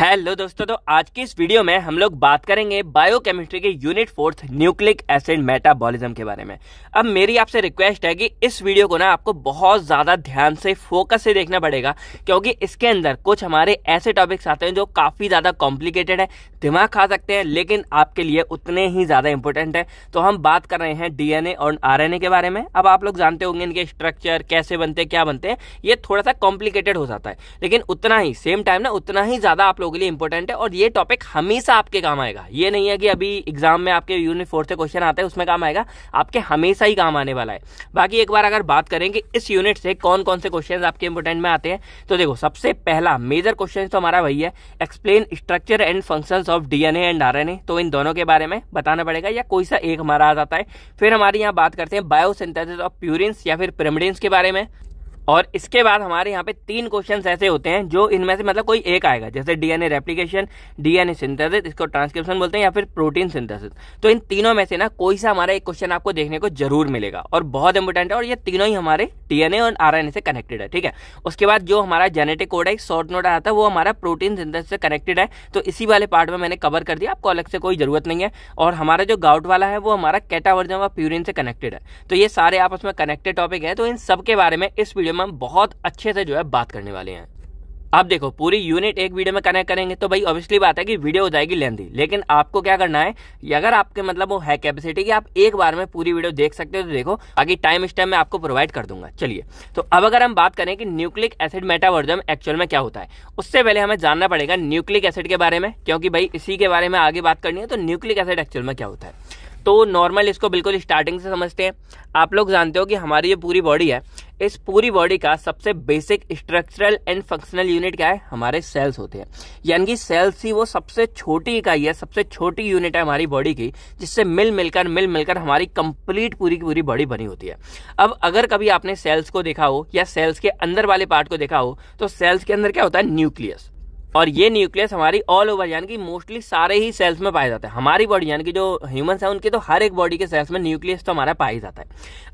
Hello दोस्तों तो आज की इस वीडियो में हम लोग बात करेंगे बायोकेमिस्ट्री के unit fourth nucleic acid metabolism के बारे में अब मेरी आपसे रिक्वेस्ट है कि इस वीडियो को ना आपको बहुत ज़्यादा ध्यान से फोकस से देखना पड़ेगा क्योंकि इसके अंदर कुछ हमारे ऐसे टॉपिक्स आते हैं जो काफ़ी ज़्यादा कॉम्प्लिकेटेड है दिमाग खा सकते हैं लेकिन आपके लिए उतने ही ज़्यादा इंपॉर्टेंट है तो हम बात कर रहे हैं डी और आर के बारे में अब आप लोग जानते होंगे इनके स्ट्रक्चर कैसे बनते हैं क्या बनते हैं ये थोड़ा सा कॉम्प्लिकेटेड हो जाता है लेकिन उतना ही सेम टाइम ना उतना ही ज़्यादा आप लोग लोगों के लिए इंपॉर्टेंट है और ये टॉपिक हमेशा आपके काम आएगा ये नहीं है कि अभी एग्जाम में आपके यूनिट फोर से क्वेश्चन आता है उसमें काम आएगा आपके हमेशा ही काम आने वाला है बाकी एक बार अगर बात करें कि इस यूनिट से कौन कौन से क्वेश्चन आपके इंपॉर्टेंट में आते हैं तो देखो सबसे पहला मेजर क्वेश्चन तो हमारा वही है explain structure and function of DNA and R तो इन दोनों के बारे में बताना पड़ेगा या कोई सा एक हमारा आ जाता है फिर हमारे यहाँ बात करते हैं बायोसिंथेसिस ऑफ प्यूरिन्स या फिर पिरामिडिन्स के बारे में और इसके बाद हमारे यहाँ पे तीन क्वेश्चन ऐसे होते हैं जो इनमें से मतलब कोई एक आएगा जैसे डीएनए रेप्लिकेशन डीएनए सिंथेसिस इसको ट्रांसक्रिप्शन बोलते हैं या फिर प्रोटीन सिंथेसिस तो इन तीनों में से ना कोई सा हमारा एक क्वेश्चन आपको देखने को जरूर मिलेगा और बहुत इंपॉर्टेंट है और ये तीनों ही हमारे डीएनए और आर से कनेक्टेड है ठीक है उसके बाद जो हमारा जेनेटिक कोड है शॉर्ट नोट आया था वो हमारा प्रोटीन सिंथेसिस से कनेक्टेड है तो इसी वाले पार्ट में मैंने कवर कर दिया आपको अलग से कोई जरूरत नहीं है और हमारा जो गाउट वाला है वो हमारा कैटावर्जन व प्यूरिन से कनेक्टेड है तो ये सारे आपस में कनेक्टेड टॉपिक है तो इन सब के बारे में इस वीडियो वीडियो में हम बहुत अच्छे से जो है बात करने वाले हैं अब देखो पूरी यूनिट एक वीडियो में कनेक्ट करेंगे तो भाई ऑब्वियसली बात है कि वीडियो हो जाएगी लेंदी लेकिन आपको क्या करना है अगर आपके मतलब वो है कैपेसिटी कि आप एक बार में पूरी वीडियो देख सकते हो तो देखो बाकी टाइम इस टाइम मैं आपको प्रोवाइड कर दूंगा चलिए तो अब अगर हम बात करें कि न्यूक्लिक एसिड मेटावर्जम एक्चुअल में क्या होता है उससे पहले हमें जानना पड़ेगा न्यूक्लिक एसिड के बारे में क्योंकि भाई इसी के बारे में आगे बात करनी है तो न्यूक्लिक एसिड एक्चुअल में क्या होता है तो नॉर्मल इसको बिल्कुल स्टार्टिंग से समझते हैं आप लोग जानते हो कि हमारी ये पूरी बॉडी है इस पूरी बॉडी का सबसे basic structural and functional unit क्या है हमारे सेल्स होते हैं यानी कि सेल्स ही वो सबसे छोटी इकाई है सबसे छोटी यूनिट है हमारी बॉडी की जिससे मिल मिलकर मिल मिलकर हमारी कंप्लीट पूरी की पूरी बॉडी बनी होती है अब अगर कभी आपने सेल्स को देखा हो या सेल्स के अंदर वाले पार्ट को देखा हो तो सेल्स के अंदर क्या होता है न्यूक्लियस और ये न्यूक्लियस हमारी ऑल ओवर यानी कि मोस्टली सारे ही सेल्स में पाए जाते हैं हमारी बॉडी यानी कि जो ह्यूमन है उनके तो हर एक बॉडी के सेल्स में न्यूक्लियस तो हमारा पाया जाता है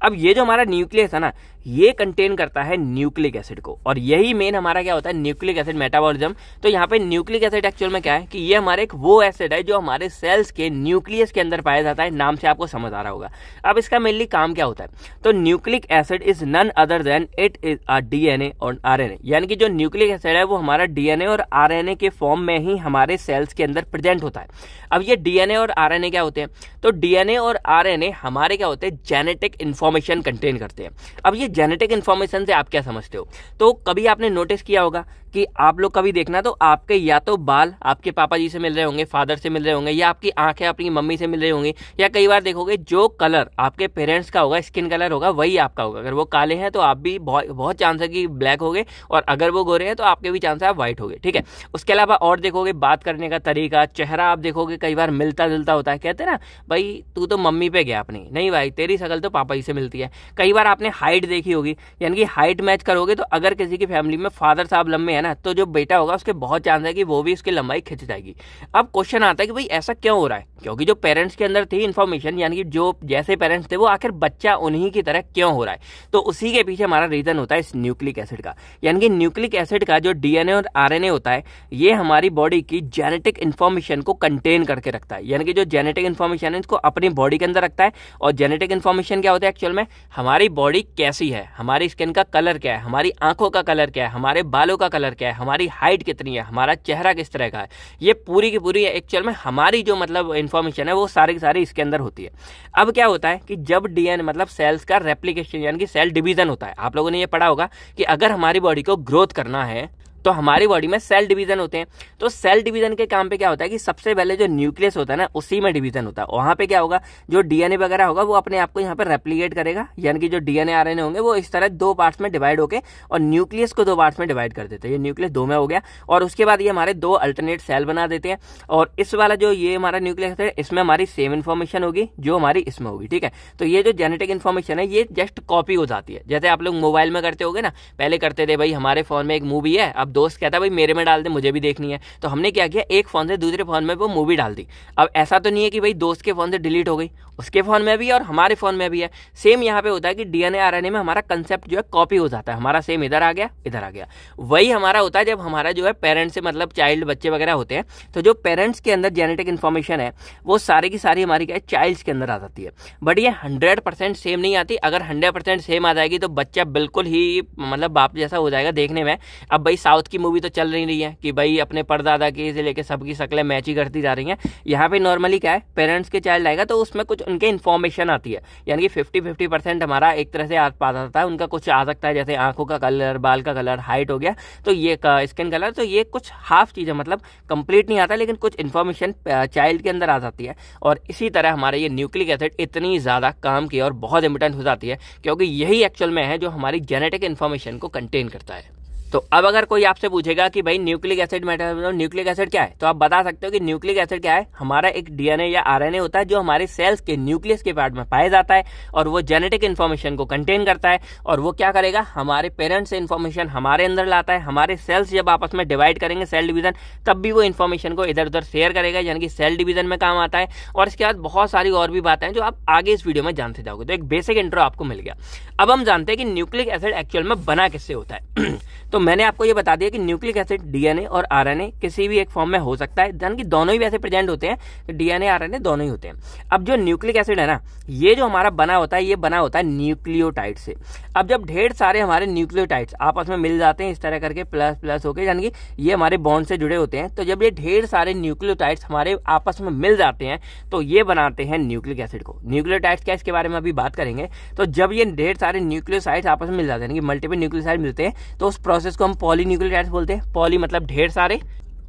अब ये जो हमारा न्यूक्लियस है ना ये कंटेन करता है न्यूक्लिक एसिड को और यही मेन हमारा क्या होता है न्यूक्लिक एसिड मेटाबॉलिज्म तो यहाँ पे न्यूक्लिक एसिड एक्चुअल में क्या है कि ये हमारे एक वो एसिड है जो हमारे सेल्स के न्यूक्लियस के अंदर पाया जाता है नाम से आपको समझ आ रहा होगा अब इसका मेनली काम क्या होता है तो nucleic acid is none other than it is are DNA और आरएनए यानी कि जो न्यूक्लिक एसिड है वो हमारा डीएनए और ए के फॉर्म में ही हमारे सेल्स के अंदर प्रेजेंट होता है अब ये डीएनए और ए क्या होते हैं तो डीएनए और ए हमारे क्या होते हैं जेनेटिक इन्फॉर्मेशन कंटेन करते हैं अब ये जेनेटिक इन्फॉर्मेशन से आप क्या समझते हो तो कभी आपने नोटिस किया होगा कि आप लोग कभी देखना तो आपके या तो बाल आपके पापा जी से मिल रहे होंगे फादर से मिल रहे होंगे या आपकी आंखें अपनी मम्मी से मिल रही होंगी या कई बार देखोगे जो कलर आपके पेरेंट्स का होगा स्किन कलर होगा वही आपका होगा अगर वो काले हैं तो आप भी बहुत बहुत चांस है कि ब्लैक हो और अगर वो गोरे हैं तो आपके भी चांस है आप व्हाइट हो ठीक है उसके अलावा और देखोगे बात करने का तरीका चेहरा आप देखोगे कई बार मिलता जुलता होता है कहते ना भाई तू तो मम्मी पे गया अपनी नहीं भाई तेरी शकल तो पापा जी से मिलती है कई बार आपने हाइट देखी होगी यानी कि हाइट मैच करोगे तो अगर किसी की फैमिली में फादर साहब लंबे हैं ना तो जो बेटा होगा उसके बहुत चांस है कि वो भी उसकी लंबाई खिंच जाएगी अब क्वेश्चन आता है कि भाई ऐसा क्यों हो रहा है क्योंकि जो पेरेंट्स के अंदर थी इन्फॉर्मेशन यानी कि जो जैसे पेरेंट्स थे वो आखिर बच्चा उन्हीं की तरह क्यों हो रहा है तो उसी के पीछे हमारा रीजन होता है इस न्यूक्लिक एसिड का यानी कि न्यूक्लिक एसिड का जो डीएनए और आर होता है ये हमारी बॉडी की जेनेटिक इन्फॉर्मेशन को कंटेन करके रखता है यानी कि जो जेनेटिक इन्फॉर्मेशन है इसको अपनी बॉडी के अंदर रखता है और जेनेटिक इन्फॉर्मेशन क्या होता है एक्चुअल में हमारी बॉडी कैसी है हमारी स्किन का कलर क्या है हमारी आंखों का कलर क्या है हमारे बालों का कलर क्या है हमारी हाइट कितनी है हमारा चेहरा किस तरह का है ये पूरी की पूरी एक्चुअल में हमारी जो मतलब इन्फॉर्मेशन है वो सारी की सारी इसके अंदर होती है अब क्या होता है कि जब डीएनए मतलब सेल्स का रेप्लीकेशन यानी कि सेल डिवीजन होता है आप लोगों ने ये पढ़ा होगा कि अगर हमारी बॉडी को ग्रोथ करना है तो हमारी बॉडी में सेल डिवीजन होते हैं तो सेल डिवीजन के काम पे क्या होता है कि सबसे पहले जो न्यूक्लियस होता है ना उसी में डिवीजन होता है वहां पे क्या होगा जो डीएनए वगैरह होगा वो अपने आप को यहाँ पे रेप्लीकेट करेगा यानी कि जो डीएनए रहे होंगे वो इस तरह दो पार्ट्स में डिवाइड होकर और न्यूक्लियस को दो पार्ट्स में डिवाइड कर देते हैं ये न्यूक्लियस दो में हो गया और उसके बाद ये हमारे दो अल्टरनेट सेल बना देते हैं और इस वाला जो ये हमारा न्यूक्लियस है इसमें हमारी सेम इन्फॉर्मेशन होगी जो हमारी इसमें होगी ठीक है तो ये जो जेनेटिक इन्फॉर्मेशन है ये जस्ट कॉपी हो जाती है जैसे आप लोग मोबाइल में करते हो ना पहले करते थे भाई हमारे फोन में एक मूवी है अब दोस्त कहता भाई मेरे में डाल दे मुझे भी देखनी है तो हमने क्या किया एक फ़ोन से दूसरे फ़ोन में वो मूवी डाल दी अब ऐसा तो नहीं है कि भाई दोस्त के फ़ोन से डिलीट हो गई उसके फ़ोन में भी है और हमारे फ़ोन में भी है सेम यहाँ पे होता है कि डीएनए आरएनए में हमारा कंसेप्ट जो है कॉपी हो जाता है हमारा सेम इधर आ गया इधर आ गया वही हमारा होता है जब हमारा जो है पेरेंट्स से मतलब चाइल्ड बच्चे वगैरह होते हैं तो जो पेरेंट्स के अंदर जेनेटिक इन्फॉर्मेशन है वो सारी की सारी हमारी क्या है चाइल्ड्स के अंदर आ जाती है बट ये हंड्रेड परसेंट सेम नहीं आती अगर हंड्रेड परसेंट सेम आ जाएगी तो बच्चा बिल्कुल ही मतलब बाप जैसा हो जाएगा देखने में अब भाई साउथ की मूवी तो चल नहीं रही है कि भाई अपने परदादा की से लेकर सबकी शक्लें मैच ही करती जा रही हैं यहाँ पे नॉर्मली क्या है पेरेंट्स के चाइल्ड आएगा तो उसमें कुछ उनके इन्फॉर्मेशन आती है यानी कि फिफ्टी फिफ्टी परसेंट हमारा एक तरह से आसपास आता है उनका कुछ आ सकता है जैसे आंखों का कलर बाल का कलर हाइट हो गया तो ये स्किन कलर तो ये कुछ हाफ चीज़ है मतलब कंप्लीट नहीं आता लेकिन कुछ इन्फॉर्मेशन चाइल्ड के अंदर आ जाती है और इसी तरह हमारे ये न्यूक्लिक एसिड इतनी ज़्यादा काम की और बहुत इंपॉर्टेंट हो जाती है क्योंकि यही एक्चुअल में है जो हमारी जेनेटिक इन्फॉर्मेशन को कंटेन करता है तो अब अगर कोई आपसे पूछेगा कि भाई न्यूक्लिक एसिड मेटाबॉलिज्म मतलब न्यूक्लिक एसिड क्या है तो आप बता सकते हो कि न्यूक्लिक एसिड क्या है हमारा एक डीएनए या आरएनए होता है जो हमारे सेल्स के न्यूक्लियस के पार्ट में पाया जाता है और वो जेनेटिक इन्फॉर्मेशन को कंटेन करता है और वो क्या करेगा हमारे पेरेंट्स से इन्फॉर्मेशन हमारे अंदर लाता है हमारे सेल्स जब आपस में डिवाइड करेंगे सेल डिवीजन तब भी वो इन्फॉर्मेशन को इधर उधर शेयर करेगा यानी कि सेल डिवीजन में काम आता है और इसके बाद बहुत सारी और भी बातें जो आप आगे इस वीडियो में जानते जाओगे तो एक बेसिक इंट्रो आपको मिल गया अब हम जानते हैं कि न्यूक्लिक एसिड एक्चुअल में बना किससे होता है तो तो मैंने आपको ये बता दिया कि न्यूक्लिक एसिड डीएनए और आरएनए किसी भी एक फॉर्म में हो सकता है यानी कि दोनों ही वैसे प्रेजेंट होते हैं तो डीएनए आरएनए दोनों ही होते हैं अब जो न्यूक्लिक एसिड है ना ये जो हमारा बना होता है ये बना होता है न्यूक्लियोटाइड से अब जब ढेर सारे हमारे न्यूक्लियोटाइड्स आपस में मिल जाते हैं इस तरह करके प्लस प्लस होकर यानी कि ये हमारे बॉन्ड से जुड़े होते हैं तो जब ये ढेर सारे न्यूक्लियोटाइड्स हमारे आपस में मिल जाते हैं तो ये बनाते हैं न्यूक्लिक एसिड को न्यूक्लियोटाइड्स क्या इसके बारे में अभी बात करेंगे तो जब ये ढेर सारे न्यूक्लियोसाइड्स आपस में मिल जाते हैं यानी कि मल्टीपल न्यूक्लियोसाइड मिलते हैं तो उस प्रोसेस प्रोसेस को हम न्यूक्लियोटाइड्स बोलते हैं पॉली मतलब ढेर सारे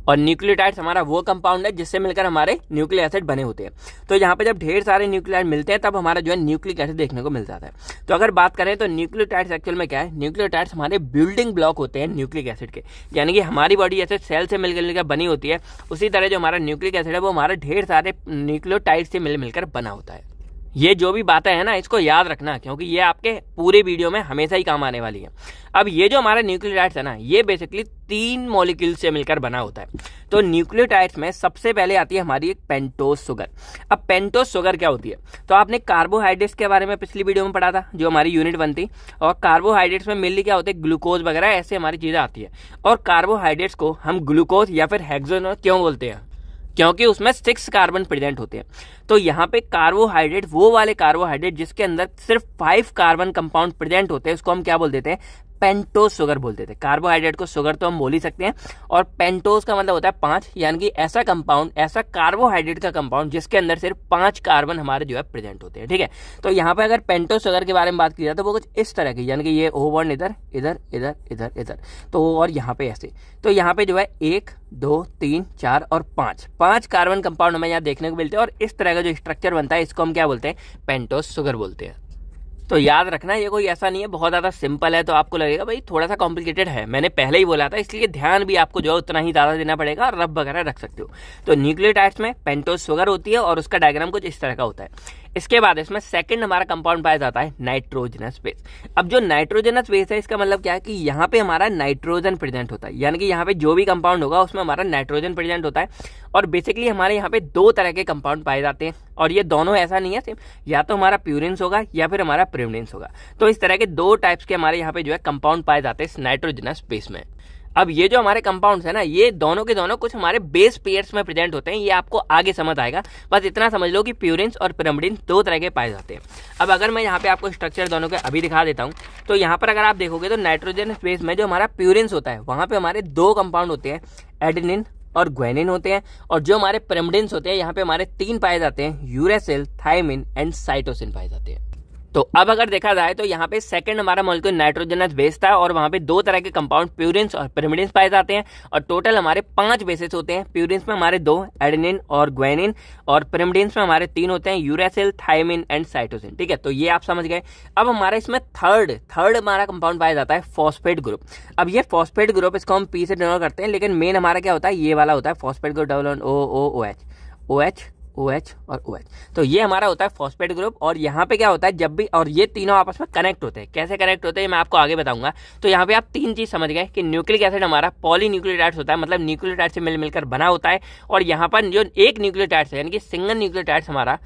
और न्यूक्लियोटाइड्स हमारा वो कंपाउंड है जिससे मिलकर हमारे न्यूक्लिक एसिड बने होते हैं तो यहाँ पे जब ढेर सारे न्यूक्लियाइड मिलते हैं तब हमारा जो है न्यूक्लिक एसिड देखने को मिल जाता है तो अगर बात करें तो न्यूक्लियोटाइड्स एक्चुअल में क्या है न्यूक्लियोटाइड्स हमारे बिल्डिंग ब्लॉक होते हैं न्यूक्लिक एसिड के यानी कि हमारी बॉडी जैसे सेल से मिलकर मिलकर बनी होती है उसी तरह जो हमारा न्यूक्लिक एसिड है वो हमारे ढेर सारे न्यूक्लियोटाइड से मिल मिलकर बना होता है ये जो भी बातें हैं ना इसको याद रखना क्योंकि ये आपके पूरे वीडियो में हमेशा ही काम आने वाली है अब ये जो हमारा न्यूक्लियोटाइड्स है ना ये बेसिकली तीन मॉलिक्यूल से मिलकर बना होता है तो न्यूक्लियोटाइड्स में सबसे पहले आती है हमारी एक पेंटोस शुगर अब पेंटोस शुगर क्या होती है तो आपने कार्बोहाइड्रेट्स के बारे में पिछली वीडियो में पढ़ा था जो हमारी यूनिट बनती और कार्बोहाइड्रेट्स में मिलने क्या होते हैं ग्लूकोज वगैरह ऐसे हमारी चीज़ें आती है और कार्बोहाइड्रेट्स को हम ग्लूकोज या फिर हेक्सोन क्यों बोलते हैं क्योंकि उसमें सिक्स कार्बन प्रेजेंट होते हैं तो यहाँ पे कार्बोहाइड्रेट वो वाले कार्बोहाइड्रेट जिसके अंदर सिर्फ फाइव कार्बन कंपाउंड प्रेजेंट होते हैं उसको हम क्या बोल देते हैं पेंटोस शुगर बोलते थे कार्बोहाइड्रेट को शुगर तो हम बोल ही सकते हैं और पेंटोस का मतलब होता है पांच यानी कि ऐसा कंपाउंड ऐसा कार्बोहाइड्रेट का कंपाउंड जिसके अंदर सिर्फ पांच कार्बन हमारे जो है प्रेजेंट होते हैं ठीक है तो यहाँ पर अगर पेंटोस शुगर के बारे में बात की जाए तो वो कुछ इस तरह की यानी कि ये ओ इधर इधर इधर इधर इधर तो और यहाँ पर ऐसे तो यहाँ पर जो है एक दो तीन चार और पाँच पाँच कार्बन कंपाउंड हमें यहाँ देखने को मिलते हैं और इस तरह का जो स्ट्रक्चर बनता है इसको हम क्या बोलते हैं पेंटोस शुगर बोलते हैं तो याद रखना ये कोई ऐसा नहीं है बहुत ज़्यादा सिंपल है तो आपको लगेगा भाई थोड़ा सा कॉम्प्लिकेटेड है मैंने पहले ही बोला था इसलिए ध्यान भी आपको जो है उतना ही ज़्यादा देना पड़ेगा रब वगैरह रख सकते हो तो न्यूक्लियोटाइड्स में पेंटोस शुगर होती है और उसका डायग्राम कुछ इस तरह का होता है इसके बाद इसमें सेकंड हमारा कंपाउंड पाया जाता है नाइट्रोजनस बेस अब जो नाइट्रोजनस बेस है इसका मतलब क्या है कि यहाँ पे हमारा नाइट्रोजन प्रेजेंट होता है यानी कि यहाँ पे जो भी कंपाउंड होगा उसमें हमारा नाइट्रोजन प्रेजेंट होता है और बेसिकली हमारे यहाँ पे दो तरह के कंपाउंड पाए जाते हैं और ये दोनों ऐसा नहीं है सिर्फ या तो हमारा प्यूरेंस होगा या फिर हमारा प्रिवडेंस होगा तो इस तरह के दो टाइप्स के हमारे यहाँ पे जो है कंपाउंड पाए जाते हैं नाइट्रोजनस बेस में अब ये जो हमारे कंपाउंड्स है ना ये दोनों के दोनों कुछ हमारे बेस पेयर्स में प्रेजेंट होते हैं ये आपको आगे समझ आएगा बस इतना समझ लो कि प्यूरिन और पिरामिडिन दो तरह के पाए जाते हैं अब अगर मैं यहाँ पे आपको स्ट्रक्चर दोनों के अभी दिखा देता हूँ तो यहाँ पर अगर आप देखोगे तो नाइट्रोजन स्पेस में जो हमारा प्यूरिन होता है वहाँ पर हमारे दो कंपाउंड होते हैं एडिनिन और ग्वेनिन होते हैं और जो हमारे पिरामिडिन होते हैं यहाँ पे हमारे तीन पाए जाते हैं यूरेसिल थाइमिन एंड साइटोसिन पाए जाते हैं तो अब अगर देखा जाए तो यहाँ पे सेकंड हमारा मॉलिक्यूल नाइट्रोजनस बेस था और वहाँ पे दो तरह के कंपाउंड प्यूरिन्स और पिरिमिडिन्स पाए जाते हैं और टोटल हमारे पांच बेसिस होते हैं प्यूरिन्स में हमारे दो एडेनिन और ग्वेनिन और पिरिमिडिन्स में हमारे तीन होते हैं यूरेसिल थायमिन एंड साइटोसिन ठीक है तो ये आप समझ गए अब हमारा इसमें थर्ड थर्ड हमारा कंपाउंड पाया जाता है फॉस्फेट ग्रुप अब ये फॉस्फेट ग्रुप इसको हम पी से डिनोट करते हैं लेकिन मेन हमारा क्या होता है ये वाला होता है phosphate group double O O O H O H O OH और ओ OH. तो ये हमारा होता है फॉस्फेट ग्रुप और यहाँ पे क्या होता है जब भी और ये तीनों आपस में कनेक्ट होते हैं कैसे कनेक्ट होते हैं मैं आपको आगे बताऊंगा तो यहाँ पे आप तीन चीज़ समझ गए कि न्यूक्लिक एसिड हमारा पॉली न्यूक्लियोटाइड्स होता है मतलब न्यूक्लियोटाइड से मिल मिलकर बना होता है और यहाँ पर जो एक न्यूक्लियोटाइड्स है यानी कि सिंगल न्यूक्लियोटाइड्स हमारा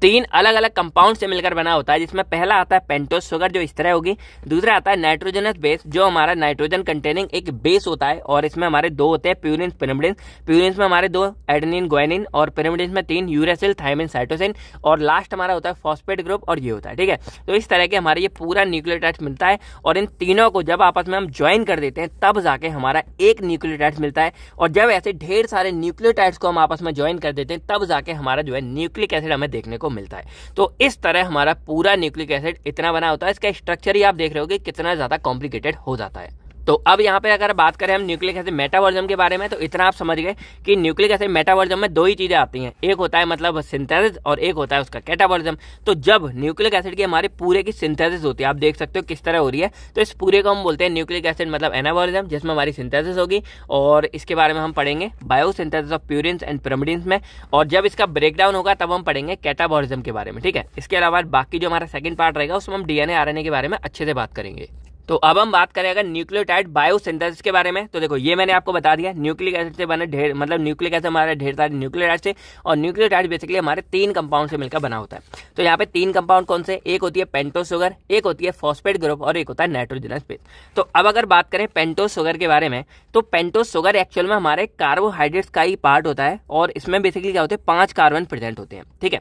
तीन अलग अलग कंपाउंड से मिलकर बना होता है जिसमें पहला आता है पेंटोस शुगर जो इस तरह होगी दूसरा आता है नाइट्रोजनस बेस जो हमारा नाइट्रोजन कंटेनिंग एक बेस होता है और इसमें हमारे दो होते हैं प्यूरिन पिरामिडिन प्यूरिन में हमारे दो एडनिन गोनिन और पिरामिडिन में तीन यूरेसिल थायमिन साइटोसिन और लास्ट हमारा होता है फॉस्पेट ग्रुप और ये होता है ठीक है तो इस तरह के हमारे ये पूरा न्यूक्लियोटाइड मिलता है और इन तीनों को जब आपस में हम ज्वाइन कर देते हैं तब जाके हमारा एक न्यूक्लियोटाइड मिलता है और जब ऐसे ढेर सारे न्यूक्लियोटाइड्स को हम आपस में ज्वाइन कर देते हैं तब जाके हमारा जो है न्यूक्लिक एसिड हमें देखने को मिलता है तो इस तरह हमारा पूरा न्यूक्लिक एसिड इतना बना होता है इसका स्ट्रक्चर ही आप देख रहे हो कितना ज़्यादा कॉम्प्लिकेटेड हो जाता है तो अब यहाँ पे अगर बात करें हम न्यूक्लिक एसिड मेटावर्जम के बारे में तो इतना आप समझ गए कि न्यूक्लिक एसिड मेटावर्जम में दो ही चीज़ें आती हैं एक होता है मतलब सिंथेसिस और एक होता है उसका कैटावर्जम तो जब न्यूक्लिक एसिड की हमारे पूरे की सिंथेसिस होती है आप देख सकते हो किस तरह हो रही है तो इस पूरे को हम बोलते हैं न्यूक्लिक एसिड मतलब एनावर्जम जिसमें हमारी सिंथेसिस होगी और इसके बारे में हम पढ़ेंगे biosynthesis of purines and pyrimidines में और जब इसका ब्रेकडाउन होगा तब हम पढ़ेंगे कैटावर्जम के बारे में ठीक है इसके अलावा बाकी जो हमारा सेकंड पार्ट रहेगा उसमें हम डीएनए आरएनए के बारे में अच्छे से बात करेंगे तो अब हम बात करें अगर न्यूक्लियोटाइड बायोसिंथेसिस के बारे में तो देखो ये मैंने आपको बता दिया न्यूक्लिक एसिड से बने ढेर मतलब न्यूक्लिक एसिड हमारे ढेर सारे न्यूक्लियोटाइड से और न्यूक्लियोटाइड बेसिकली हमारे तीन कंपाउंड से मिलकर बना होता है तो यहाँ पे तीन कंपाउंड कौन से एक होती है पेंटो शुगर एक होती है फॉस्पेट ग्रुप और एक होता है नाइट्रोजनस बेस तो अब अगर बात करें पेंटो शुगर के बारे में तो पेंटो शुगर एक्चुअल में हमारे कार्बोहाइड्रेट्स का ही पार्ट होता है और इसमें बेसिकली क्या होते हैं पांच कार्बन प्रेजेंट होते हैं ठीक है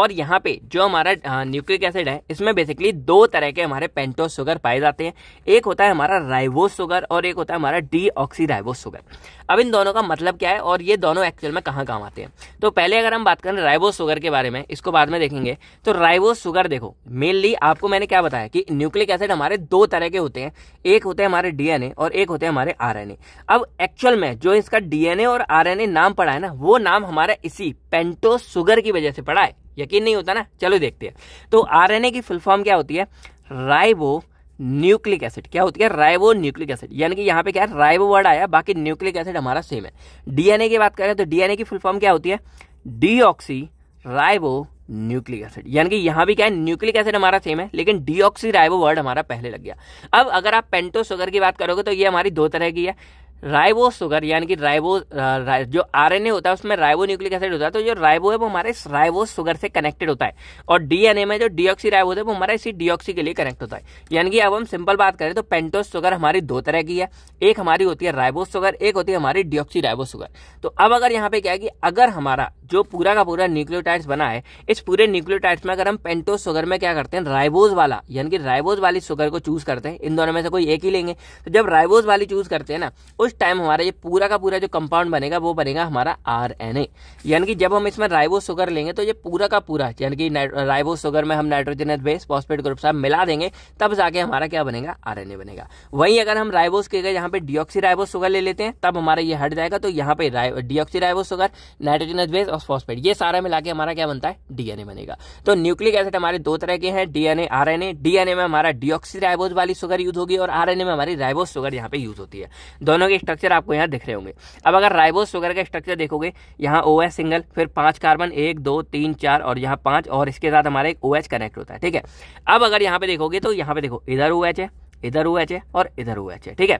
और यहाँ पे जो हमारा हाँ, न्यूक्लिक एसिड है इसमें बेसिकली दो तरह के हमारे पेंटो शुगर पाए जाते हैं एक होता है हमारा राइवोस शुगर और एक होता है हमारा डी ऑक्सीराइवोस शुगर अब इन दोनों का मतलब क्या है और ये दोनों एक्चुअल में कहाँ काम आते हैं तो पहले अगर हम बात करें राइवोस शुगर के बारे में इसको बाद में देखेंगे तो राइवोस शुगर देखो मेनली आपको मैंने क्या बताया कि न्यूक्लिक एसिड हमारे दो तरह के होते हैं एक होते हैं हमारे डीएनए और एक होते हैं हमारे आर अब एक्चुअल में जो इसका डीएनए और आर नाम पड़ा है ना वो नाम हमारा इसी पेंटोस शुगर की वजह से पड़ा है यकीन नहीं होता ना चलो देखते हैं तो आर की फुल फॉर्म क्या होती है राइबो न्यूक्लिक एसिड क्या होती है राइबो न्यूक्लिक एसिड यानी कि यहाँ पे क्या है राइबो वर्ड आया बाकी न्यूक्लिक एसिड हमारा सेम है डीएनए की बात करें तो डीएनए की फुल फॉर्म क्या होती है डीऑक्सी राइबो न्यूक्लिक एसिड यानी कि यहाँ भी क्या है न्यूक्लिक एसिड हमारा सेम है लेकिन डीऑक्सी राइबो वर्ड हमारा पहले लग गया अब अगर आप पेंटो शुगर की बात करोगे तो ये हमारी दो तरह की है राइबो सुगर यानी कि राइबो जो आरएनए होता है उसमें राइबो न्यूक्लिक एसिड होता है तो जो राइबो है वो हमारे राइबो शुगर से कनेक्टेड होता है और डीएनए में जो डीऑक्सी राइबो होता है वो हमारा इसी डीऑक्सी के लिए कनेक्ट होता है यानी कि अब हम सिंपल बात करें तो पेंटोस सुगर हमारी दो तरह की है एक हमारी होती है राइबो सुगर एक होती है हमारी डीऑक्सी राइबो सुगर तो अब अगर यहाँ पे क्या है कि अगर हमारा जो पूरा का पूरा न्यूक्लियोटाइड्स बना है इस पूरे न्यूक्लियोटाइड्स में अगर हम पेंटोस सुगर में क्या करते हैं राइबोज वाला यानी कि राइबोज वाली सुगर को चूज करते हैं इन दोनों में से कोई एक ही लेंगे तो जब राइबोज वाली चूज करते हैं ना उस उस टाइम हमारा ये पूरा का पूरा जो कंपाउंड बनेगा वो बनेगा हमारा आर एन ए यानी कि जब हम इसमें राइबो शुगर लेंगे तो ये पूरा का पूरा यानी कि राइबो शुगर में हम नाइट्रोजनस बेस पॉस्पेट ग्रुप साहब मिला देंगे तब जाके हमारा क्या बनेगा आर बनेगा वहीं अगर हम राइबोस के यहाँ पे डिऑक्सी राइबो शुगर ले लेते हैं तब हमारा ये हट जाएगा तो यहाँ पे deoxyribo sugar nitrogenous base और फॉस्फेट ये सारा मिला के हमारा क्या बनता है डीएनए बनेगा तो न्यूक्लिक एसिड हमारे दो तरह के हैं डीएनए आरएनए डीएनए में हमारा डिऑक्सी राइबोज वाली शुगर यूज होगी और आरएनए में हमारी राइबोज शुगर यहाँ पे यूज होती है दोनों के स्ट्रक्चर आपको यहाँ दिख रहे होंगे अब अगर राइबोस वगैरह का स्ट्रक्चर देखोगे यहाँ ओ एच सिंगल फिर पाँच कार्बन एक दो तीन चार और यहाँ पाँच और इसके साथ हमारे एक ओ एच कनेक्ट होता है ठीक है अब अगर यहाँ पे देखोगे तो यहाँ पे देखो इधर ओ एच है इधर ओ एच है और इधर हुआ है ठीक है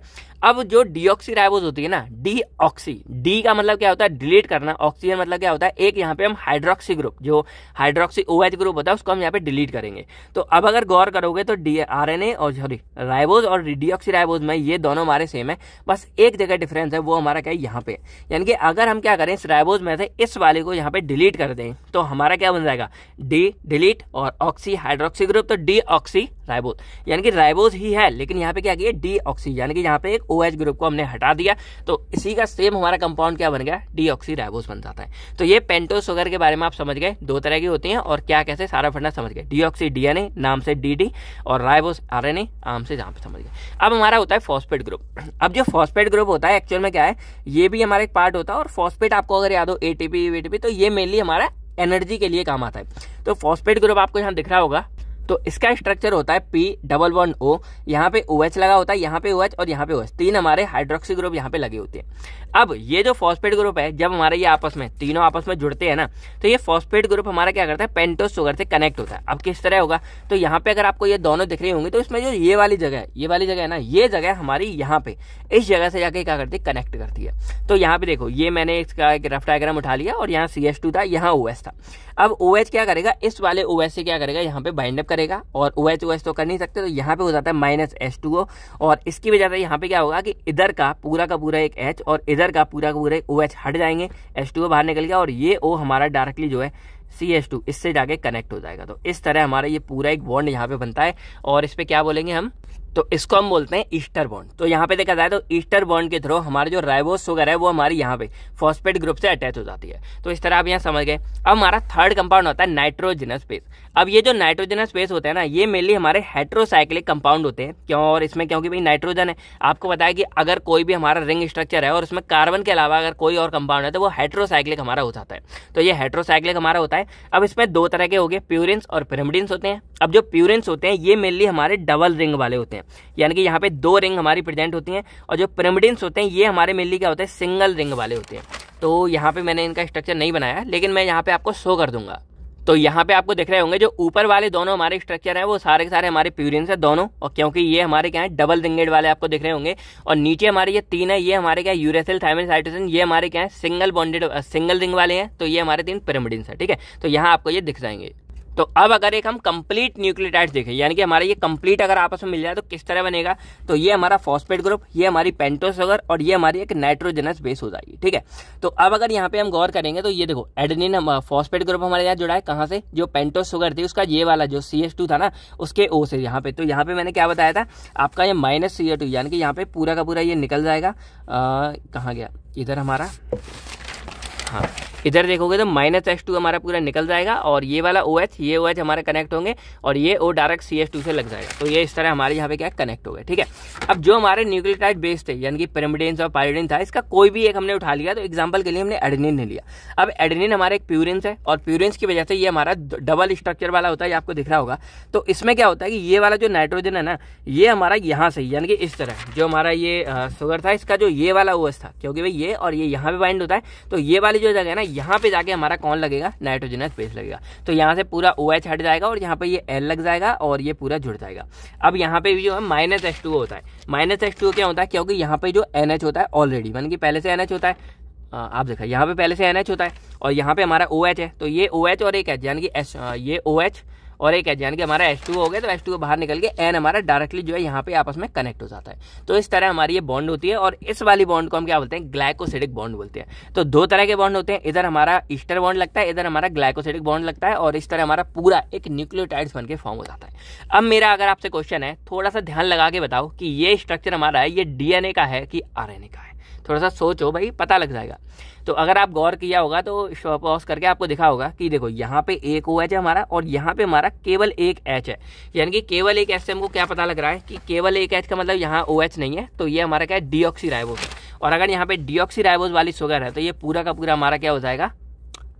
अब जो डीऑक्सी राइबोज होती है ना डी ऑक्सी डी का मतलब क्या होता है डिलीट करना ऑक्सीजन मतलब क्या होता है एक यहाँ पे हम हाइड्रोक्सी ग्रुप जो हाइड्रोक्सी ओ एच ग्रुप होता है उसको हम यहाँ पे डिलीट करेंगे तो अब अगर गौर करोगे तो डी आर एन ए और सॉरी राइबोज और डीऑक्सी राइबोज में ये दोनों हमारे सेम है बस एक जगह डिफरेंस है वो हमारा क्या है यहाँ पे यानी कि अगर हम क्या करें इस राइबोज में से इस वाले को यहाँ पे डिलीट कर दें तो हमारा क्या बन जाएगा डी डिलीट और ऑक्सी हाइड्रोक्सी ग्रुप तो डी ऑक्सी राइबोज यानी कि राइबोज ही है लेकिन यहाँ पे क्या किया डी ऑक्सी यानी कि यहाँ पे एक ओ OH ग्रुप को हमने हटा दिया तो इसी का सेम हमारा कंपाउंड क्या बन गया डी ऑक्सी राइबोज बन जाता है तो ये पेंटोस शुगर के बारे में आप समझ गए दो तरह की होती हैं और क्या कैसे सारा फंडा समझ गए डी ऑक्सी डीएनए नाम से डी डी और राइबोस आर एन आम से जहाँ पे समझ गए अब हमारा होता है फॉस्फेट ग्रुप अब जो फॉस्फेट ग्रुप होता है एक्चुअल में क्या है ये भी हमारा एक पार्ट होता है और फॉस्फेट आपको अगर याद हो एटीपी वीटीपी तो ये मेनली हमारा एनर्जी के लिए काम आता है तो फॉस्फेट ग्रुप आपको यहाँ दिख रहा होगा तो इसका स्ट्रक्चर होता है पी डबल वन ओ यहाँ पे ओ OH लगा होता है यहाँ पे ओ OH और यहाँ पे ओ OH तीन हमारे हाइड्रोक्सी ग्रुप यहाँ पे लगे होते हैं अब ये जो फॉस्फेट ग्रुप है जब हमारे ये आपस में तीनों आपस में जुड़ते हैं ना तो ये फॉस्फेट ग्रुप हमारा क्या करता है पेंटोस शुगर से कनेक्ट होता है अब किस तरह होगा तो यहाँ पे अगर आपको ये दोनों दिख रही होंगी तो इसमें जो ये वाली जगह है ये वाली जगह है ना ये जगह हमारी यहाँ पे इस जगह से जाके क्या करती है कनेक्ट करती है तो यहाँ पे देखो ये मैंने इसका एक रफ डायग्राम उठा लिया और यहाँ सी था यहाँ ओ था अब ओ क्या करेगा इस वाले ओ से क्या करेगा यहाँ पे बाइंड अप करेगा करेगा और ओ एच ओ तो कर नहीं सकते तो यहाँ पे हो जाता है माइनस एच टू ओ और इसकी वजह से यहाँ पे क्या होगा कि इधर का पूरा का पूरा एक एच और इधर का पूरा का पूरा एक ओ एच हट जाएंगे एच टू ओ बाहर निकल गया और ये ओ हमारा डायरेक्टली जो है सी एच टू इससे जाके कनेक्ट हो जाएगा तो इस तरह हमारा ये पूरा एक बॉन्ड यहाँ पे बनता है और इस पर क्या बोलेंगे हम तो इसको हम बोलते हैं ईस्टर बॉन्ड तो यहाँ पे देखा जाए तो ईस्टर बॉन्ड के थ्रू हमारे जो राइबोस वगैरह है वो हमारी यहाँ पे फॉस्पेट ग्रुप से अटैच हो जाती है तो इस तरह आप यहाँ समझ गए अब हमारा थर्ड कंपाउंड होता है नाइट्रोजनस बेस अब ये जो नाइट्रोजनस बेस होता है ना ये मेनली हमारे हेट्रोसाइक्लिक कंपाउंड होते हैं क्यों और इसमें क्योंकि भाई नाइट्रोजन है आपको बताया कि अगर कोई भी हमारा रिंग स्ट्रक्चर है और उसमें कार्बन के अलावा अगर कोई और कंपाउंड है तो वो हेट्रोसाइक्लिक हमारा हो जाता है तो ये हेट्रोसाइक्लिक हमारा होता है अब इसमें दो तरह के हो गए प्यूरिन्स और पिरमिडिन्स होते हैं अब जो प्यूरिन्स होते हैं ये मेनली हमारे डबल रिंग वाले होते हैं हैं यानी कि यहाँ पे दो रिंग हमारी प्रेजेंट होती हैं और जो पिरामिडिन्स होते हैं ये हमारे मेनली क्या होते हैं सिंगल रिंग वाले होते हैं तो यहाँ पे मैंने इनका स्ट्रक्चर नहीं बनाया लेकिन मैं यहाँ पे आपको शो कर दूंगा तो यहाँ पे आपको देख रहे होंगे जो ऊपर वाले दोनों हमारे स्ट्रक्चर हैं वो सारे के सारे हमारे प्यूरियंस हैं दोनों और क्योंकि ये हमारे क्या है डबल रिंगेड वाले आपको दिख रहे होंगे और नीचे हमारे ये तीन है ये हमारे क्या यूरेसिल थायमिन साइटोसिन ये हमारे क्या है सिंगल बॉन्डेड सिंगल रिंग वाले हैं तो ये हमारे तीन पिरामिडिन्स है ठीक है तो यहाँ आपको ये दिख जाएंगे तो अब अगर एक हम कंप्लीट न्यूक्लियोटाइड्स देखें यानी कि हमारा ये कंप्लीट अगर आपस में मिल जाए तो किस तरह बनेगा तो ये हमारा फॉस्फेट ग्रुप ये हमारी पेंटोसगर और ये हमारी एक नाइट्रोजनस बेस हो जाएगी ठीक है तो अब अगर यहाँ पे हम गौर करेंगे तो ये देखो एडनिन फॉस्पेट ग्रुप हमारे यहाँ जुड़ा है कहाँ से जो पेंटोसगर थी उसका ये वाला जो सी था ना उसके ओ से यहाँ पे तो यहाँ पे मैंने क्या बताया था आपका ये माइनस सी यानी कि यहाँ पे पूरा का पूरा ये निकल जाएगा कहाँ गया इधर हमारा हाँ इधर देखोगे तो माइनस एच टू हमारा पूरा निकल जाएगा और ये वाला ओ एच ये ओ एच हमारे कनेक्ट होंगे और ये O direct C H two से लग जाएगा तो ये इस तरह हमारे यहाँ पे क्या कनेक्ट हो गए ठीक है अब जो हमारे न्यूक्लियोटाइड बेस्ड थे यानी कि पिरमिडेंस और पायरिडिन था इसका कोई भी एक हमने उठा लिया तो एग्जाम्पल के लिए हमने एडनिन ने लिया अब एडनिन हमारा एक प्यूरेंस है और प्यूरेंस की वजह से ये हमारा डबल स्ट्रक्चर वाला होता है ये आपको दिख रहा होगा तो इसमें क्या होता है कि ये वाला जो नाइट्रोजन है ना ये हमारा यहाँ से यानी कि इस तरह जो हमारा ये शुगर था इसका जो ये वाला एस था क्योंकि भाई ये और ये यहाँ पे बाइंड होता है तो ये वाली जो जगह है ना यहाँ पे जाके हमारा कौन लगेगा नाइट्रोजनस बेस लगेगा तो यहाँ से पूरा ओ OH हट जाएगा और यहाँ पे ये एल लग जाएगा और ये पूरा जुड़ जाएगा अब यहाँ पे भी जो है माइनस एस टू होता है माइनस एस टू क्या होता है क्योंकि यहाँ पे जो एन एच होता है ऑलरेडी मान कि पहले से एन एच होता है आप देखा यहाँ पे पहले से एन एच होता है और यहाँ पे हमारा ओ OH है तो ये ओ OH एच और एक एच यानी कि एस ये ओ OH, एच और एक एच यानी कि हमारा एच हो गया तो एच को बाहर निकल के एन हमारा डायरेक्टली जो है यहाँ पे आपस में कनेक्ट हो जाता है तो इस तरह हमारी ये बॉन्ड होती है और इस वाली बॉन्ड को हम क्या बोलते हैं ग्लाइकोसिडिक बॉन्ड बोलते हैं तो दो तरह के बॉन्ड होते हैं इधर हमारा ईस्टर बॉन्ड लगता है इधर हमारा ग्लाइकोसिडिक बॉन्ड लगता है और इस तरह हमारा पूरा एक न्यूक्लियोटाइड्स बन के फॉर्म हो जाता है अब मेरा अगर आपसे क्वेश्चन है थोड़ा सा ध्यान लगा के बताओ कि ये स्ट्रक्चर हमारा है ये डीएनए का है कि आर का है थोड़ा सा सोचो भाई पता लग जाएगा तो अगर आप गौर किया होगा तो पॉज करके आपको दिखा होगा कि देखो यहाँ पे एक ओ एच है हमारा और यहाँ पे हमारा केवल एक एच है यानी कि केवल एक एच से हमको क्या पता लग रहा है कि केवल एक एच का मतलब यहाँ ओ एच नहीं है तो ये हमारा क्या है डीऑक्सी राइबोस और अगर यहाँ पे ऑक्सी राइबोस वाली शुगर है तो ये पूरा का पूरा हमारा क्या हो जाएगा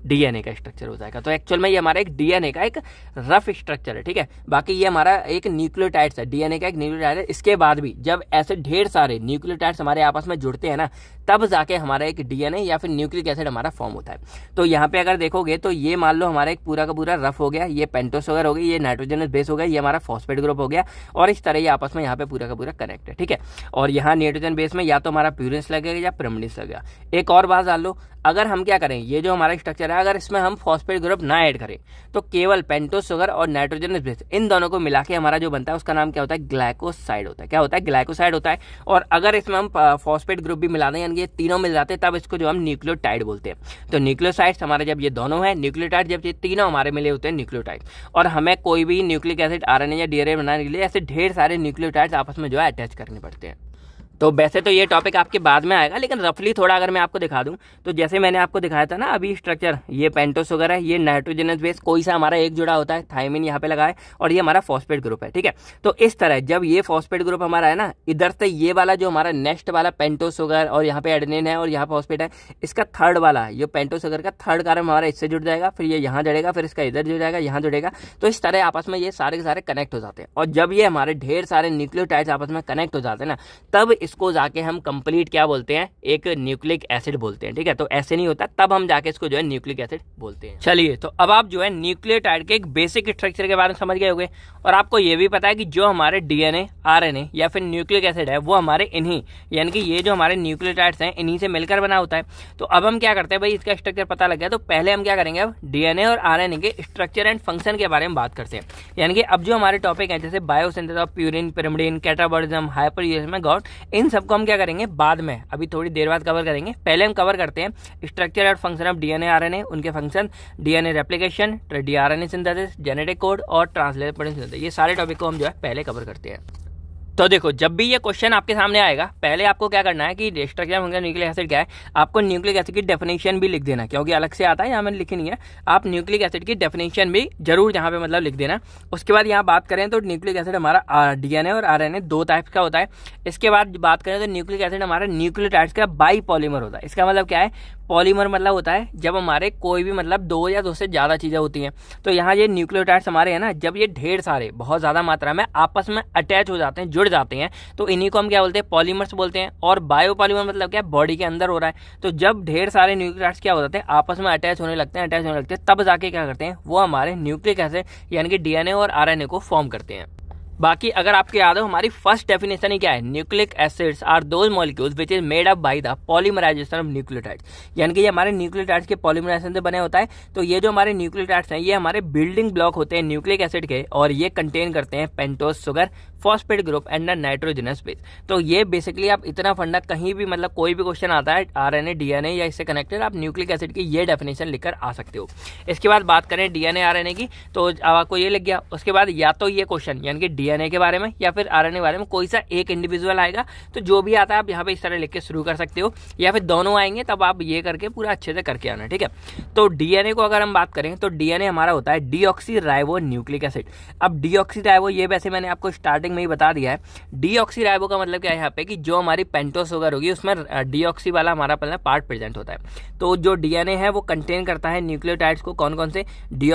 डीएनए का स्ट्रक्चर हो जाएगा तो एक्चुअल में ये हमारा एक डीएनए का एक रफ स्ट्रक्चर है ठीक है बाकी ये हमारा एक न्यूक्लियोटाइड्स है डीएनए का एक न्यूक्लियोटाइड है इसके बाद भी जब ऐसे ढेर सारे न्यूक्लियोटाइड्स हमारे आपस में जुड़ते हैं ना तब जाके हमारा एक डीएनए या फिर न्यूक्लिक एसिड हमारा फॉर्म होता है तो यहाँ पे अगर देखोगे तो ये मान लो हमारा एक पूरा का पूरा रफ हो गया ये पेंटोस वगैरह हो गई ये नाइट्रोजनस बेस हो गया ये हमारा फॉस्फेट ग्रुप हो गया और इस तरह ये आपस में यहाँ पे पूरा का पूरा कनेक्ट है ठीक है और यहाँ नाइट्रोजन बेस में या तो हमारा प्यूरेंस लगेगा या प्रमडिस लगेगा एक और बात डाल लो अगर हम क्या करें ये जो हमारा स्ट्रक्चर है अगर इसमें हम फॉस्फेट ग्रुप ना ऐड करें तो केवल पेंटोस शुगर और नाइट्रोजनस बेस इन दोनों को मिला के हमारा जो बनता है उसका नाम क्या होता है ग्लाइकोसाइड होता है क्या होता है ग्लाइकोसाइड होता है और अगर इसमें हम फॉस्फेट ग्रुप भी मिला दें यानी ये तीनों मिल जाते हैं तब इसको जो हम न्यूक्लियोटाइड बोलते हैं तो न्यूक्लियोसाइड्स हमारे जब ये दोनों हैं न्यूक्लियोटाइड जब ये तीनों हमारे मिले होते हैं न्यूक्लियोटाइड और हमें कोई भी न्यूक्लिक एसिड आर या डी बनाने के लिए ऐसे ढेर सारे न्यूक्लियोटाइड्स आपस में जो है अटैच करने पड़ते हैं तो वैसे तो ये टॉपिक आपके बाद में आएगा लेकिन रफली थोड़ा अगर मैं आपको दिखा दूं तो जैसे मैंने आपको दिखाया था ना अभी स्ट्रक्चर ये पेंटोस वगैरह है ये नाइट्रोजनस बेस कोई सा हमारा एक जुड़ा होता है थायमिन यहाँ पे लगा है और ये हमारा फॉस्फेट ग्रुप है ठीक है तो इस तरह जब ये फॉस्फेट ग्रुप हमारा है ना इधर से ये वाला जो हमारा नेक्स्ट वाला पेंटोस वगैरह और यहाँ पे एडनिन है और यहाँ फॉस्फेट है इसका थर्ड वाला ये पेंटोस वगैरह का थर्ड कारण हमारा इससे जुड़ जाएगा फिर ये यहाँ जुड़ेगा फिर इसका इधर जुड़ जाएगा यहाँ जुड़ेगा तो इस तरह आपस में ये सारे के सारे कनेक्ट हो जाते हैं और जब ये हमारे ढेर सारे न्यूक्लियोटाइड्स आपस में कनेक्ट हो जाते हैं ना तब इसको जाके हम कंप्लीट क्या बोलते हैं एक न्यूक्लिक एसिड बोलते हैं ठीक है तो ऐसे नहीं होता तब हम जाके इसको जो है न्यूक्लिक एसिड बोलते हैं चलिए तो अब आप जो है न्यूक्लियोटाइड के एक बेसिक स्ट्रक्चर के बारे में समझ गए होंगे और आपको ये भी पता है कि जो हमारे डीएनए आरएनए या फिर न्यूक्लिक एसिड है वो हमारे इन्हीं यानी कि ये जो हमारे न्यूक्लियोटाइड्स हैं इन्हीं से मिलकर बना होता है तो अब हम क्या करते हैं भाई इसका स्ट्रक्चर पता लग गया तो पहले हम क्या करेंगे अब डीएनए और आर के स्ट्रक्चर एंड फंक्शन के बारे में बात करते हैं यानी कि अब जो हमारे टॉपिक है जैसे biosynthesis of purine pyrimidine catabolism hyper gout इन सबको हम क्या करेंगे बाद में अभी थोड़ी देर बाद कवर करेंगे पहले हम कवर करते हैं स्ट्रक्चर और फंक्शन ऑफ डीएनए आरएनए उनके function DNA replication D RNA synthesis genetic code और ट्रांसलेट ये सारे टॉपिक को हम जो है पहले कवर करते हैं तो देखो जब भी ये क्वेश्चन आपके सामने आएगा पहले आपको क्या करना है कि डिस्ट्रक्चर होंगे न्यूक्लिक एसिड क्या है आपको न्यूक्लिक एसिड की डेफिनेशन भी लिख देना क्योंकि अलग से आता है यहाँ मैंने लिखी नहीं है आप न्यूक्लिक एसिड की डेफिनेशन भी जरूर यहाँ पे मतलब लिख देना उसके बाद यहाँ बात करें तो न्यूक्लिक एसिड हमारा डीएनए और आरएनए दो टाइप का होता है इसके बाद बात करें तो न्यूक्लिक एसिड हमारा न्यूक्लियर का बाई होता है इसका मतलब क्या है पॉलीमर मतलब होता है जब हमारे कोई भी मतलब दो या दो से ज़्यादा चीज़ें होती हैं तो यहाँ ये न्यूक्लियोटाइड्स हमारे हैं ना जब ये ढेर सारे बहुत ज़्यादा मात्रा में आपस में अटैच हो जाते हैं जुड़ जाते हैं तो इन्हीं को हम क्या बोलते हैं पॉलीमर्स बोलते हैं और बायोपॉलीमर मतलब क्या बॉडी के अंदर हो रहा है तो जब ढेर सारे न्यूक्लियोटाइड्स क्या हो जाते हैं आपस में अटैच होने लगते हैं अटैच होने लगते हैं तब जाके क्या करते हैं वो हमारे न्यूक्लिक एसिड यानी कि डीएनए और ए को फॉर्म करते हैं बाकी अगर आपको याद हो हमारी फर्स्ट डेफिनेशन ही क्या है न्यूक्लिक एसिड्स आर दो molecules which is made up by the polymerization of nucleotides यानी कि ये हमारे न्यूक्लियोटाइड्स के पॉलीमराइजेशन से बने होता है तो ये जो हमारे न्यूक्लियोटाइड्स हैं ये हमारे बिल्डिंग ब्लॉक होते हैं न्यूक्लिक एसिड के और ये कंटेन करते हैं pentose sugar phosphate group and the nitrogenous base तो ये बेसिकली आप इतना फंडा कहीं भी मतलब कोई भी क्वेश्चन आता है आरएनए डीएनए या इससे कनेक्टेड आप न्यूक्लिक एसिड की ये डेफिनेशन लिखकर आ सकते हो इसके बाद बात करें डीएनए आरएनए की तो अब आपको ये लग गया उसके बाद या तो ये क्वेश्चन यानी कि डीएनए के बारे में या फिर आरएनए के बारे में कोई सा एक इंडिविजुअल आएगा तो जो भी आता है आप यहाँ पर इस तरह लिख के शुरू कर सकते हो या फिर दोनों आएंगे तब आप ये करके पूरा अच्छे से करके आना ठीक है तो डीएनए को अगर हम बात करें तो डीएनए हमारा होता है ऑक्सी राइवो न्यूक्लिक एसिड अब ऑक्सी राइवो ये वैसे मैंने आपको स्टार्टिंग स्टार्टिंग में ही बता दिया है डी का मतलब क्या है यहाँ पे कि जो हमारी पेंटो शुगर होगी उसमें डी वाला हमारा पहले पार्ट प्रेजेंट होता है तो जो डीएनए है वो कंटेन करता है न्यूक्लियोटाइड्स को कौन कौन से डी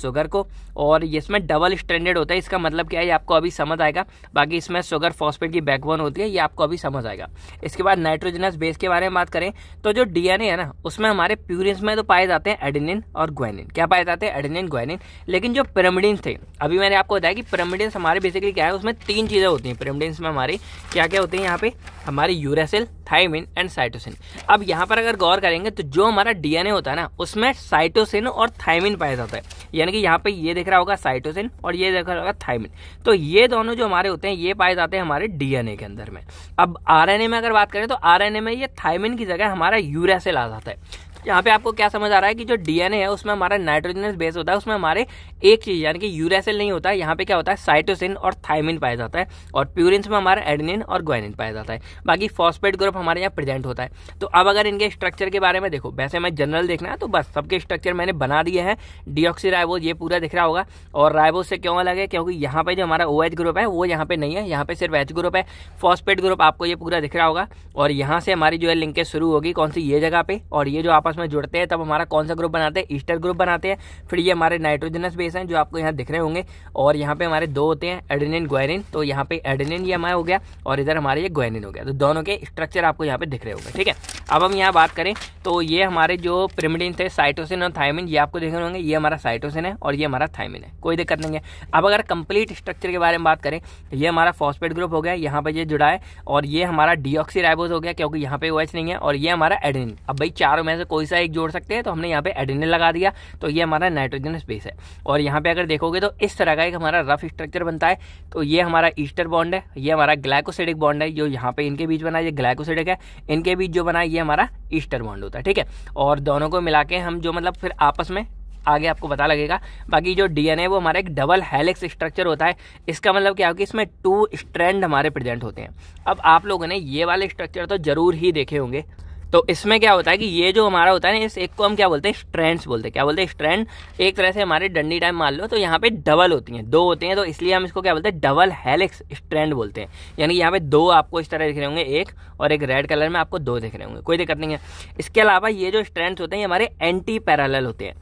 शुगर को और इसमें डबल स्टैंडर्ड होता है इसका मतलब क्या है ये आपको अभी समझ आएगा बाकी इसमें शुगर फॉस्फेट की बैकबोन होती है ये आपको अभी समझ आएगा इसके बाद नाइट्रोजनस बेस के बारे में बात करें तो जो डीएनए है ना उसमें हमारे प्यूरिन में तो पाए जाते हैं एडिनिन और ग्वेनिन क्या पाए जाते हैं एडिनिन ग्वेनिन लेकिन जो पिरामिडिन थे अभी मैंने आपको बताया कि पिरामिडिन हमारे बेसिकली क्या है उसमें तीन चीज़ें होती हैं पिरिमडिन्स में हमारी क्या क्या होती है यहाँ पे हमारी यूरेसिल थाइमिन एंड साइटोसिन अब यहाँ पर अगर गौर करेंगे तो जो हमारा डीएनए होता है ना उसमें साइटोसिन और थाइमिन पाया जाता है यानी कि यहाँ पे ये दिख रहा होगा साइटोसिन और ये दिख रहा होगा थाइमिन तो ये दोनों जो हमारे होते हैं ये पाए जाते हैं हमारे डीएनए के अंदर में अब आरएनए में अगर बात करें तो आरएनए में ये थाइमिन की जगह हमारा यूरेसिल आ जाता है यहाँ पे आपको क्या समझ आ रहा है कि जो डीएनए है उसमें हमारा नाइट्रोजनस बेस होता है उसमें हमारे एक चीज यानी कि यूरेसिल नहीं होता है यहाँ पे क्या होता है साइटोसिन और थायमिन पाया जाता है और प्यूरिन में हमारा एडनिन और ग्वाइनिन पाया जाता है बाकी फॉस्पेट ग्रुप हमारे यहाँ प्रेजेंट होता है तो अब अगर इनके स्ट्रक्चर के बारे में देखो वैसे मैं जनरल देखना है तो बस सबके स्ट्रक्चर मैंने बना दिए हैं डीऑक्सी ये पूरा दिख रहा होगा और राइबोज से क्यों अलग है क्योंकि यहाँ पे जो हमारा ओ एच ग्रुप है वो यहाँ पे नहीं है यहाँ पे सिर्फ एच ग्रुप है फॉस्पेट ग्रुप आपको ये पूरा दिख रहा होगा और यहाँ से हमारी जो है लिंकेज शुरू होगी कौन सी ये जगह पे और ये जो आप आपस में जुड़ते हैं तब हमारा कौन सा ग्रुप बनाते हैं ईस्टर ग्रुप बनाते हैं फिर ये हमारे नाइट्रोजनस बेस हैं जो आपको यहाँ दिख रहे होंगे और यहाँ पे हमारे दो होते हैं एडेनिन ग्वायरिन तो यहाँ पे एडेनिन ये हमारा हो गया और इधर हमारे ये ग्वायरिन हो गया तो दोनों के स्ट्रक्चर आपको यहाँ पे दिख रहे होंगे ठीक है अब हम यहाँ बात करें तो ये हमारे जो प्रिमिडिन थे साइटोसिन और थायमिन ये आपको दिख रहे होंगे ये हमारा साइटोसिन है और ये हमारा थायमिन है कोई दिक्कत नहीं है अब अगर कंप्लीट स्ट्रक्चर के बारे में बात करें तो ये हमारा फॉस्पेट ग्रुप हो गया यहाँ पर ये जुड़ा है और ये हमारा डीऑक्सी हो गया क्योंकि यहाँ पे ओ OH नहीं है और ये हमारा एडेनिन अब भाई चारों में से कोई कोई सा एक जोड़ सकते हैं तो हमने यहाँ पे एडिनल लगा दिया तो ये हमारा नाइट्रोजन स्पेस है और यहाँ पे अगर देखोगे तो इस तरह का एक हमारा रफ स्ट्रक्चर बनता है तो ये हमारा ईस्टर बॉन्ड है ये हमारा ग्लाइकोसिडिक बॉन्ड है जो यहाँ पे इनके बीच बना ये ग्लाइकोसिडिक है इनके बीच जो बना ये हमारा ईस्टर बॉन्ड होता है ठीक है और दोनों को मिला के हम जो मतलब फिर आपस में आगे आपको पता लगेगा बाकी जो डीएनए वो हमारा एक डबल हेलिक्स स्ट्रक्चर होता है इसका मतलब क्या होगा कि इसमें टू स्ट्रैंड हमारे प्रेजेंट होते हैं अब आप लोगों ने ये वाले स्ट्रक्चर तो ज़रूर ही देखे होंगे तो इसमें क्या होता है कि ये जो हमारा होता है ना इस एक को हम क्या बोलते हैं स्ट्रेंड्स बोलते हैं क्या बोलते हैं स्ट्रेंड एक तरह से हमारे डंडी टाइम मान लो तो यहाँ पे डबल होती हैं दो होती हैं तो इसलिए हम इसको क्या बोलते हैं डबल हेलिक्स स्ट्रेंड बोलते हैं यानी यहाँ पे दो आपको इस तरह दिख रहे होंगे एक और एक रेड कलर में आपको दो दिख रहे होंगे कोई दिक्कत नहीं है इसके अलावा ये जो स्ट्रेंड्स होते हैं ये हमारे एंटी पैरल होते हैं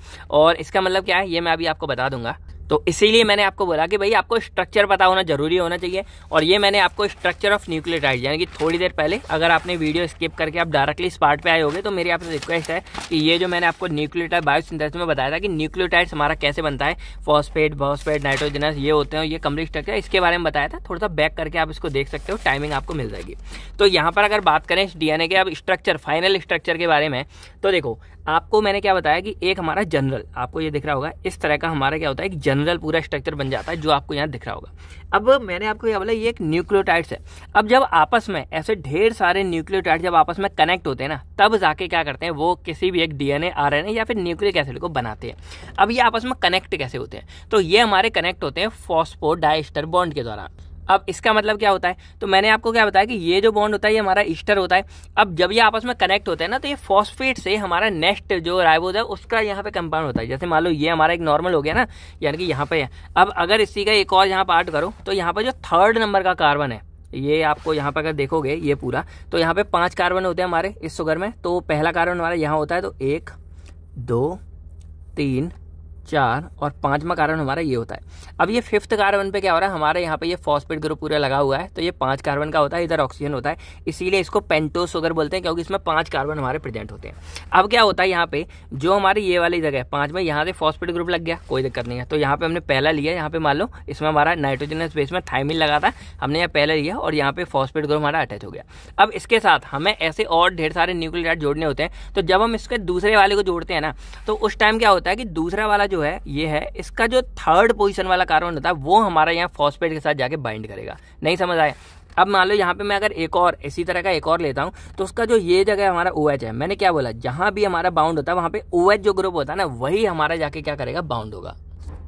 और इसका मतलब क्या है ये मैं अभी आपको बता दूंगा तो इसीलिए मैंने आपको बोला कि भाई आपको स्ट्रक्चर पता होना ज़रूरी होना चाहिए और ये मैंने आपको स्ट्रक्चर ऑफ न्यूक्लियोटाइड यानी कि थोड़ी देर पहले अगर आपने वीडियो स्किप करके आप डायरेक्टली इस पार्ट पे आए होगे तो मेरी आपसे रिक्वेस्ट है कि ये जो मैंने आपको न्यूक्लियोटाइड बायोसिंथेसिस में बताया था कि न्यूक्लियोटाइड्स हमारा कैसे बनता है फॉस्फेट बॉस्फेट नाइट्रोजनस ये होते हैं ये कम्प्लीट स्ट्रक्चर इसके बारे में बताया था थोड़ा सा बैक करके आप इसको देख सकते हो टाइमिंग आपको मिल जाएगी तो यहाँ पर अगर बात करें इस डीएनए के अब स्ट्रक्चर फाइनल स्ट्रक्चर के बारे में तो देखो आपको मैंने क्या बताया कि एक हमारा जनरल आपको ये दिख रहा होगा इस तरह का हमारा क्या होता है एक जनरल पूरा स्ट्रक्चर बन जाता है जो आपको यहाँ दिख रहा होगा अब मैंने आपको क्या बोला ये एक न्यूक्लियोटाइड्स है अब जब आपस में ऐसे ढेर सारे न्यूक्लियोटाइड जब आपस में कनेक्ट होते हैं ना तब जाके क्या करते हैं वो किसी भी एक डीएनए एन या फिर न्यूक्लिक एसिड को बनाते हैं अब ये आपस में कनेक्ट कैसे होते हैं तो ये हमारे कनेक्ट होते हैं फॉस्पोडाइस्टर बॉन्ड के द्वारा अब इसका मतलब क्या होता है तो मैंने आपको क्या बताया कि ये जो बॉन्ड होता है ये हमारा ईस्टर होता है अब जब ये आपस में कनेक्ट होता है ना तो ये फॉस्फेट से हमारा नेक्स्ट जो राइबोज है उसका यहाँ पे कंपाउंड होता है जैसे मान लो ये हमारा एक नॉर्मल हो गया ना यानी कि यहाँ पे है अब अगर इसी का एक और यहाँ पार्ट करो तो यहाँ पर जो थर्ड नंबर का कार्बन है ये आपको यहाँ पर अगर देखोगे ये पूरा तो यहाँ पे पांच कार्बन होते हैं हमारे इस शुगर में तो पहला कार्बन हमारा यहाँ होता है तो एक दो तीन चार और पांचवा कार्बन हमारा ये होता है अब ये फिफ्थ कार्बन पे क्या हो रहा है हमारे यहाँ पे ये फॉस्फेट ग्रुप पूरा लगा हुआ है तो ये पांच कार्बन का होता है इधर ऑक्सीजन होता है इसीलिए इसको पेंटोस शुगर बोलते हैं क्योंकि इसमें पांच कार्बन हमारे प्रेजेंट होते हैं अब क्या होता है यहाँ पे जो हमारी ये वाली जगह है पाँच में यहाँ से फॉस्फेट ग्रुप लग गया कोई दिक्कत नहीं है तो यहाँ पे हमने पहला लिया यहाँ पे मान लो इसमें हमारा नाइट्रोजनस बेस में थाइमिन लगा था हमने यहाँ पहला लिया और यहाँ पे फॉस्फेट ग्रुप हमारा अटैच हो गया अब इसके साथ हमें ऐसे और ढेर सारे न्यूक्लियर जोड़ने होते हैं तो जब हम इसके दूसरे वाले को जोड़ते हैं ना तो उस टाइम क्या होता है कि दूसरा वाला जो है ये है इसका जो थर्ड पोजिशन वाला कार्बन होता है वो हमारा यहाँ फॉस्फेट के साथ जाके बाइंड करेगा नहीं समझ आया अब मान लो यहाँ पे मैं अगर एक और इसी तरह का एक और लेता हूँ तो उसका जो ये जगह हमारा ओ OH है मैंने क्या बोला जहाँ भी हमारा बाउंड होता है वहाँ पे ओ OH जो ग्रुप होता है ना वही हमारा जाके क्या करेगा बाउंड होगा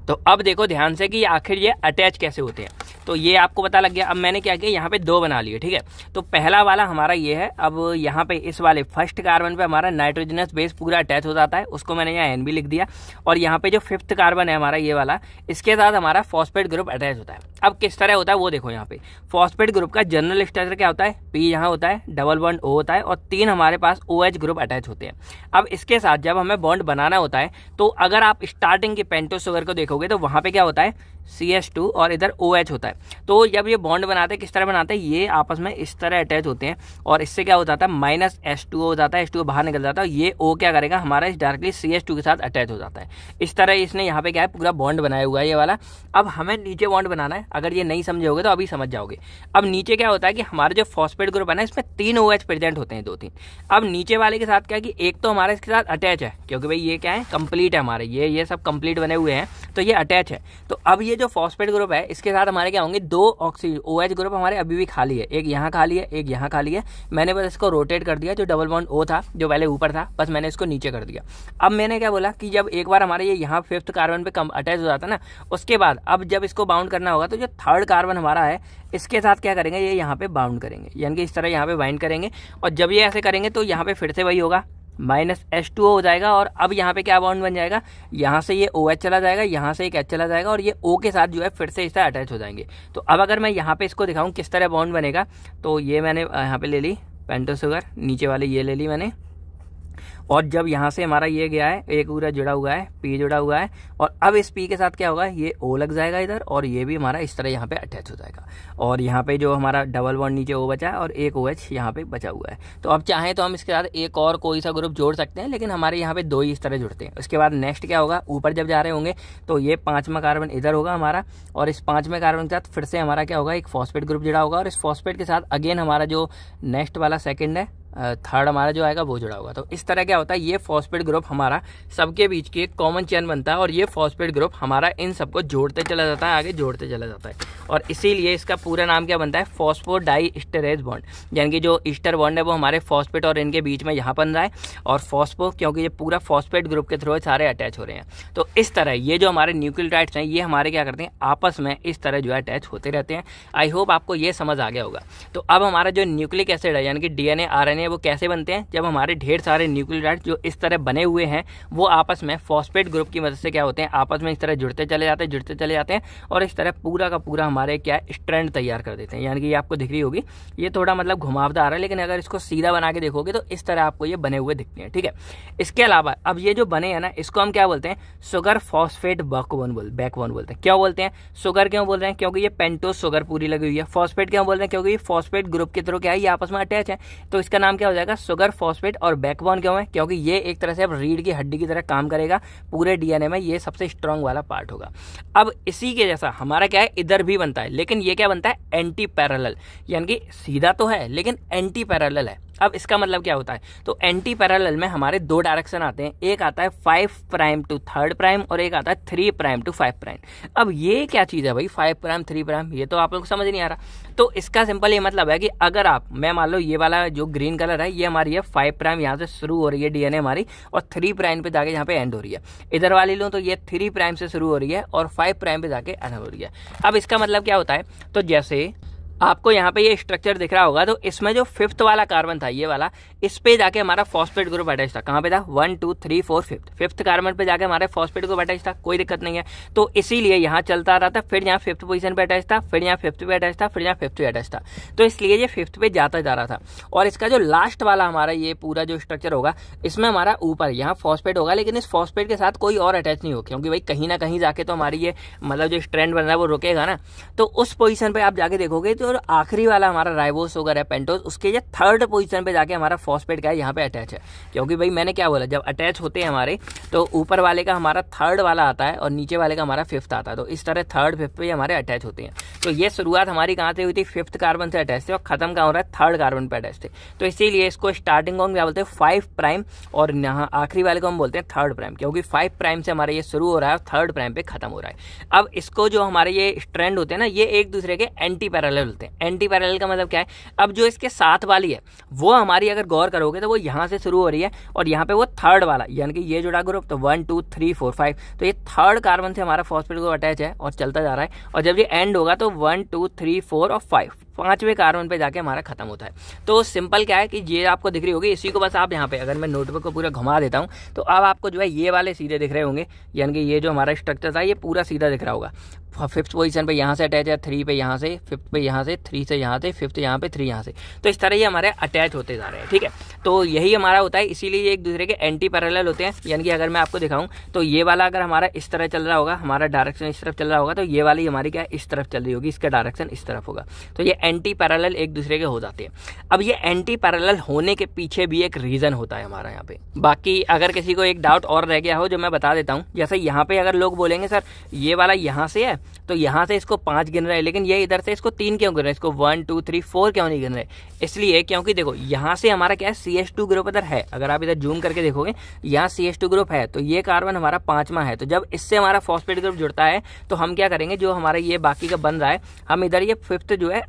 तो अब देखो ध्यान से कि आखिर ये अटैच कैसे होते हैं तो ये आपको पता लग गया अब मैंने क्या किया यहाँ पे दो बना लिए ठीक है तो पहला वाला हमारा ये है अब यहाँ पे इस वाले फर्स्ट कार्बन पे हमारा नाइट्रोजनस बेस पूरा अटैच हो जाता है उसको मैंने यहाँ एन लिख दिया और यहाँ पे जो फिफ्थ कार्बन है हमारा ये वाला इसके साथ हमारा फॉस्फेट ग्रुप अटैच होता है अब किस तरह होता है वो देखो यहाँ पे फॉस्फेट ग्रुप का जनरल स्ट्रक्चर क्या होता है पी यहाँ होता है डबल बॉन्ड ओ होता है और तीन हमारे पास ओ एच ग्रुप अटैच होते हैं अब इसके साथ जब हमें बॉन्ड बनाना होता है तो अगर आप स्टार्टिंग के वगैरह को देखो देखोगे तो वहाँ पे क्या होता है सी एस टू और इधर ओ OH एच होता है तो जब ये बॉन्ड बनाते हैं किस तरह बनाते हैं ये आपस में इस तरह अटैच होते हैं और इससे क्या हो जाता है माइनस एस टू हो जाता है एस टू बाहर निकल जाता है ये ओ क्या करेगा हमारा इस डायरेक्टली सी एस टू के साथ अटैच हो जाता है इस तरह इसने यहाँ पे क्या है पूरा बॉन्ड बनाया हुआ है ये वाला अब हमें नीचे बॉन्ड बनाना है अगर ये नहीं समझोगे तो अभी समझ जाओगे अब नीचे क्या होता है कि हमारा जो फॉस्पेड ग्रुप है ना इसमें तीन ओ OH प्रेजेंट होते हैं दो तीन अब नीचे वाले के साथ क्या है कि एक तो हमारा इसके साथ अटैच है क्योंकि भाई ये क्या है कंप्लीट है हमारे ये ये सब कंप्लीट बने हुए हैं तो ये अटैच है तो अब ये ये जो फॉस्फेट ग्रुप है इसके साथ हमारे क्या होंगे दो ऑक्सीजन ओ एच ग्रुप हमारे अभी भी खाली है एक यहाँ खाली है एक यहाँ खाली है मैंने बस इसको रोटेट कर दिया जो डबल बॉन्ड ओ था जो पहले ऊपर था बस मैंने इसको नीचे कर दिया अब मैंने क्या बोला कि जब एक बार हमारे ये यहाँ फिफ्थ कार्बन पे कम अटैच हो जाता ना उसके बाद अब जब इसको बाउंड करना होगा तो जो थर्ड कार्बन हमारा है इसके साथ क्या करेंगे ये यहाँ पे बाउंड करेंगे यानी कि इस तरह यहाँ पे बाइंड करेंगे और जब ये ऐसे करेंगे तो यहाँ पे फिर से वही होगा माइनस एच टू हो जाएगा और अब यहाँ पे क्या बॉन्ड बन जाएगा यहाँ से ये ओ OH एच चला जाएगा यहाँ से एक एच चला जाएगा और ये ओ के साथ जो है फिर से इस तरह अटैच हो जाएंगे तो अब अगर मैं यहाँ पे इसको दिखाऊँ किस तरह बॉन्ड बनेगा तो ये मैंने यहाँ पे ले ली पेंटोसुगर नीचे वाली ये ले ली मैंने और जब यहाँ से हमारा ये गया है एक पूरा जुड़ा हुआ है पी जुड़ा हुआ है और अब इस पी के साथ क्या होगा ये ओ लग जाएगा इधर और ये भी हमारा इस तरह यहाँ पे अटैच हो जाएगा और यहाँ पे जो हमारा डबल वन नीचे ओ बचा है और एक ओ एच यहाँ पे बचा हुआ है तो अब चाहें तो हम इसके साथ एक और कोई सा ग्रुप जोड़ सकते हैं लेकिन हमारे यहाँ पे दो ही इस तरह जुड़ते हैं उसके बाद नेक्स्ट क्या होगा ऊपर जब जा रहे होंगे तो ये पांचवा कार्बन इधर होगा हमारा और इस पांचवें कार्बन के साथ फिर से हमारा क्या होगा एक फॉस्फेट ग्रुप जुड़ा होगा और इस फॉस्फेट के साथ अगेन हमारा जो नेक्स्ट वाला सेकेंड है थर्ड हमारा जो आएगा वो जुड़ा होगा तो इस तरह क्या होता है ये फॉस्पेट ग्रुप हमारा सबके बीच की एक कॉमन चैन बनता है और ये फॉस्पेट ग्रुप हमारा इन सबको जोड़ते चला जाता है आगे जोड़ते चला जाता है और इसीलिए इसका पूरा नाम क्या बनता है डाई स्टरेज बॉन्ड यानी कि जो ईस्टर बॉन्ड है वो हमारे फॉस्पेट और इनके बीच में यहाँ बन रहा है और फॉस्पो क्योंकि ये पूरा फॉस्पेट ग्रुप के थ्रू सारे अटैच हो रहे हैं तो इस तरह ये जो हमारे न्यूक्लियोटाइड्स हैं ये हमारे क्या करते हैं आपस में इस तरह जो है अटैच होते रहते हैं आई होप आपको ये समझ आ गया होगा तो अब हमारा जो न्यूक्लिक एसिड है यानी कि डी एन बने हैं वो कैसे बनते हैं जब हमारे ढेर सारे न्यूक्लियोटाइड जो इस तरह बने हुए हैं वो आपस में फॉस्फेट ग्रुप की मदद से क्या होते हैं आपस में इस तरह जुड़ते चले जाते हैं जुड़ते चले जाते हैं और इस तरह पूरा का पूरा हमारे क्या स्ट्रैंड तैयार कर देते हैं यानी कि ये आपको दिख रही होगी ये थोड़ा मतलब घुमावदार है लेकिन अगर इसको सीधा बना के देखोगे तो इस तरह आपको ये बने हुए दिखते हैं ठीक है इसके अलावा अब ये जो बने हैं ना इसको हम क्या बोलते हैं सुगर फॉस्फेट बकवन बोल बैकवन बोलते हैं क्यों बोलते हैं सुगर क्यों बोल रहे हैं क्योंकि ये पेंटोस सुगर पूरी लगी हुई है फॉस्फेट क्यों बोल रहे हैं क्योंकि फॉस्फेट ग्रुप के थ्रू क्या है ये आपस में अटैच है तो इसका नाम क्या हो जाएगा सुगर फॉस्फेट और बैकबोन क्यों है क्योंकि ये एक तरह से अब रीढ़ की हड्डी की तरह काम करेगा पूरे डीएनए में ये सबसे स्ट्रांग वाला पार्ट होगा अब इसी के जैसा हमारा क्या है इधर भी बनता है लेकिन ये क्या बनता है एंटी पैरल यानी कि सीधा तो है लेकिन एंटी पैरल है अब इसका मतलब क्या होता है तो एंटी पैरेलल में हमारे दो डायरेक्शन आते हैं एक आता है five prime to third prime और एक आता है three prime to five prime अब ये क्या चीज़ है भाई फाइव प्राइम थ्री प्राइम ये तो आप लोग समझ नहीं आ रहा तो इसका सिंपल ये मतलब है कि अगर आप मैं मान लो ये वाला जो ग्रीन कलर है ये हमारी है फाइव प्राइम यहाँ से शुरू हो रही है डीएनए हमारी और थ्री प्राइम पे जाके यहाँ पे एंड हो रही है इधर वाली लूँ तो ये थ्री प्राइम से शुरू हो रही है और फाइव प्राइम पे जाके एंड हो रही है अब इसका मतलब क्या होता है तो जैसे आपको यहाँ पे ये स्ट्रक्चर दिख रहा होगा तो इसमें जो फिफ्थ वाला कार्बन था ये वाला इस पे जाके हमारा फॉस्फेट ग्रुप अटैच था कहाँ पे था one two three four fifth fifth carbon पे जाके हमारा फॉस्फेट ग्रुप अटैच था कोई दिक्कत नहीं है तो इसीलिए यहाँ चलता रहा था फिर यहाँ फिफ्थ पोजीशन पे अटैच था फिर यहाँ फिफ्थ पे अटैच था फिर यहाँ फिफ्थ पे अटैच था तो इसलिए ये फिफ्थ पे जाता जा रहा था और इसका जो लास्ट वाला हमारा ये पूरा जो स्ट्रक्चर होगा इसमें हमारा ऊपर यहाँ फॉस्फेट होगा लेकिन इस फॉस्फेट के साथ कोई और अटैच नहीं होगा क्योंकि भाई कहीं ना कहीं जाके तो हमारी ये मतलब जो स्ट्रेंड बन रहा है वो रुकेगा ना तो उस पोजिशन पर आप जाके देखोगे तो आखिरी वाला हमारा राइबोस वगैरह पेंटोस उसके ये थर्ड पोजिशन पर जाके हमारा फॉस्फेट का है यहाँ पे अटैच है क्योंकि भाई मैंने क्या बोला जब अटैच होते हैं हमारे तो ऊपर वाले का हमारा थर्ड वाला आता है और नीचे वाले का हमारा फिफ्थ आता है तो इस तरह थर्ड फिफ्थ पे हमारे अटैच होते हैं तो ये शुरुआत हमारी कहाँ से हुई थी फिफ्थ कार्बन से अटैच थे और खत्म कहाँ हो रहा है थर्ड कार्बन पर अटैच थे तो इसीलिए इसको स्टार्टिंग को हम क्या बोलते हैं फाइव प्राइम और यहाँ आखिरी वाले को हम बोलते हैं थर्ड प्राइम क्योंकि फाइव प्राइम से हमारा ये शुरू हो रहा है और थर्ड प्राइम पे खत्म हो रहा है अब इसको जो हमारे ये स्ट्रेंड होते हैं ना ये एक दूसरे के एंटी पैरल होते हैं एंटी पैरल का मतलब क्या है अब जो इसके साथ वाली है वो हमारी अगर गौर गौर करोगे तो वो यहाँ से शुरू हो रही है और यहाँ पे वो थर्ड वाला यानी कि ये जुड़ा ग्रुप तो one two three four five तो ये थर्ड कार्बन से हमारा फॉस्फेट ग्रुप अटैच है और चलता जा रहा है और जब ये एंड होगा तो वन टू थ्री फोर और फाइव पांचवें कार्बन पे जाके हमारा खत्म होता है तो सिंपल क्या है कि ये आपको दिख रही होगी इसी को बस आप यहाँ पे अगर मैं नोटबुक को पूरा घुमा देता हूँ तो अब आपको जो है ये वाले सीधे दिख रहे होंगे यानी कि ये जो हमारा स्ट्रक्चर था ये पूरा सीधा दिख रहा होगा फिफ्थ पोजीशन पे यहाँ से अटैच है थ्री पे यहाँ से फिफ्थ पे यहाँ से थ्री से यहाँ से फिफ्थ यहाँ पे थ्री यहाँ से तो इस तरह ये हमारे अटैच होते जा रहे हैं ठीक है तो यही हमारा होता है इसीलिए ये एक दूसरे के एंटी पैरेलल होते हैं यानी कि अगर मैं आपको दिखाऊं तो ये वाला अगर हमारा इस तरह चल रहा होगा हमारा डायरेक्शन इस तरफ चल रहा होगा तो ये वाली हमारी क्या इस तरफ चल रही होगी इसका डायरेक्शन इस तरफ होगा तो ये एंटी पैरेलल एक दूसरे के हो जाते हैं अब ये एंटी पैरेलल होने के पीछे भी एक रीज़न होता है हमारा यहाँ पे बाकी अगर किसी को एक डाउट और रह गया हो जो मैं बता देता हूँ जैसे यहाँ पे अगर लोग बोलेंगे सर ये वाला यहाँ से है तो यहाँ से इसको पाँच गिन रहा है लेकिन ये इधर से इसको तीन क्यों गिन रहा है इसको वन टू थ्री फोर क्यों नहीं गिन रहे इसलिए क्योंकि देखो यहाँ से हमारा क्या है सी एस टू ग्रुप इधर है अगर आप इधर जूम करके देखोगे यहाँ सी एस टू ग्रुप है तो ये कार्बन हमारा पांचवा है तो जब इससे हमारा फॉस्फेट ग्रुप जुड़ता है तो हम क्या करेंगे जो हमारा ये बाकी का बन रहा है हम इधर ये फिफ्थ जो है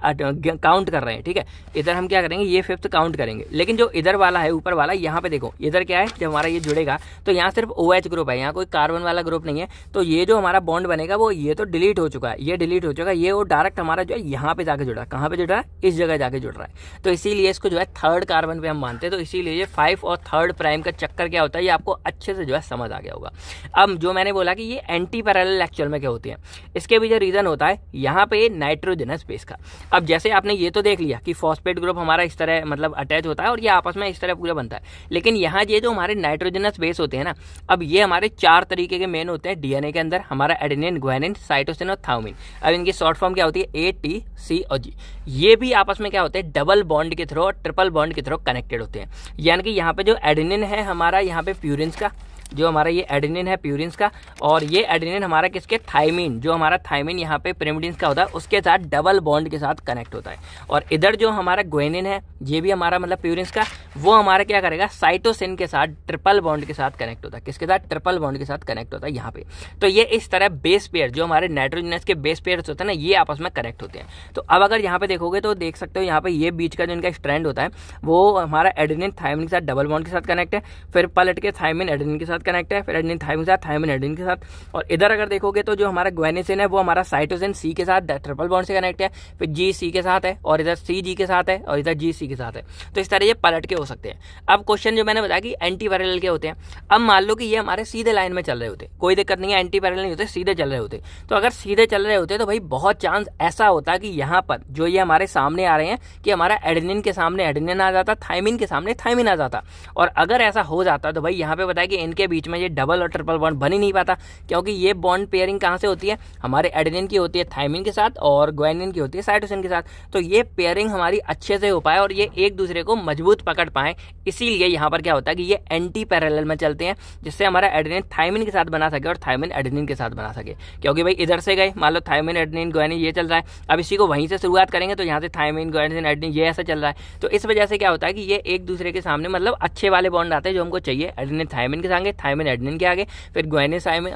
काउंट कर रहे हैं ठीक है इधर हम क्या करेंगे ये फिफ्थ काउंट करेंगे लेकिन जो इधर वाला है ऊपर वाला यहाँ पे देखो इधर क्या है जब हमारा ये जुड़ेगा तो यहाँ सिर्फ ओ एच ग्रुप है यहाँ कोई कार्बन वाला ग्रुप नहीं है तो ये जो हमारा बॉन्ड बनेगा वो ये तो डिलीट हो चुका है ये डिलीट हो चुका है ये वो डायरेक्ट हमारा जो है यहाँ पे जाके है कहाँ पे जुड़ रहा है इस जगह जाके जुड़ रहा है तो इसीलिए इसको जो है थर्ड कार्बन पे हम मानते हैं तो इसीलिए ये फाइव और थर्ड प्राइम का चक्कर क्या होता है ये आपको अच्छे से जो है समझ आ गया होगा अब जो मैंने बोला कि ये एंटी पैरल एक्चुअल में क्या होती है इसके भी जो रीज़न होता है यहाँ पे नाइट्रोजनस बेस का अब जैसे आपने ये तो देख लिया कि फॉस्पेट ग्रुप हमारा इस तरह मतलब अटैच होता है और ये आपस में इस तरह पूरा बनता है लेकिन यहाँ ये जो हमारे नाइट्रोजनस बेस होते हैं ना अब ये हमारे चार तरीके के मेन होते हैं डीएनए के अंदर हमारा एडेनिन ग्वानिन साइटोसिन और थाउमिन अब इनकी शॉर्ट फॉर्म क्या होती है ए टी सी और जी ये भी आपस में क्या होते हैं डबल बॉन्ड के थ्रू और ट्रिपल बॉन्ड के थ्रू कनेक्टेड होते हैं यानी कि यहाँ पे जो एडिनिन है हमारा यहाँ पे प्यूरिन का जो हमारा ये एडिनिन है प्यूरिन्स का और ये एडिनिन हमारा किसके थाइमिन जो हमारा थाइमिन यहाँ पे प्रेमडिन का होता है उसके साथ डबल बॉन्ड के साथ कनेक्ट होता है और इधर जो हमारा ग्वेनिन है ये भी हमारा मतलब प्यूरिन्स का वो हमारा क्या करेगा साइटोसिन के साथ ट्रिपल बॉन्ड के साथ कनेक्ट होता है किसके साथ ट्रिपल बॉन्ड के साथ कनेक्ट होता है यहाँ पे तो ये इस तरह बेस पेयर जो हमारे नाइट्रोजनस के बेस पेयर होते हैं ना ये आपस में कनेक्ट होते हैं तो अब अगर यहाँ पे देखोगे तो देख सकते हो यहाँ पे ये बीच का जो इनका स्ट्रैंड होता है वो हमारा एडेनिन थाइमिन के साथ डबल बॉन्ड के साथ कनेक्ट है फिर पलट के थाइमिन एडिनिन के साथ साथ कनेक्ट है फिर एडेनिन थाइमिन के साथ थायमिन एडिन के साथ और इधर अगर देखोगे तो जो हमारा ग्वेनिसिन है वो हमारा साइटोसिन सी के साथ ट्रिपल बॉन्ड से कनेक्ट है फिर जी सी के साथ है और इधर सी जी के साथ है और इधर जी सी के साथ है तो इस तरह ये पलट के हो सकते हैं अब क्वेश्चन जो मैंने बताया कि एंटी वायरल के होते हैं अब मान लो कि ये हमारे सीधे लाइन में चल रहे होते कोई दिक्कत नहीं है एंटी वायरल नहीं होते सीधे चल रहे होते तो अगर सीधे चल रहे होते तो भाई बहुत चांस ऐसा होता कि यहाँ पर जो ये हमारे सामने आ रहे हैं कि हमारा एडनिन के सामने एडनिन आ जाता थाइमिन के सामने थाइमिन आ जाता और अगर ऐसा हो जाता तो भाई यहाँ पे बताया कि इनके के बीच में ये डबल और ट्रिपल बॉन्ड बन ही नहीं पाता क्योंकि ये बॉन्ड पेयरिंग कहाँ से होती है हमारे एडेनिन की होती है थाइमिन के साथ और ग्वेनिन की होती है साइटोसिन के साथ तो ये पेयरिंग हमारी अच्छे से हो पाए और ये एक दूसरे को मजबूत पकड़ पाए इसीलिए यहाँ पर क्या होता है कि ये एंटी पैरेलल में चलते हैं जिससे हमारा एडेनिन थाइमिन के साथ बना सके और थाइमिन एडेनिन के साथ बना सके क्योंकि भाई इधर से गए मान लो थाइमिन एडेनिन ग्वेनिन ये चल रहा है अब इसी को वहीं से शुरुआत करेंगे तो यहाँ से थाइमिन ग्वेनिन एडेनिन ये ऐसा चल रहा है तो इस वजह से क्या होता है कि ये एक दूसरे के सामने मतलब अच्छे वाले बॉन्ड आते हैं जो हमको चाहिए एडेनिन थाइमिन के सामने थायमिन एडनिन के आगे फिर ग्वेनिन साइमिन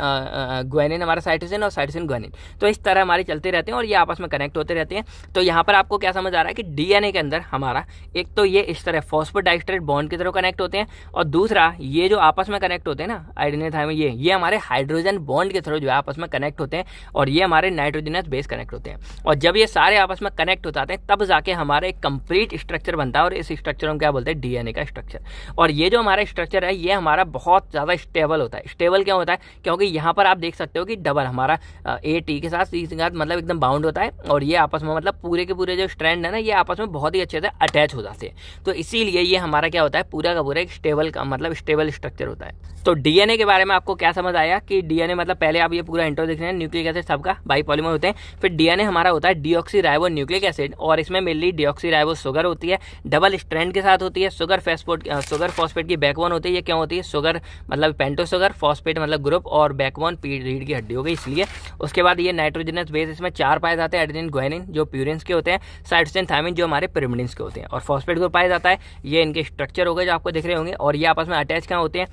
ग्वेनिन हमारा साइटोसिन और साइटोसिन ग्वेनिन तो इस तरह हमारे चलते रहते हैं और ये आपस में कनेक्ट होते रहते हैं तो यहाँ पर आपको क्या समझ आ रहा है कि डीएनए के अंदर हमारा एक तो ये इस तरह फॉस्फोडाइस्ट्रेट बॉन्ड की तरह कनेक्ट होते हैं और दूसरा ये जो आपस में कनेक्ट होते हैं ना आइडनिन थायमिन ये ये हमारे हाइड्रोजन बॉन्ड के थ्रू जो है आपस में कनेक्ट होते हैं और ये हमारे नाइट्रोजनस बेस कनेक्ट होते हैं और जब ये सारे आपस में कनेक्ट हो जाते हैं तब जाके हमारा एक कंप्लीट स्ट्रक्चर बनता है और इस स्ट्रक्चर को क्या बोलते हैं डीएनए का स्ट्रक्चर और ये जो हमारा स्ट्रक्चर है ये हमारा बहुत ज़्यादा ज़्यादा स्टेबल होता है स्टेबल क्या होता है क्योंकि यहाँ पर आप देख सकते हो कि डबल हमारा ए टी के साथ सी के साथ मतलब एकदम बाउंड होता है और ये आपस में मतलब पूरे के पूरे जो स्ट्रैंड है ना ये आपस में बहुत ही अच्छे से अटैच हो जाते हैं तो इसीलिए ये हमारा क्या होता है पूरा का पूरा एक स्टेबल का मतलब स्टेबल स्ट्रक्चर होता है तो डीएनए के बारे में आपको क्या समझ आया कि डीएनए मतलब पहले आप ये पूरा इंट्रो देख रहे हैं न्यूक्लिक एसिड सबका बाईपॉलीमर होते हैं फिर डीएनए हमारा होता है डीऑक्सी राइबो न्यूक्लिक एसिड और इसमें मेनली डीऑक्सी राइबो सुगर होती है डबल स्ट्रैंड के साथ होती है सुगर फेस्पोर्ट सुगर फॉस्फेट की बैकबोन होती है ये क्यों होती है सुगर मतलब पेंटोसोगर फॉस्पेट मतलब ग्रुप और बैकबोन रीढ़ की हड्डी हो गई इसलिए उसके बाद ये नाइट्रोजनस बेस इसमें चार पाए जाते हैं एडेनिन ग्वाइनिन जो प्यूरिन्स के होते हैं साइटोसिन थामिन जो हमारे पिरिमिडिन्स के होते हैं और फॉस्पेट ग्रुप पाया जाता है ये इनके स्ट्रक्चर हो गए जो आपको दिख रहे होंगे और ये आपस में अटैच कहाँ होते हैं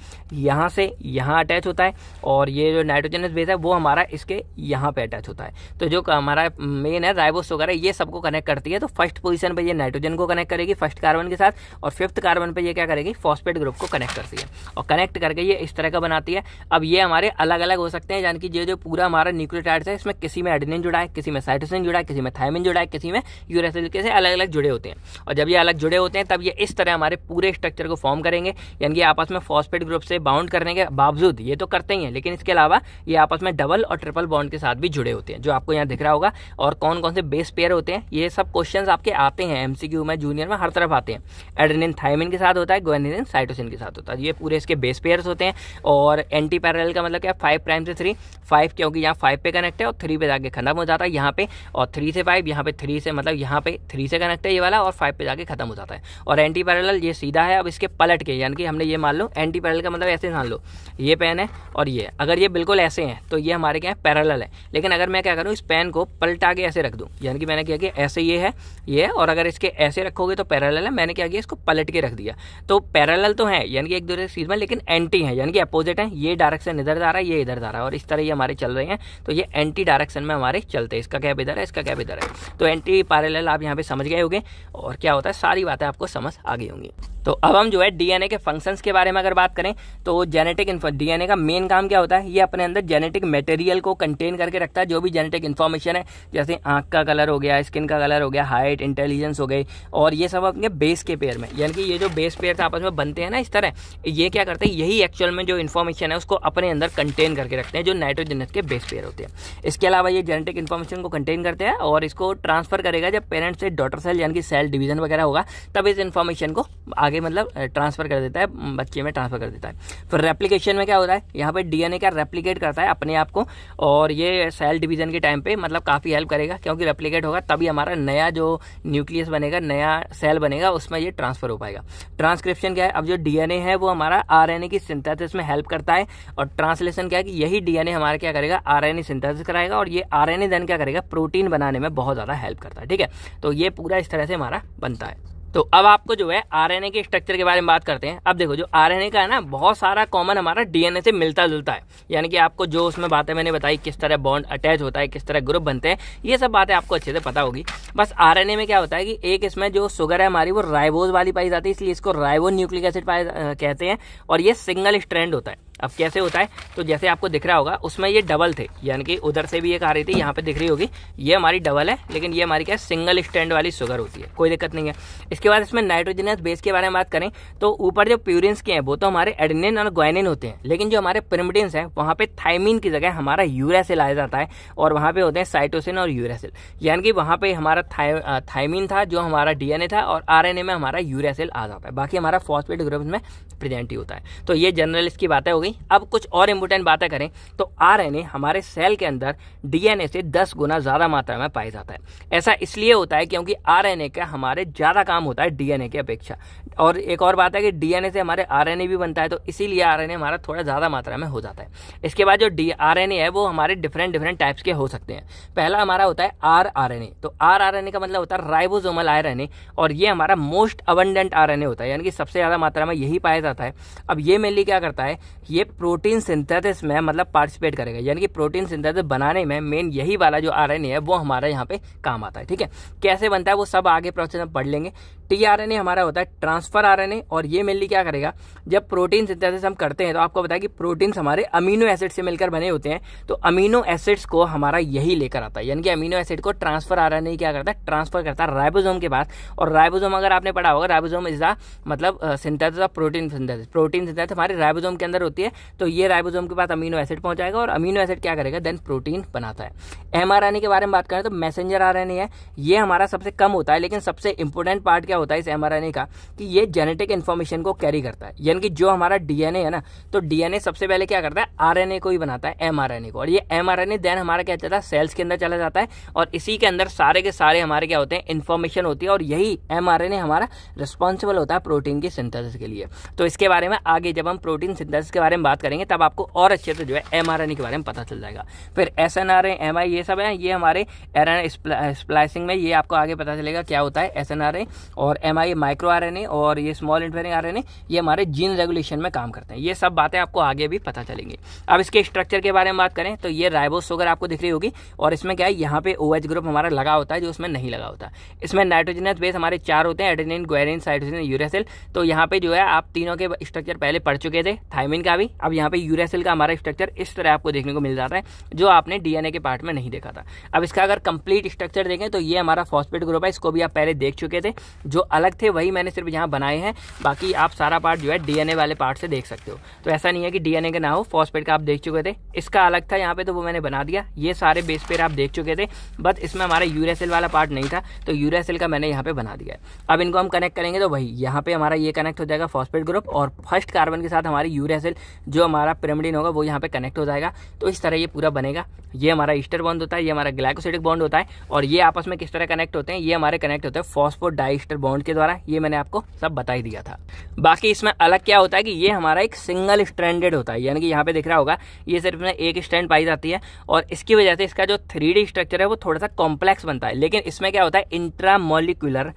यहाँ से यहाँ अटैच होता है और ये जो नाइट्रोजनस बेस है वो हमारा इसके यहाँ पर अटैच होता है तो जो हमारा मेन है राइबोस वगैरह ये सबको कनेक्ट करती है तो फर्स्ट पोजिशन पर यह नाइट्रोजन को कनेक्ट करेगी फर्स्ट कार्बन के साथ और फिफ्थ कार्बन पर यह क्या करेगी फॉस्पेट ग्रुप को कनेक्ट करती है और कनेक्ट करके ये है इस तरह का बनाती है अब ये हमारे अलग अलग हो सकते हैं यानी कि ये जो पूरा हमारा न्यूक्लियोटाइड्स है इसमें किसी में एडिनिन जुड़ा है किसी में साइटोसिन जुड़ा है किसी में थायमिन जुड़ा है किसी में यूरेस तरीके से अलग अलग जुड़े होते हैं और जब ये अलग जुड़े होते हैं तब ये इस तरह हमारे पूरे स्ट्रक्चर को फॉर्म करेंगे यानी कि आपस में फॉस्फेट ग्रुप से बाउंड करने के बावजूद ये तो करते ही हैं लेकिन इसके अलावा ये आपस में डबल और ट्रिपल बाउंड के साथ भी जुड़े होते हैं जो आपको यहाँ दिख रहा होगा और कौन कौन से बेस पेयर होते हैं ये सब क्वेश्चन आपके आते हैं एमसीक्यू में जूनियर में हर तरफ आते हैं एडिनिन थायमिन के साथ होता है गोनिन साइटोसिन के साथ होता है ये पूरे इसके बेस पेयर होते हैं सकते हैं और एंटी पैरल का मतलब क्या फाइव प्राइम से थ्री फाइव क्योंकि यहाँ फाइव पे कनेक्ट है और थ्री पे जाके खत्म हो जाता है यहाँ पे और थ्री से फाइव यहाँ पे थ्री से मतलब यहाँ पे थ्री से कनेक्ट है ये वाला और फाइव पे जाके खत्म हो जाता है और एंटी पैरल ये सीधा है अब इसके पलट के यानी कि हमने ये मान लो एंटी पैरल का मतलब ऐसे मान लो ये पेन है और ये अगर ये बिल्कुल ऐसे हैं तो ये हमारे क्या है पैरल है लेकिन अगर मैं क्या करूँ इस पेन को पलटा के ऐसे रख दूँ यानी कि मैंने क्या किया ऐसे ये है ये है और अगर इसके ऐसे रखोगे तो पैरल है मैंने क्या किया इसको पलट के रख दिया तो पैरल तो है यानी कि एक दूसरे सीज में लेकिन एंटी है है यानी कि अपोजिट है ये डायरेक्शन इधर जा रहा है ये इधर जा रहा है और इस तरह ये हमारे चल रहे हैं तो ये एंटी डायरेक्शन में हमारे चलते हैं इसका कैब इधर है इसका कैब इधर है तो एंटी पैरेलल आप यहाँ पे समझ गए होंगे और क्या होता है सारी बातें आपको समझ आ गई होंगी तो अब हम जो है डीएनए के फंक्शंस के बारे में अगर बात करें तो जेनेटिक डीएनए का मेन काम क्या होता है ये अपने अंदर जेनेटिक मटेरियल को कंटेन करके रखता है जो भी जेनेटिक इन्फॉर्मेशन है जैसे आंख का कलर हो गया स्किन का कलर हो गया हाइट इंटेलिजेंस हो गई और ये सब अपने बेस के पेयर में यानी कि ये जो बेस पेयर आपस में बनते हैं ना इस तरह ये क्या करते हैं यही एक्चुअल में जो इन्फॉर्मेशन है उसको अपने अंदर कंटेन करके रखते हैं जो नाइट्रोजन के बेस पेयर होते हैं इसके अलावा ये जेनेटिक इन्फॉर्मेशन को कंटेन करते हैं और इसको ट्रांसफर करेगा जब पेरेंट्स से डॉटर सेल यानी कि सेल डिवीजन वगैरह होगा तब इस इन्फॉर्मेशन को आगे आगे मतलब ट्रांसफ़र कर देता है बच्चे में ट्रांसफ़र कर देता है फिर रेप्लीकेशन में क्या होता है यहाँ पर डीएनए का रेप्लीकेट करता है अपने आप को और ये सेल डिवीज़न के टाइम पर मतलब काफ़ी हेल्प करेगा क्योंकि रेप्लीकेट होगा तभी हमारा नया जो न्यूक्लियस बनेगा नया सेल बनेगा उसमें ये ट्रांसफ़र हो पाएगा ट्रांसक्रिप्शन क्या है अब जो डीएनए है वो हमारा आर की सिंथेसिस में हेल्प करता है और ट्रांसलेशन क्या है कि यही डीएनए हमारा क्या करेगा आर सिंथेसिस कराएगा और ये आर देन क्या करेगा प्रोटीन बनाने में बहुत ज़्यादा हेल्प करता है ठीक है तो ये पूरा इस तरह से हमारा बनता है तो अब आपको जो है आरएनए के स्ट्रक्चर के बारे में बात करते हैं अब देखो जो आरएनए का है ना बहुत सारा कॉमन हमारा डीएनए से मिलता जुलता है यानी कि आपको जो उसमें बातें मैंने बताई किस तरह बॉन्ड अटैच होता है किस तरह ग्रुप बनते हैं ये सब बातें आपको अच्छे से पता होगी बस आर में क्या होता है कि एक इसमें जो शुगर है हमारी वो राइबोज वाली पाई जाती है इसलिए इसको राइबो न्यूक्लिक एसिड पाए कहते हैं और ये सिंगल स्ट्रेंड होता है अब कैसे होता है तो जैसे आपको दिख रहा होगा उसमें ये डबल थे यानी कि उधर से भी एक आ रही थी यहाँ पे दिख रही होगी ये हमारी डबल है लेकिन ये हमारी क्या सिंगल स्टैंड वाली शुगर होती है कोई दिक्कत नहीं है इसके बाद इसमें नाइट्रोजनस बेस के बारे में बात करें तो ऊपर जो प्यूरिन्स के हैं वो तो हमारे एडनिन और ग्वाइनिन होते हैं लेकिन जो हमारे पिरमिडिन्स हैं वहाँ पे थाइमिन की जगह हमारा यूरासिल आया जाता है और वहाँ पे होते हैं साइटोसिन और यूरासिल यानी कि वहाँ पे हमारा थाइमिन था जो हमारा डीएनए था और आर में हमारा यूरासिल आ जाता है बाकी हमारा फॉस्फेट ग्रुप में प्रेजेंट ही होता है तो ये जनरल इसकी बातें हो गई नहीं अब कुछ और इम्पोर्टेंट बातें करें तो आर हमारे सेल के अंदर डीएनए से दस गुना ज़्यादा मात्रा में पाया जाता है ऐसा इसलिए होता है क्योंकि आर का हमारे ज़्यादा काम होता है डीएनए की अपेक्षा और एक और बात है कि डीएनए से हमारे आर भी बनता है तो इसीलिए आर हमारा थोड़ा ज़्यादा मात्रा में हो जाता है इसके बाद जो डी आर है वो हमारे डिफरेंट डिफरेंट टाइप्स के हो सकते हैं पहला हमारा होता है आर आर तो आर आर का मतलब होता है राइबोजोमल आर और ये हमारा मोस्ट अबंडेंट आर होता है यानी कि सबसे ज़्यादा मात्रा में यही पाया जाता है अब ये मेनली क्या करता है ये प्रोटीन सिंथेसिस में मतलब पार्टिसिपेट करेगा यानी कि प्रोटीन सिंथेसिस बनाने में मेन यही वाला जो आरएनए है वो हमारा यहाँ पे काम आता है ठीक है कैसे बनता है वो सब आगे प्रोसेस में पढ़ लेंगे टीआरएनए हमारा होता है ट्रांसफर आरएनए और ये मेनली क्या करेगा जब प्रोटीन सिंथेसिस हम करते हैं तो आपको बताया कि प्रोटीन्स हमारे अमीनो एसिड से मिलकर बने होते हैं तो अमीनो एसिड्स को हमारा यही लेकर आता है यानी कि अमीनो एसिड को ट्रांसफर आरएनए क्या करता है ट्रांसफर करता है राइबोसोम के पास और राइबोसोम अगर आपने पढ़ा होगा राइबोसोम इज द मतलब synthesis of protein synthesis protein synthesis हमारे राइबोसोम के अंदर होती है तो ये राइबोसोम के पास अमीनो एसिड पहुंचाएगा और अमीनो एसिड क्या करेगा देन प्रोटीन बनाता है एमआरएनए के बारे में बात करें तो मैसेंजर आरएनए है ये हमारा सबसे कम होता है लेकिन सबसे इंपॉर्टेंट पार्ट क्या होता है इस एम का कि ये जेनेटिक इन्फॉर्मेशन को कैरी करता है यानी कि जो हमारा डीएनए है ना तो डीएनए सबसे पहले क्या करता है आरएनए को ही बनाता है एमआरएनए को और ये एमआरएनए देन हमारा क्या चलता है सेल्स के अंदर चला जाता है और इसी के अंदर सारे के सारे हमारे क्या होते हैं इन्फॉर्मेशन होती है और यही एम हमारा रिस्पॉन्सिबल होता है प्रोटीन की सिंथेसिस के लिए तो इसके बारे में आगे जब हम प्रोटीन सिंथेसिस के बारे में बात करेंगे तब आपको और अच्छे से जो है एम के बारे में पता चल जाएगा फिर एस एन आर ये सब है ये हमारे एर एन में ये आपको आगे पता चलेगा क्या होता है एस एन आर और M I micro R N A और ये small interfering R N A ये हमारे जीन रेगुलेशन में काम करते हैं ये सब बातें आपको आगे भी पता चलेंगी अब इसके स्ट्रक्चर के बारे में बात करें तो ये राइबोस शुगर आपको दिख रही होगी और इसमें क्या है यहाँ पे ओ OH ग्रुप हमारा लगा होता है जो उसमें नहीं लगा होता इसमें नाइट्रोजनस बेस हमारे चार होते हैं एडेनिन ग्वेरिन साइटोसिन यूरेसिल तो यहाँ पे जो है आप तीनों के स्ट्रक्चर पहले पढ़ चुके थे थाइमिन का भी अब यहाँ पे यूरेसिल का हमारा स्ट्रक्चर इस तरह आपको देखने को मिल जाता है जो आपने डीएनए के पार्ट में नहीं देखा था अब इसका अगर कंप्लीट स्ट्रक्चर देखें तो ये हमारा फॉस्पेट ग्रुप है इसको भी आप पहले देख चुके थे जो अलग थे वही मैंने सिर्फ यहाँ बनाए हैं बाकी आप सारा पार्ट जो है डीएनए वाले पार्ट से देख सकते हो तो ऐसा नहीं है कि डीएनए का ना हो फॉस्पेट का आप देख चुके थे इसका अलग था यहाँ पे तो वो मैंने बना दिया ये सारे बेस पेयर आप देख चुके थे बट इसमें हमारा यूरियासिल वाला पार्ट नहीं था तो यूरियासिल का मैंने यहाँ पे बना दिया अब इनको हम कनेक्ट करेंगे तो वही यहाँ पे हमारा ये कनेक्ट हो जाएगा फॉस्पेट ग्रुप और फर्स्ट कार्बन के साथ हमारी यूरियासिल जो हमारा पिरामिडिन होगा वो यहाँ पे कनेक्ट हो जाएगा तो इस तरह ये पूरा बनेगा ये हमारा ईस्टर बॉन्ड होता है ये हमारा ग्लाइकोसिडिक बॉन्ड होता है और ये आपस में किस तरह कनेक्ट होते हैं ये हमारे कनेक्ट होते हैं फॉस्फोडाइस्टर बॉन्ड के द्वारा ये मैंने आपको सब बता ही दिया था बाकी इसमें अलग क्या होता है कि ये हमारा एक सिंगल स्टैंडर्ड होता है यानी कि यहाँ पे दिख रहा होगा ये सिर्फ में एक स्टैंड पाई जाती है और इसकी वजह से इसका जो थ्री स्ट्रक्चर है वो थोड़ा सा कॉम्प्लेक्स बनता है लेकिन इसमें क्या होता है इंट्रामोलिकुलर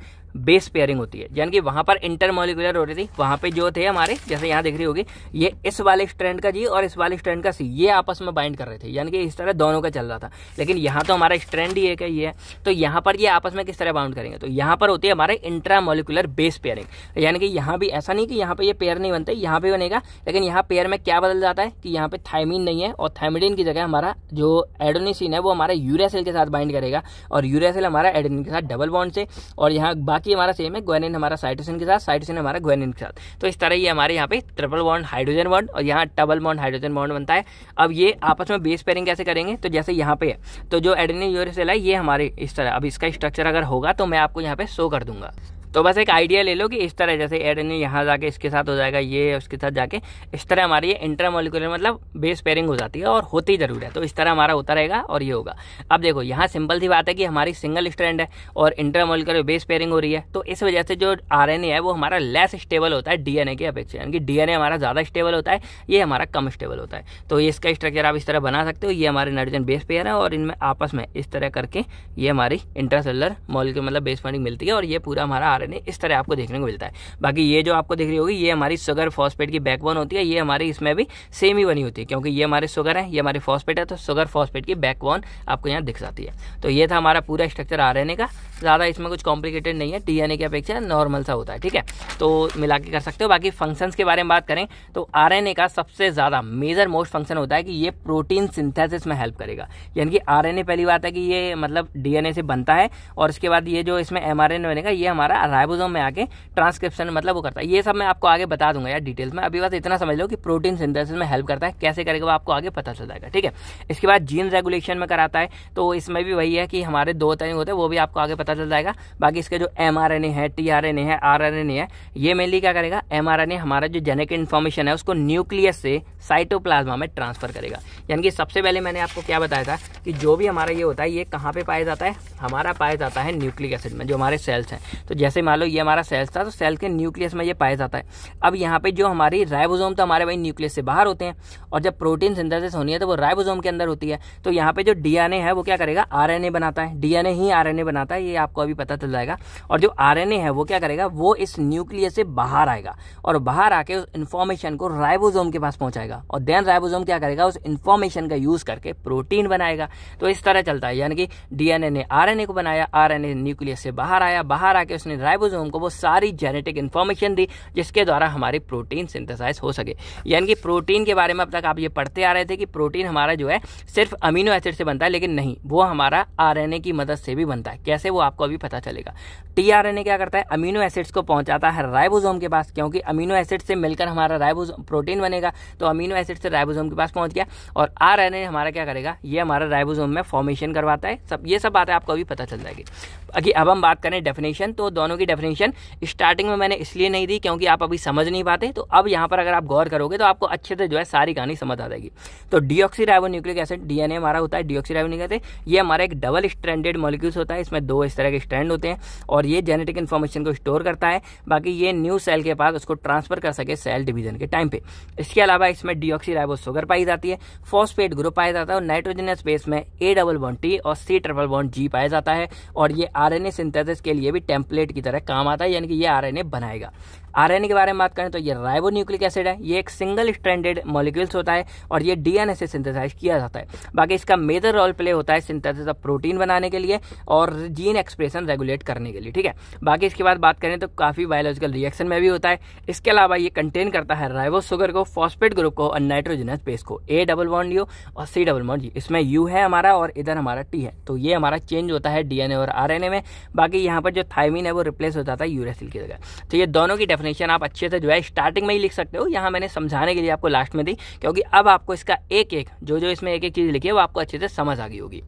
बेस पेयरिंग होती है यानी कि वहाँ पर इंटरमोलिकुलर हो रही थी वहाँ पे जो थे हमारे जैसे यहाँ दिख रही होगी ये इस वाले स्ट्रैंड का जी और इस वाले स्ट्रैंड का सी ये आपस में बाइंड कर रहे थे यानी कि इस तरह दोनों का चल रहा था लेकिन यहाँ तो हमारा स्ट्रैंड ही एक है ये है तो यहाँ पर ये आपस में किस तरह बाउंड करेंगे तो यहाँ पर होती है हमारे इंट्रामोलिकुलर बेस पेयरिंग यानी कि यहाँ भी ऐसा नहीं कि यहाँ पर यह पेयर नहीं बनते यहाँ पर बनेगा लेकिन यहाँ पेयर में क्या बदल जाता है कि यहाँ पर थाइमिन नहीं है और थाइमिडिन की जगह हमारा जो एडोनिसिन है वो हमारे यूरियासिल के साथ बाइंड करेगा और यूरियासिल हमारा एडोनिन के साथ डबल बॉन्ड से और यहाँ बाकी हमारा सेम है ग्वेनिन हमारा साइटोसिन के साथ साइटोसिन हमारा ग्वेनिन के साथ तो इस तरह ये हमारे यहाँ पे ट्रिपल बॉन्ड हाइड्रोजन बॉन्ड और यहाँ डबल बॉन्ड हाइड्रोजन बॉन्ड बनता है अब ये आपस में बेस पेयरिंग कैसे करेंगे तो जैसे यहाँ पे है तो जो एडेनिन यूरोसेल है ये हमारे इस तरह अब इसका स्ट्रक्चर अगर होगा तो मैं आपको यहाँ पे शो कर दूंगा तो बस एक आइडिया ले लो कि इस तरह जैसे एड एन यहाँ जाके इसके साथ हो जाएगा ये उसके साथ जाके इस तरह हमारी ये इंट्रामोलिकुलर मतलब बेस पेयरिंग हो जाती है और होती ज़रूर है तो इस तरह हमारा होता रहेगा और ये होगा अब देखो यहाँ सिंपल सी बात है कि हमारी सिंगल स्ट्रैंड है और इंटरमोलिकुलर बेस पेयरिंग हो रही है तो इस वजह से जो आर है वो हमारा लेस स्टेबल होता है डी की अपेक्षा यानी कि डी हमारा ज़्यादा स्टेबल होता है ये हमारा कम स्टेबल होता है तो इसका स्ट्रक्चर आप इस तरह बना सकते हो ये हमारे नाइट्रोजन बेस पेयर है और इनमें आपस में इस तरह करके ये हमारी इंटरसेलर मोलिकुलर मतलब बेस पेयरिंग मिलती है और ये पूरा हमारा कारण इस तरह आपको देखने को मिलता है बाकी ये जो आपको दिख रही होगी ये हमारी सुगर फॉस्पेट की बैकबोन होती है ये हमारी इसमें भी सेम ही बनी होती है क्योंकि ये हमारे सुगर है ये हमारी फॉस्पेट है तो सुगर फॉस्पेट की बैकबोन आपको यहाँ दिख जाती है तो ये था हमारा पूरा स्ट्रक्चर आर का ज़्यादा इसमें कुछ कॉम्प्लिकेटेड नहीं है ए की अपेक्षा नॉर्मल सा होता है ठीक है तो मिला के कर सकते हो बाकी फंक्शंस के बारे में बात करें तो आर का सबसे ज़्यादा मेजर मोस्ट फंक्शन होता है कि ये प्रोटीन सिंथेसिस में हेल्प करेगा यानी कि आर पहली बात है कि ये मतलब डी से बनता है और उसके बाद ये जो इसमें एम बनेगा ये हमारा राइबोसोम में आके ट्रांसक्रिप्शन मतलब वो करता है ये सब मैं आपको आगे बता दूंगा यार डिटेल्स में अभी बस इतना समझ लो कि प्रोटीन सिंथेसिस में हेल्प करता है कैसे करेगा वो आपको आगे पता चल जाएगा ठीक है इसके बाद जीन रेगुलेशन में कराता है तो इसमें भी वही है कि हमारे दो तरह होते हैं वो भी आपको आगे पता पता चल जाएगा बाकी इसके जो एम आर एन ए है टी आर एन ए है आर एन ए है ये मेनली क्या करेगा एम आर एन ए हमारा जो जेनेटिक इन्फॉर्मेशन है उसको न्यूक्लियस से साइटोप्लाज्मा में ट्रांसफर करेगा यानी कि सबसे पहले मैंने आपको क्या बताया था कि जो भी हमारा ये होता है ये कहाँ पे पाया जाता है हमारा पाया जाता है न्यूक्लिक एसिड में जो हमारे सेल्स हैं तो जैसे मान लो ये हमारा सेल्स था तो सेल के न्यूक्लियस में ये पाया जाता है अब यहाँ पे जो हमारी राइबोजोम तो हमारे भाई न्यूक्लियस से बाहर होते हैं और जब प्रोटीन सिंथेसिस होनी है तो वो राइबोजोम के अंदर होती है तो यहाँ पे जो डीएनए है वो क्या करेगा आर बनाता है डीएनए ही आर बनाता है ये आपको अभी पता चल जाएगा और जो आर है वो क्या करेगा वो इस न्यूक्लियस से बाहर आएगा और बाहर आके उस इन्फॉर्मेशन को राइबोजोम के पास पहुँचाएगा जाएगा और देन राइबोसोम क्या करेगा उस इन्फॉर्मेशन का यूज करके प्रोटीन बनाएगा तो इस तरह चलता है यानी कि डीएनए ने आरएनए को बनाया आरएनए न्यूक्लियस से बाहर आया बाहर आके उसने राइबोसोम को वो सारी जेनेटिक इन्फॉर्मेशन दी जिसके द्वारा हमारी प्रोटीन सिंथेसाइज हो सके यानी कि प्रोटीन के बारे में अब तक आप ये पढ़ते आ रहे थे कि प्रोटीन हमारा जो है सिर्फ अमीनो एसिड से बनता है लेकिन नहीं वो हमारा आर की मदद से भी बनता है कैसे वो आपको अभी पता चलेगा टी क्या करता है अमीनो एसिड्स को पहुंचाता है राइबोसोम के पास क्योंकि अमीनो एसिड से मिलकर हमारा राइबोसोम प्रोटीन बनेगा तो अमीनो एसिड से राइबोसोम के पास पहुंच गया और आर हमारा क्या करेगा ये हमारा राइबोसोम में फॉर्मेशन करवाता है सब ये सब बातें आपको अभी पता चल जाएगी अभी अब हम बात करें डेफिनेशन तो दोनों की डेफिनेशन स्टार्टिंग में मैंने इसलिए नहीं दी क्योंकि आप अभी समझ नहीं पाते तो अब यहाँ पर अगर आप गौर करोगे तो आपको अच्छे से जो है सारी कहानी समझ आ जाएगी तो डीऑक्सी न्यूक्लिक एसिड डीएनए हमारा होता है डीऑक्सी न्यूक्लिक एसिड ये हमारा एक डबल स्ट्रैंडेड मॉलिक्यूल्स होता है इसमें दो इस तरह के स्ट्रैंड होते हैं और ये जेनेटिक इन्फॉर्मेशन को स्टोर करता है बाकी ये न्यू सेल के पास उसको ट्रांसफर कर सके सेल डिवीजन के टाइम पे इसके अलावा इसमें इसमें डीऑक्सीराइबोस शुगर पाई जाती है फॉस्फेट ग्रुप पाया जाता है और नाइट्रोजन स्पेस में ए डबल बॉन्ड टी और सी ट्रिपल बॉन्ड जी पाया जाता है और ये आरएनए सिंथेसिस के लिए भी टेम्पलेट की तरह काम आता है यानी कि ये आरएनए बनाएगा आरएनए के बारे में बात करें तो ये राइबो न्यूक्लिक एसिड है ये एक सिंगल स्ट्रैंडेड मॉलिक्यूल्स होता है और ये डीएनए से सिंथेसाइज किया जाता है बाकी इसका मेजर रोल प्ले होता है सिंथेसिस ऑफ प्रोटीन बनाने के लिए और जीन एक्सप्रेशन रेगुलेट करने के लिए ठीक है बाकी इसके बाद बात करें तो काफ़ी बायोलॉजिकल रिएक्शन में भी होता है इसके अलावा ये कंटेन करता है राइबो शुगर को फॉस्पेट ग्रुप को और नाइट्रोजनस बेस को ए डबल बॉन्ड लियो और सी डबल बॉन्ड जी इसमें यू है हमारा और इधर हमारा टी है तो ये हमारा चेंज होता है डीएनए और आरएनए में बाकी यहाँ पर जो थाइमिन है वो रिप्लेस हो जाता है यूरेसिल की जगह तो ये दोनों की डेफिनेशन आप अच्छे से जो है स्टार्टिंग में ही लिख सकते हो यहाँ मैंने समझाने के लिए आपको लास्ट में दी क्योंकि अब आपको इसका एक एक जो जो इसमें एक एक चीज़ लिखी है वो आपको अच्छे से समझ आ गई होगी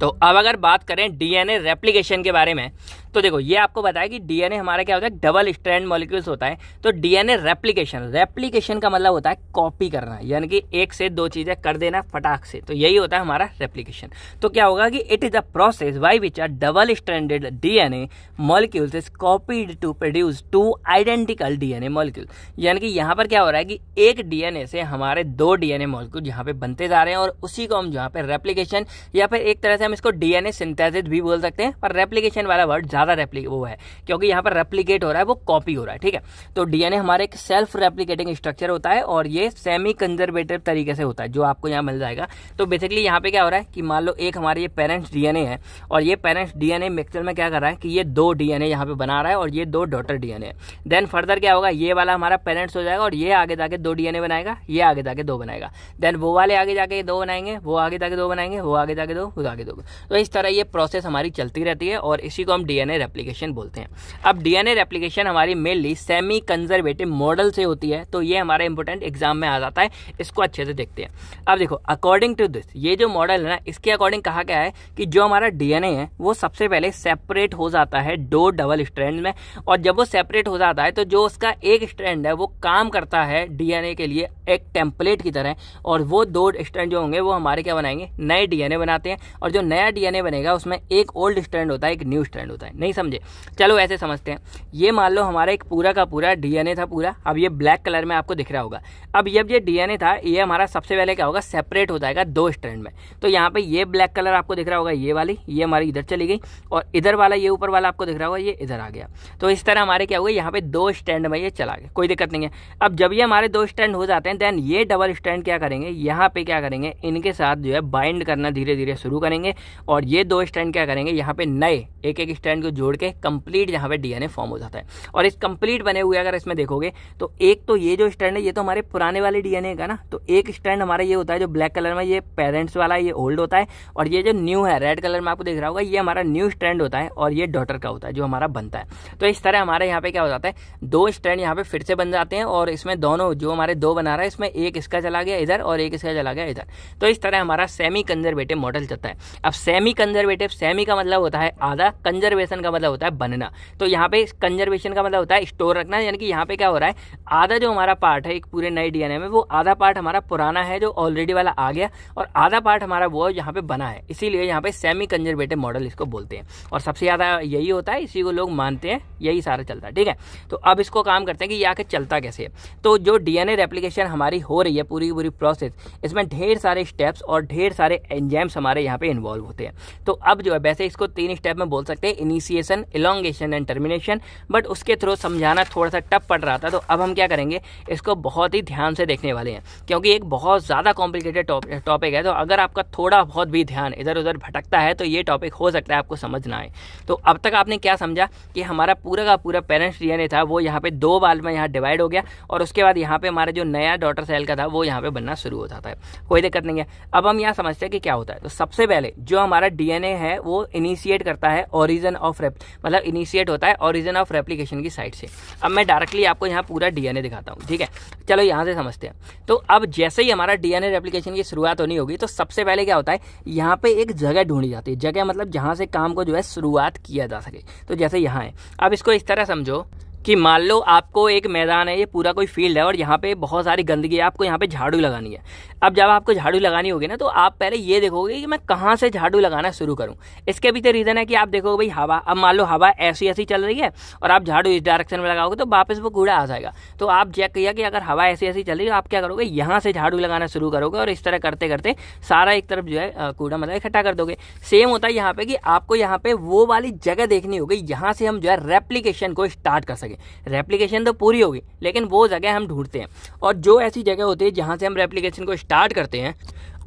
तो अब अगर बात करें डीएनए रेप्लिकेशन के बारे में तो देखो ये आपको बताया कि डीएनए हमारा क्या होता है डबल स्ट्रैंड मॉलिक्यूल्स होता है तो डीएनए रेप्लीकेशन रेप्लीकेशन का मतलब होता है कॉपी करना यानी कि एक से दो चीज़ें कर देना फटाक से तो यही होता है हमारा रेप्लीकेशन तो क्या होगा कि it is a process by which are double stranded DNA molecules is copied to produce two identical DNA molecule यानी कि यहां पर क्या हो रहा है कि एक डीएनए से हमारे दो डीएनए मॉलिक्यूल यहाँ पे बनते जा रहे हैं और उसी को हम जहां पर रेप्लीकेशन या फिर एक तरह से हम इसको डीएनए सिंथेसिस भी बोल सकते हैं पर रेप्लीकेशन वाला वर्ड ज़्यादा रेप्ली वो है क्योंकि यहाँ पर रेप्लीकेट हो रहा है वो कॉपी हो रहा है ठीक है तो डीएनए हमारे एक सेल्फ रेप्लीकेटिंग स्ट्रक्चर होता है और ये सेमी कंजर्वेटिव तरीके से होता है जो आपको यहाँ मिल जाएगा तो बेसिकली यहाँ पे क्या हो रहा है कि मान लो एक हमारे ये पेरेंट्स डीएनए है और ये पेरेंट्स डीएनए मिक्सचर में क्या कर रहा है कि ये दो डीएनए यहाँ पे बना रहा है और ये दो डॉटर डीएनए है देन फर्दर क्या होगा ये वाला हमारा पेरेंट्स हो जाएगा और ये आगे जाके दो डीएनए बनाएगा ये आगे जाके दो बनाएगा देन वो वाले आगे जाके दो बनाएंगे वो आगे जाके दो बनाएंगे वो आगे जाके दो वो आगे दो तो इस तरह ये प्रोसेस हमारी चलती रहती है और इसी को हम डीएनए डीएनए रेप्लिकेशन बोलते हैं अब डीएनए रेप्लिकेशन हमारी मेनली सेमी कंजर्वेटिव मॉडल से होती है तो ये हमारा इंपॉर्टेंट एग्जाम में आ जाता है इसको अच्छे से देखते हैं अब देखो अकॉर्डिंग टू दिस ये जो मॉडल है ना इसके अकॉर्डिंग कहा गया है कि जो हमारा डीएनए है वो सबसे पहले सेपरेट हो जाता है दो डबल स्ट्रैंड में और जब वो सेपरेट हो जाता है तो जो उसका एक स्ट्रैंड है वो काम करता है डीएनए के लिए एक टेम्पलेट की तरह और वो दो स्ट्रैंड जो होंगे वो हमारे क्या बनाएंगे नए डीएनए बनाते हैं और जो नया डीएनए बनेगा उसमें एक ओल्ड स्ट्रैंड होता है एक न्यू स्ट्रैंड होता है नहीं समझे चलो ऐसे समझते हैं ये मान लो हमारा एक पूरा का पूरा डीएनए था पूरा अब ये ब्लैक कलर में आपको दिख रहा होगा अब ये ये डीएनए था ये हमारा सबसे पहले क्या होगा सेपरेट हो जाएगा दो स्ट्रैंड में तो यहाँ पे ये ब्लैक कलर आपको दिख रहा होगा ये वाली ये हमारी इधर चली गई और इधर वाला ये ऊपर वाला आपको दिख रहा होगा ये इधर आ गया तो इस तरह हमारे क्या होगा यहाँ पे दो स्टैंड में ये चला गया कोई दिक्कत नहीं है अब जब ये हमारे दो स्टैंड हो जाते हैं देन ये डबल स्टैंड क्या करेंगे यहाँ पे क्या करेंगे इनके साथ जो है बाइंड करना धीरे धीरे शुरू करेंगे और ये दो स्टैंड क्या करेंगे यहाँ पे नए एक एक स्टैंड को जोड़ के कंप्लीट यहाँ पे डीएनए फॉर्म हो जाता है और इस कंप्लीट बने हुए अगर इसमें देखोगे तो एक तो ये जो स्टैंड है ये तो हमारे पुराने वाले डीएनए का ना तो एक स्टैंड हमारा ये होता है जो ब्लैक कलर में ये पेरेंट्स वाला ये ओल्ड होता है और ये जो न्यू है रेड कलर में आपको देख रहा होगा ये हमारा न्यू स्टैंड होता है और ये डॉटर का होता है जो हमारा बनता है तो इस तरह हमारे यहाँ पे क्या हो जाता है दो स्टैंड यहाँ पे फिर से बन जाते हैं और इसमें दोनों जो हमारे दो बना रहा है इसमें एक इसका चला गया इधर और एक इसका चला गया इधर तो इस तरह हमारा सेमी कंजर्वेटिव मॉडल चलता है अब सेमी कंजर्वेटिव सेमी का मतलब होता है आधा कंजर्वेशन कंजर्वेशन का मतलब होता है बनना तो यहाँ पे कंजर्वेशन का मतलब होता है स्टोर रखना यानी कि यहाँ पे क्या हो रहा है आधा जो हमारा पार्ट है एक पूरे नए डीएनए में वो आधा पार्ट हमारा पुराना है जो ऑलरेडी वाला आ गया और आधा पार्ट हमारा वो यहाँ पे बना है इसीलिए यहाँ पे सेमी कंजर्वेटिव मॉडल इसको बोलते हैं और सबसे ज़्यादा यही होता है इसी को लोग मानते हैं यही सारा चलता है ठीक है तो अब इसको काम करते हैं कि यहाँ आके चलता कैसे है तो जो डीएनए रेप्लीकेशन हमारी हो रही है पूरी की पूरी प्रोसेस इसमें ढेर सारे स्टेप्स और ढेर सारे एंजाम्स हमारे यहाँ पे इन्वॉल्व होते हैं तो अब जो है वैसे इसको तीन स्टेप में बोल सकते हैं initial association elongation and termination but उसके थ्रू समझाना थोड़ा सा टफ पड़ रहा था तो अब हम क्या करेंगे इसको बहुत ही ध्यान से देखने वाले हैं क्योंकि एक बहुत ज़्यादा कॉम्प्लिकेटेड टॉपिक है तो अगर आपका थोड़ा बहुत भी ध्यान इधर उधर भटकता है तो ये टॉपिक हो सकता है आपको समझना है तो अब तक आपने क्या समझा कि हमारा पूरा का पूरा पेरेंट्स डी था वो यहाँ पर दो बाल में यहाँ डिवाइड हो गया और उसके बाद यहाँ पर हमारा जो नया डॉटर सेल का था वो यहाँ पर बनना शुरू हो जाता है कोई दिक्कत नहीं है अब हम यहाँ समझते हैं कि क्या होता है तो सबसे पहले जो हमारा डी है वो इनिशिएट करता है ओरिजन ऑफ ऑफ रेप मतलब इनिशिएट होता है ऑरिजन ऑफ रेप्लीकेशन की साइड से अब मैं डायरेक्टली आपको यहाँ पूरा डीएनए दिखाता हूँ ठीक है चलो यहाँ से समझते हैं तो अब जैसे ही हमारा डीएनए रेप्लीकेशन की शुरुआत होनी होगी तो सबसे पहले क्या होता है यहाँ पे एक जगह ढूंढी जाती है जगह मतलब जहाँ से काम को जो है शुरुआत किया जा सके तो जैसे यहाँ है अब इसको इस तरह समझो कि मान लो आपको एक मैदान है ये पूरा कोई फील्ड है और यहाँ पे बहुत सारी गंदगी है आपको यहाँ पे झाड़ू लगानी है अब जब आपको झाड़ू लगानी होगी ना तो आप पहले ये देखोगे कि मैं कहाँ से झाड़ू लगाना शुरू करूँ इसके पीछे रीज़न है कि आप देखोगे भाई हवा अब मान लो हवा ऐसी ऐसी चल रही है और आप झाड़ू इस डायरेक्शन में लगाओगे तो वापस वो कूड़ा आ जाएगा तो आप चेक किया कि अगर हवा ऐसी ऐसी चल रही है आप क्या करोगे यहाँ से झाड़ू लगाना शुरू करोगे और इस तरह करते करते सारा एक तरफ जो है कूड़ा मतलब इकट्ठा कर दोगे सेम होता है यहाँ पर कि आपको यहाँ पे वो वाली जगह देखनी होगी यहाँ से हम जो है रेप्लीकेशन को स्टार्ट कर सकें जगह रेप्लीकेशन तो पूरी होगी लेकिन वो जगह हम ढूंढते हैं और जो ऐसी जगह होती है जहाँ से हम रेप्लीकेशन को स्टार्ट करते हैं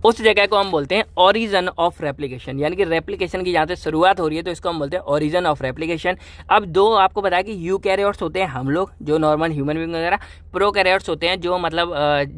उस जगह को हम बोलते हैं ओरिजन ऑफ रेप्लीकेशन यानी कि रेप्लीकेशन की जहाँ से शुरुआत हो रही है तो इसको हम बोलते हैं ओरिजन ऑफ रेप्लीकेशन अब दो आपको बताया कि यू कैरियर्स होते हैं हम लोग जो नॉर्मल ह्यूमन बींग वगैरह प्रो कैरियर्स होते हैं जो मतलब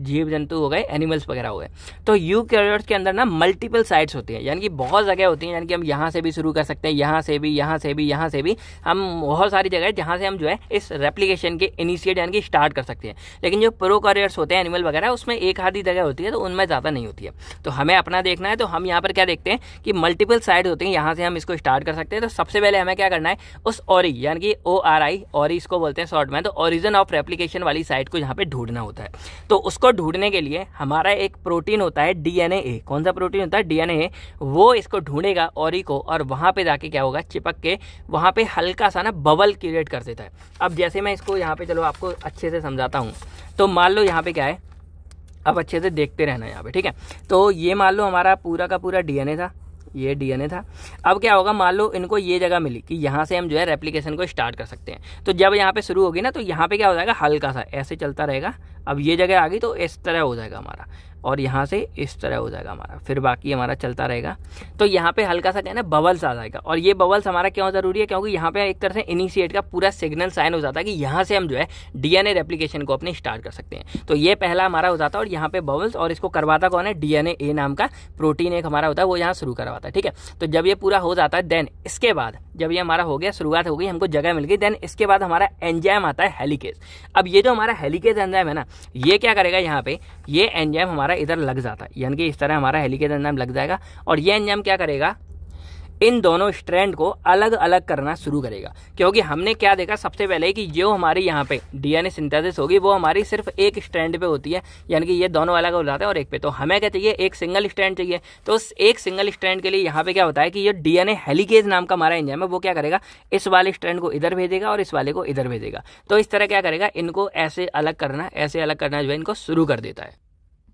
जीव जंतु हो गए एनिमल्स वगैरह हो गए तो यू कैरियर्स के अंदर ना मल्टीपल साइड्स होती हैं यानी कि बहुत जगह होती हैं यानी कि हम यहाँ से भी शुरू कर सकते हैं यहाँ से भी यहाँ से भी यहाँ से भी हम बहुत सारी जगह जहाँ से हम जो है इस रेप्लीकेशन के इनिशिएट यानी कि स्टार्ट कर सकते हैं लेकिन जो प्रो कैरियर्स होते हैं एनिमल वगैरह उसमें एक आधी जगह होती है तो उनमें ज़्यादा नहीं होती है तो हमें अपना देखना है तो हम यहाँ पर क्या देखते हैं कि मल्टीपल साइड होते हैं यहाँ से हम इसको स्टार्ट कर सकते हैं तो सबसे पहले हमें क्या करना है उस ऑरी यानी कि ओ आर आई ऑरी इसको बोलते हैं शॉर्ट में तो ऑरिजन ऑफ रेप्लीकेशन वाली साइड को यहाँ पर ढूंढना होता है तो उसको ढूंढने के लिए हमारा एक प्रोटीन होता है डी कौन सा प्रोटीन होता है डी वो इसको ढूंढेगा ऑरी को और वहाँ पर जाके क्या होगा चिपक के वहाँ पर हल्का सा ना बबल क्रिएट कर देता है अब जैसे मैं इसको यहाँ पर चलो आपको अच्छे से समझाता हूँ तो मान लो यहाँ पे क्या है अब अच्छे से देखते रहना यहाँ पे ठीक है तो ये मान लो हमारा पूरा का पूरा डीएनए था ये डीएनए था अब क्या होगा मान लो इनको ये जगह मिली कि यहाँ से हम जो है रेप्लीकेशन को स्टार्ट कर सकते हैं तो जब यहाँ पे शुरू होगी ना तो यहाँ पे क्या हो जाएगा हल्का सा ऐसे चलता रहेगा अब ये जगह आ गई तो इस तरह हो जाएगा हमारा और यहाँ से इस तरह हो जाएगा हमारा फिर बाकी हमारा चलता रहेगा तो यहाँ पे हल्का सा कहना बबल्स आ जाएगा और ये बबल्स हमारा क्यों ज़रूरी है क्योंकि यहाँ पे एक तरह से इनिशिएट का पूरा सिग्नल साइन हो जाता है कि यहाँ से हम जो है डीएनए रेप्लिकेशन को अपने स्टार्ट कर सकते हैं तो ये पहला हमारा हो जाता है और यहाँ पे बबल्स और इसको करवाता कौन है डी ए नाम का प्रोटीन एक हमारा होता है वो यहाँ शुरू करवाता है ठीक है तो जब ये पूरा हो जाता है देन इसके बाद जब ये हमारा हो गया शुरुआत हो गई हमको जगह मिल गई देन इसके बाद हमारा एंजाइम आता है हेलीकेज अब ये जो हमारा हेलीकेज एंजाइम है ना ये क्या करेगा यहाँ पे ये एंजाइम हमारा इधर लग जाता है यानी कि इस तरह हमारा हेलिकेज एंजाइम लग जाएगा और ये एंजाइम क्या करेगा इन दोनों स्ट्रैंड को अलग अलग करना शुरू करेगा क्योंकि हमने क्या देखा सबसे पहले कि जो हमारे यहाँ पे डीएनए सिंथेसिस होगी वो हमारी सिर्फ एक स्ट्रैंड पे होती है यानी कि ये दोनों अलग हो जाते हैं और एक पे तो हमें क्या चाहिए एक सिंगल स्ट्रैंड चाहिए तो उस एक सिंगल स्ट्रैंड के लिए यहाँ पे क्या होता है कि ये डीएनए हेलीकेज नाम का हमारा इंजाम है वो क्या करेगा इस वाले स्ट्रैंड को इधर भेजेगा और इस वाले को इधर भेजेगा तो इस तरह क्या करेगा इनको ऐसे अलग करना ऐसे अलग करना जो है इनको शुरू कर देता है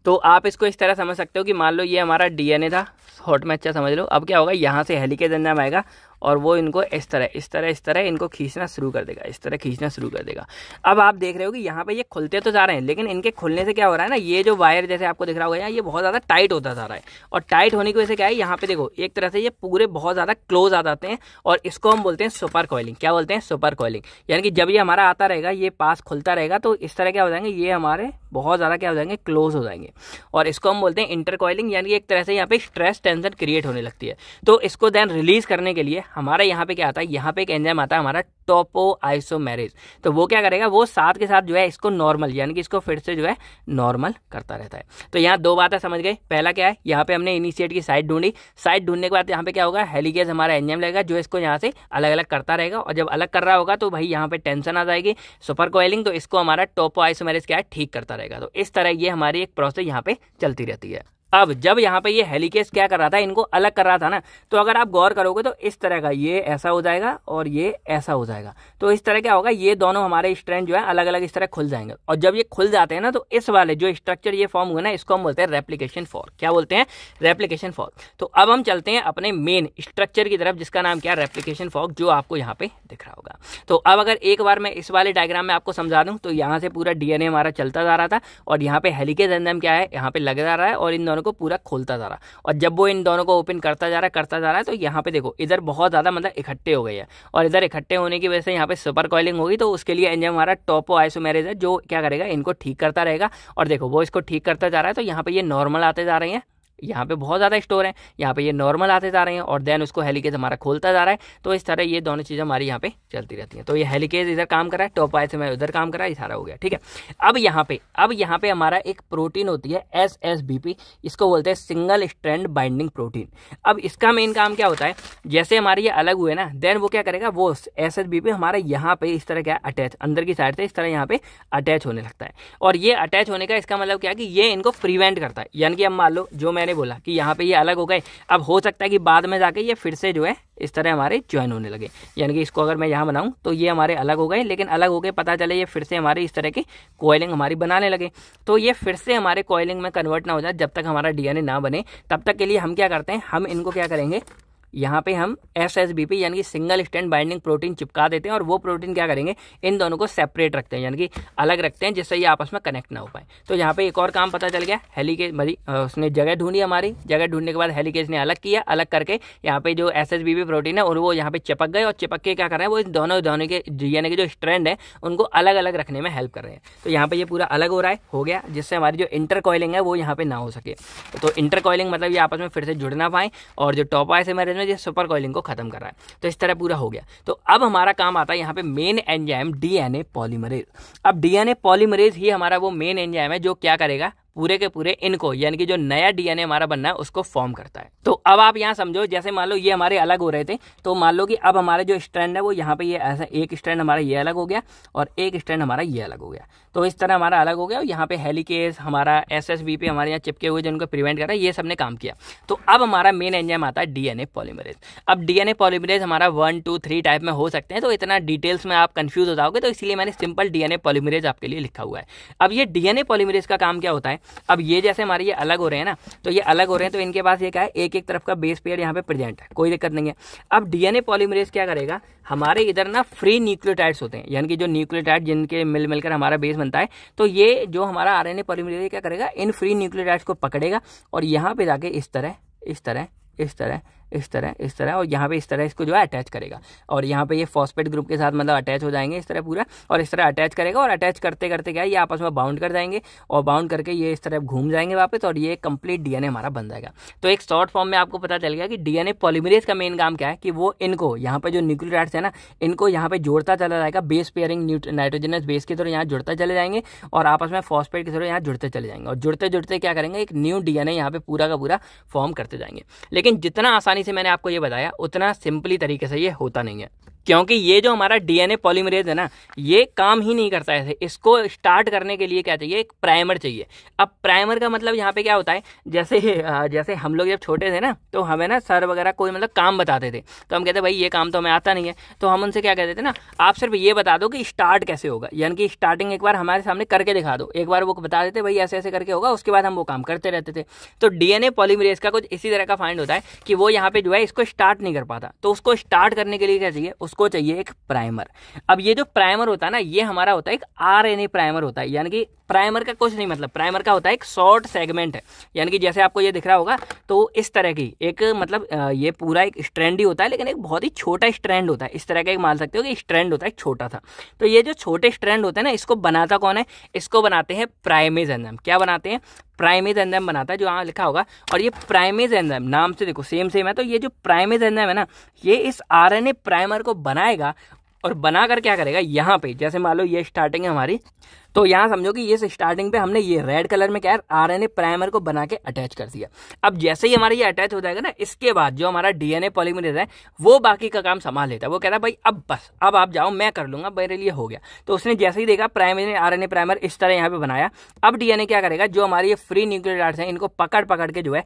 तो आप इसको इस तरह समझ सकते हो कि मान लो ये हमारा डीएनए था हॉट में अच्छा समझ लो अब क्या होगा यहाँ से हेलिकेज अंजाम आएगा और वो इनको इस तरह इस तरह इस तरह इनको खींचना शुरू कर देगा इस तरह खींचना शुरू कर देगा अब आप देख रहे हो कि यहाँ पे ये खुलते तो जा रहे हैं लेकिन इनके खुलने से क्या हो रहा है ना ये जो वायर जैसे आपको दिख रहा होगा ये बहुत ज़्यादा टाइट होता जा रहा है और टाइट होने की वजह से क्या है यहाँ पे देखो एक तरह से ये पूरे बहुत ज़्यादा क्लोज आ जाते हैं और इसको हम बोलते हैं सुपर कॉलिंग क्या बोलते हैं सुपर कॉलिंग यानी कि जब ये हमारा आता रहेगा ये पास खुलता रहेगा तो इस तरह क्या हो जाएंगे ये हमारे बहुत ज़्यादा क्या हो जाएंगे क्लोज हो जाएंगे और इसको हम बोलते हैं इंटरकॉइलिंग यानी कि एक तरह से यहाँ पे स्ट्रेस टेंशन क्रिएट होने लगती है तो इसको देन रिलीज करने के लिए हमारा यहाँ पे क्या आता है यहाँ पे एक एंजाइम आता है हमारा टोपो मैरिज तो वो क्या करेगा वो साथ के साथ जो है इसको नॉर्मल यानी कि इसको फिर से जो है नॉर्मल करता रहता है तो यहाँ दो बातें समझ गए पहला क्या है यहाँ पे हमने इनिशिएट की साइड ढूंढी साइड ढूंढने के बाद यहाँ पे क्या होगा हेलीगेज हमारा एंजाइम लगेगा जो इसको यहाँ से अलग अलग करता रहेगा और जब अलग कर रहा होगा तो भाई यहाँ पे टेंशन आ जाएगी सुपर कोयलिंग तो इसको हमारा टोपो मैरिज क्या है ठीक करता रहेगा तो इस तरह ये हमारी एक प्रोसेस यहाँ पे चलती रहती है अब जब यहाँ पे ये हेलीकेस क्या कर रहा था इनको अलग कर रहा था ना तो अगर आप गौर करोगे तो इस तरह का ये ऐसा हो जाएगा और ये ऐसा हो जाएगा तो इस तरह क्या होगा ये दोनों हमारे स्ट्रैंड जो है अलग अलग इस तरह खुल जाएंगे और जब ये खुल जाते हैं ना तो इस वाले जो स्ट्रक्चर ये फॉर्म हुआ ना इसको हम बोलते हैं रेप्लीकेशन फॉर क्या बोलते हैं रेप्लीकेशन फॉर तो अब हम चलते हैं अपने मेन स्ट्रक्चर की तरफ जिसका नाम क्या है रेप्लीकेशन फॉर जो आपको यहाँ पे दिख रहा होगा तो अब अगर एक बार मैं इस वाले डायग्राम में आपको समझा दूँ तो यहाँ से पूरा डी हमारा चलता जा रहा था और यहाँ पे हेलीकेज एंजाम क्या है यहाँ पे लग जा रहा है और इन दोनों दोनों को पूरा खोलता जा रहा और जब वो इन दोनों को ओपन करता जा रहा करता जा रहा है तो यहाँ पे देखो इधर बहुत ज़्यादा मतलब इकट्ठे हो गए हैं और इधर इकट्ठे होने की वजह से यहाँ पे सुपर कॉलिंग होगी तो उसके लिए इंजन हमारा टॉपो आइसो मैरेज है जो क्या करेगा इनको ठीक करता रहेगा और देखो वो इसको ठीक करता जा रहा है तो यहाँ पर ये नॉर्मल आते जा रहे हैं यहाँ पे बहुत ज़्यादा स्टोर है यहाँ पे ये नॉर्मल आते जा रहे हैं और देन उसको हेलीकेज हमारा खोलता जा रहा है तो इस तरह ये दोनों चीज़ें हमारी यहाँ पे चलती रहती हैं तो ये हेलीकेज इधर काम कर रहा है टॉप आय से मैं उधर काम कर रहा है सारा हो गया ठीक है अब यहाँ पे अब यहाँ पे हमारा एक प्रोटीन होती है एस एस बी पी इसको बोलते हैं सिंगल स्ट्रैंड बाइंडिंग प्रोटीन अब इसका मेन काम क्या होता है जैसे हमारे ये अलग हुए ना देन वो क्या करेगा वो एस एस बी पी हमारा यहाँ पे इस तरह क्या अटैच अंदर की साइड से इस तरह यहाँ पे अटैच होने लगता है और ये अटैच होने का इसका मतलब क्या कि ये इनको प्रिवेंट करता है यानी कि अब मान लो जो मैंने मैंने बोला कि यहाँ पे ये अलग हो गए अब हो सकता है कि बाद में जाके ये फिर से जो है इस तरह हमारे ज्वाइन होने लगे यानी कि इसको अगर मैं यहाँ बनाऊँ तो ये हमारे अलग हो गए लेकिन अलग हो गए पता चले ये फिर से हमारे इस तरह की कोयलिंग हमारी बनाने लगे तो ये फिर से हमारे कोयलिंग में कन्वर्ट ना हो जाए जब तक हमारा डी ना बने तब तक के लिए हम क्या करते हैं हम इनको क्या करेंगे यहाँ पे हम एस एस बी पी यानी कि सिंगल स्टैंड बाइंडिंग प्रोटीन चिपका देते हैं और वो प्रोटीन क्या करेंगे इन दोनों को सेपरेट रखते हैं यानी कि अलग रखते हैं जिससे ये आपस में कनेक्ट ना हो पाए तो यहाँ पे एक और काम पता चल गया हेलीकेज मरी उसने जगह ढूंढी हमारी जगह ढूंढने के बाद हेलीकेज ने अलग किया अलग करके यहाँ पे जो S S B P protein है और वो यहाँ पे चिपक गए और चिपक के क्या कर रहे हैं वो इन दोनों दोनों के यानी कि जो स्ट्रैंड है उनको अलग अलग रखने में हेल्प कर रहे हैं तो यहाँ पर ये पूरा अलग हो रहा है हो गया जिससे हमारी जो इंटरकॉइलिंग है वो यहाँ पर ना हो सके तो इंटरकॉइलिंग मतलब ये आपस में फिर से जुड़ ना पाए और जो टॉप आए से मेरे उसने जो सुपर कॉइलिंग को खत्म करा है तो इस तरह पूरा हो गया तो अब हमारा काम आता है यहाँ पे मेन एंजाइम डीएनए पॉलीमरेज अब डीएनए पॉलीमरेज ही हमारा वो मेन एंजाइम है जो क्या करेगा पूरे के पूरे इनको यानी कि जो नया डीएनए हमारा बनना है उसको फॉर्म करता है तो अब आप यहाँ समझो जैसे मान लो ये हमारे अलग हो रहे थे तो मान लो कि अब हमारा जो स्टैंड है वो यहाँ पे ये ऐसा एक स्टैंड हमारा ये अलग हो गया और एक स्टैंड हमारा ये अलग हो गया तो इस तरह हमारा अलग हो गया और यहाँ पे हेलीकेस हमारा एस एस बी पे हमारे यहाँ चिपके हुए जिनको प्रिवेंट कर रहा है ये सब ने काम किया तो अब हमारा मेन एंजाम आता है डीएनए पॉलीमरेज अब डीएनए पॉलीमरेज हमारा वन टू थ्री टाइप में हो सकते हैं तो इतना डिटेल्स में आप कन्फ्यूज हो जाओगे तो इसलिए मैंने सिंपल डीएनए पॉलीमरेज आपके लिए लिखा हुआ है अब ये डीएनए पॉलीमरेज का काम क्या होता है अब ये जैसे हमारे ये अलग हो रहे हैं ना तो ये अलग हो रहे हैं तो इनके पास ये क्या है एक एक तरफ का बेस पेयर यहाँ पे प्रेजेंट है कोई दिक्कत नहीं है अब डीएनए पॉलीमरेज क्या करेगा हमारे इधर ना फ्री न्यूक्लियोटाइड्स होते हैं यानी कि जो न्यूक्लियोटाइड जिनके मिल मिलकर हमारा बेस बनता है तो ये जो हमारा आर एन क्या करेगा इन फ्री न्यूक्लियोटाइड्स को पकड़ेगा और यहाँ पे जाके इस तरह इस तरह इस तरह इस तरह इस तरह और यहाँ पे इस तरह इसको जो है अटैच करेगा और यहाँ पे ये फॉस्पेट ग्रुप के साथ मतलब अटैच हो जाएंगे इस तरह पूरा और इस तरह अटैच करेगा और अटैच करते करते क्या ये आपस में बाउंड कर जाएंगे और बाउंड करके ये इस तरह घूम जाएंगे वापस और ये कंप्लीट डीएनए हमारा बन जाएगा तो एक शॉर्ट फॉर्म में आपको पता चल गया कि डीएनए पॉलीमरेज का मेन काम क्या है कि वो इनको यहाँ पे जो न्यूक्लियोटाइड्स है ना इनको यहाँ पे जोड़ता चला जाएगा बेस पेयरिंग नाइट्रोजनस बेस के थ्रू यहाँ जुड़ता चले जाएंगे और आपस में फॉस्पेट के थ्रू यहाँ जुड़ते चले जाएंगे और जुड़ते जुड़ते क्या करेंगे एक न्यू डीएनए यहाँ पे पूरा का पूरा फॉर्म करते जाएंगे लेकिन जितना आसानी आसानी से मैंने आपको ये बताया उतना सिंपली तरीके से ये होता नहीं है क्योंकि ये जो हमारा डीएनए पॉलीमरेज है ना ये काम ही नहीं करता है इसको स्टार्ट करने के लिए क्या चाहिए एक प्राइमर चाहिए अब प्राइमर का मतलब यहाँ पे क्या होता है जैसे जैसे हम लोग जब छोटे थे ना तो हमें ना सर वगैरह कोई मतलब काम बताते थे तो हम कहते भाई ये काम तो हमें आता नहीं है तो हम उनसे क्या कहते थे ना आप सिर्फ ये बता दो कि स्टार्ट कैसे होगा यानी कि स्टार्टिंग एक बार हमारे सामने करके दिखा दो एक बार वो बता देते भाई ऐसे ऐसे करके होगा उसके बाद हम वो काम करते रहते थे तो डीएनए पॉलीमरेज का कुछ इसी तरह का फाइंड होता है कि वो यहाँ पे जो है इसको स्टार्ट नहीं कर पाता तो उसको स्टार्ट करने के लिए क्या चाहिए उसको चाहिए एक प्राइमर अब ये जो प्राइमर होता है ना ये हमारा होता है एक आर प्राइमर होता है यानी कि प्राइमर का कुछ नहीं मतलब प्राइमर का होता है एक शॉर्ट सेगमेंट है यानी कि जैसे आपको ये दिख रहा होगा तो इस तरह की एक मतलब ये पूरा एक स्ट्रैंड ही होता है लेकिन एक बहुत ही छोटा स्ट्रैंड होता है इस तरह का एक मान सकते हो कि स्ट्रैंड होता है छोटा था तो ये जो छोटे स्ट्रैंड होते हैं ना इसको बनाता कौन है इसको बनाते हैं प्राइमेज एंजाइम क्या बनाते हैं प्राइमेज एंजाइम बनाता है जो यहाँ लिखा होगा और ये प्राइमेज एंजाइम नाम से देखो सेम सेम है तो ये जो प्राइमेज एंजाइम है ना ये इस आरएनए प्राइमर को बनाएगा और बनाकर क्या करेगा यहाँ पे जैसे मान लो ये स्टार्टिंग है हमारी तो यहाँ समझो कि ये स्टार्टिंग पे हमने ये रेड कलर में क्या है आरएनए प्राइमर को बना के अटैच कर दिया अब जैसे ही हमारा ये अटैच हो जाएगा ना इसके बाद जो हमारा डीएनए पॉलीमरेज है वो बाकी का काम संभाल लेता है वो कहता है भाई अब बस अब आप जाओ मैं कर लूंगा मेरे लिए हो गया तो उसने जैसे ही देखा प्राइमरी आरएनए प्राइमर इस तरह यहाँ पे बनाया अब डीएनए क्या करेगा जो हमारे ये फ्री न्यूक्लियोटाइड्स हैं इनको पकड़ पकड़ के जो है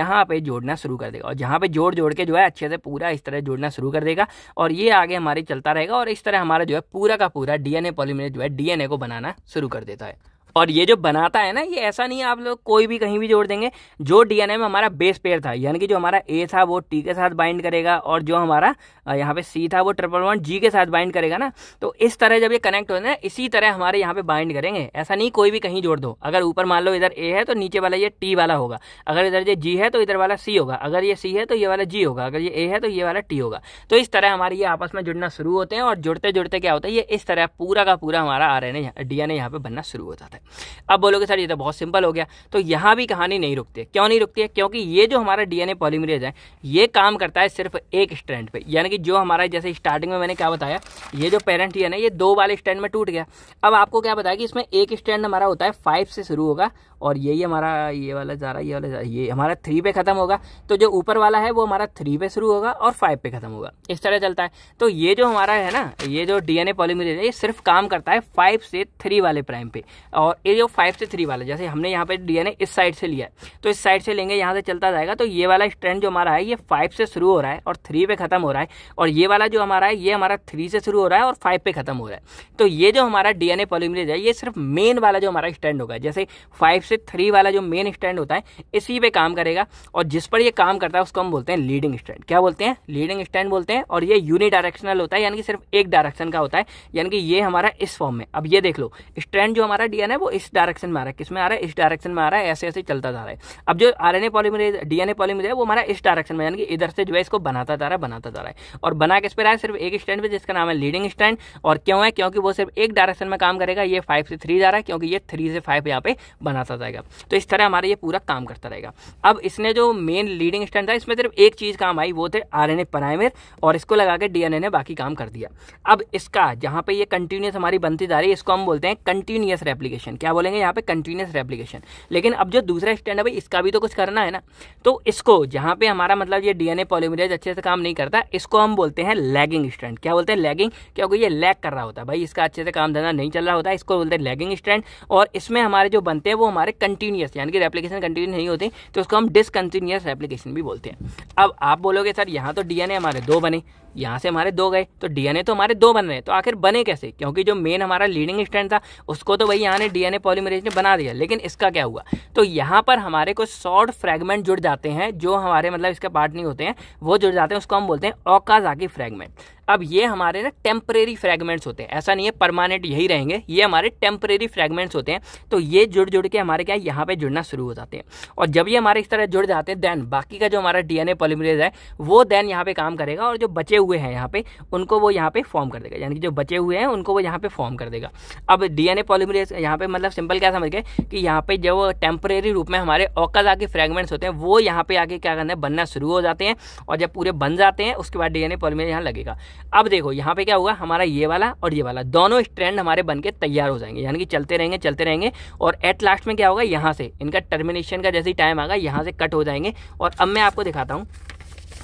यहाँ पे जोड़ना शुरू कर देगा और जहाँ पर जोड़ जोड़ के जो है अच्छे से पूरा इस तरह जोड़ना शुरू कर देगा और ये आगे हमारे चलता रहेगा और इस तरह हमारा जो है पूरा का पूरा डीएनए पॉलीमरेज जो है डीएनए को बनाना शुरू कर देता है और ये जो बनाता है ना ये ऐसा नहीं है आप लोग कोई भी कहीं भी जोड़ देंगे जो डीएनए में हमारा बेस पेयर था यानी कि जो हमारा ए था वो टी के साथ बाइंड करेगा और जो हमारा यहाँ पे सी था वो ट्रिपल वन जी के साथ बाइंड करेगा ना तो इस तरह जब ये कनेक्ट होते हैं इसी तरह हमारे यहाँ पे बाइंड करेंगे ऐसा नहीं कोई भी कहीं जोड़ दो अगर ऊपर मान लो इधर ए है तो नीचे वाला ये टी वाला होगा अगर इधर ये जी है तो इधर वाला सी होगा अगर ये सी है तो ये वाला जी होगा अगर ये ए है तो ये वाला टी होगा तो इस तरह हमारे ये आपस में जुड़ना शुरू होते हैं और जुड़ते जुड़ते क्या होता है ये इस तरह पूरा का पूरा हमारा R N A D N A यहाँ पे बनना शुरू होता था है अब बोलोगे सर ये तो बहुत सिंपल हो गया तो यहाँ भी कहानी नहीं रुकती है क्यों नहीं रुकती है क्योंकि ये जो हमारा डीएनए पॉलीमरेज है ये काम करता है सिर्फ एक स्टैंड पे यानी कि जो हमारा जैसे स्टार्टिंग में मैंने क्या बताया ये जो पेरेंट है ये दो वाले स्टैंड में टूट गया अब आपको क्या बताया कि इसमें एक स्टैंड हमारा होता है फाइव से शुरू होगा और यही हमारा ये वाला जा रहा है ये वाला जा रहा है ये हमारा थ्री पे ख़त्म होगा तो जो ऊपर वाला है वो हमारा थ्री पे शुरू होगा और फाइव पे ख़त्म होगा इस तरह चलता है तो ये जो हमारा है ना ये जो डी एन ए पॉलीमरेज है ये सिर्फ काम करता है फाइव से थ्री वाले प्राइम पे और ये जो फाइव से थ्री वाला जैसे हमने यहाँ पर डी एन ए इस साइड से लिया है तो इस साइड से लेंगे यहाँ से चलता जाएगा तो ये वाला स्ट्रेंड जो हमारा है ये फाइव से शुरू हो रहा है और थ्री पे ख़त्म हो रहा है और ये वाला जो हमारा है ये हमारा थ्री से शुरू हो रहा है और फाइव पे ख़त्म हो रहा है तो ये जो हमारा डी एन ए पॉलीमरेज है ये सिर्फ मेन वाला जो हमारा स्टैंड होगा जैसे फाइव से थ्री वाला जो मेन स्टैंड होता है इसी पे काम करेगा और जिस पर ये काम करता है उसको हम बोलते हैं लीडिंग स्टैंड क्या बोलते हैं लीडिंग स्टैंड बोलते हैं और ये यूनि डायरेक्शनल होता है यानी कि सिर्फ एक डायरेक्शन का होता है यानी कि ये हमारा इस फॉर्म में अब ये देख लो स्टैंड जो हमारा डीएनए वो इस डायरेक्शन में आ रहा है किसमें आ रहा है इस डायरेक्शन में आ रहा है ऐसे ऐसे चलता जा रहा है अब जो R N A polymerase DNA polymerase है वो हमारा इस डायरेक्शन में यानी कि इधर से जो है इसको बनाता जा रहा है बनाता जा रहा है और बना किस पर आया सिर्फ एक स्टैंड पर जिसका नाम है लीडिंग स्टैंड और क्यों है क्योंकि वो सिर्फ एक डायरेक्शन में काम करेगा ये फाइव से थ्री जा रहा है क्योंकि ये थ्री से फाइव यहाँ पे बनाता रहेगा तो इस तरह हमारा ये पूरा काम करता रहेगा अब इसने जो मेन लीडिंग स्टैंड था इसमें सिर्फ एक चीज़ काम आई वो थे आर एन और इसको लगा के डी ने बाकी काम कर दिया अब इसका जहाँ पर यह कंटिन्यूस हमारी बनती जा रही है इसको हम बोलते हैं कंटिन्यूस रेप्लीकेशन क्या बोलेंगे यहाँ पर कंटिन्यूस रेप्लीकेशन लेकिन अब जो दूसरा स्टैंड है भाई इसका भी तो कुछ करना है ना तो इसको जहाँ पर हमारा मतलब ये डीएनए पॉलीमरेज अच्छे से काम नहीं करता इसको हम बोलते हैं लैगिंग स्टैंड क्या बोलते हैं लैगिंग क्योंकि ये लैग कर रहा होता है भाई इसका अच्छे से काम धंधा नहीं चल रहा होता इसको बोलते हैं लैगिंग स्टैंड और इसमें हमारे जो बनते हैं वो हमारे हमारे कंटिन्यूस यानी कि रेप्लीकेशन कंटिन्यू नहीं होती तो उसको हम डिसकंटिन्यूस रेप्लीकेशन भी बोलते हैं अब आप बोलोगे सर यहाँ तो डी हमारे दो बने यहाँ से हमारे दो गए तो डीएनए तो हमारे दो बन रहे हैं तो आखिर बने कैसे क्योंकि जो मेन हमारा लीडिंग स्टैंड था उसको तो भाई यहाँ ने डीएनए पॉलीमरेज ने बना दिया लेकिन इसका क्या हुआ तो यहाँ पर हमारे कुछ शॉर्ट फ्रेगमेंट जुड़ जाते हैं जो हमारे मतलब इसके पार्ट नहीं होते हैं वो जुड़ जाते हैं उसको हम बोलते हैं औकाजाकी फ्रेगमेंट अब ये हमारे ना टेम्परेरी फ्रेगमेंट्स होते हैं ऐसा नहीं है परमानेंट यही रहेंगे ये हमारे टेम्परेरी फ्रेगमेंट्स होते हैं तो ये जुड़ जुड़ के हमारे क्या यहाँ पे जुड़ना शुरू हो जाते हैं और जब ये हमारे इस तरह जुड़ जाते हैं देन बाकी का जो हमारा डीएनए पॉलीमरेज है वो देन यहाँ पे काम करेगा और जो बचे हुए हैं यहाँ पे उनको वो यहाँ पे फॉर्म कर देगा यानी कि जो बचे हुए हैं उनको वो यहाँ पे फॉर्म कर देगा अब डीएनए पॉलीमरेज यहाँ पे मतलब सिंपल क्या समझ गए कि यहाँ पे जो टेम्परेरी रूप में हमारे औकाजा आके फ्रेगमेंट्स होते हैं वो यहाँ पे आके क्या करना है बनना शुरू हो जाते हैं और जब पूरे बन जाते हैं उसके बाद डीएनए पॉलीमरेज यहाँ लगेगा अब देखो यहाँ पे क्या होगा हमारा ये वाला और ये वाला दोनों स्ट्रैंड हमारे बन के तैयार हो जाएंगे यानी कि चलते रहेंगे चलते रहेंगे और एट लास्ट में क्या होगा यहाँ से इनका टर्मिनेशन का जैसे टाइम आएगा यहाँ से कट हो जाएंगे और अब मैं आपको दिखाता हूँ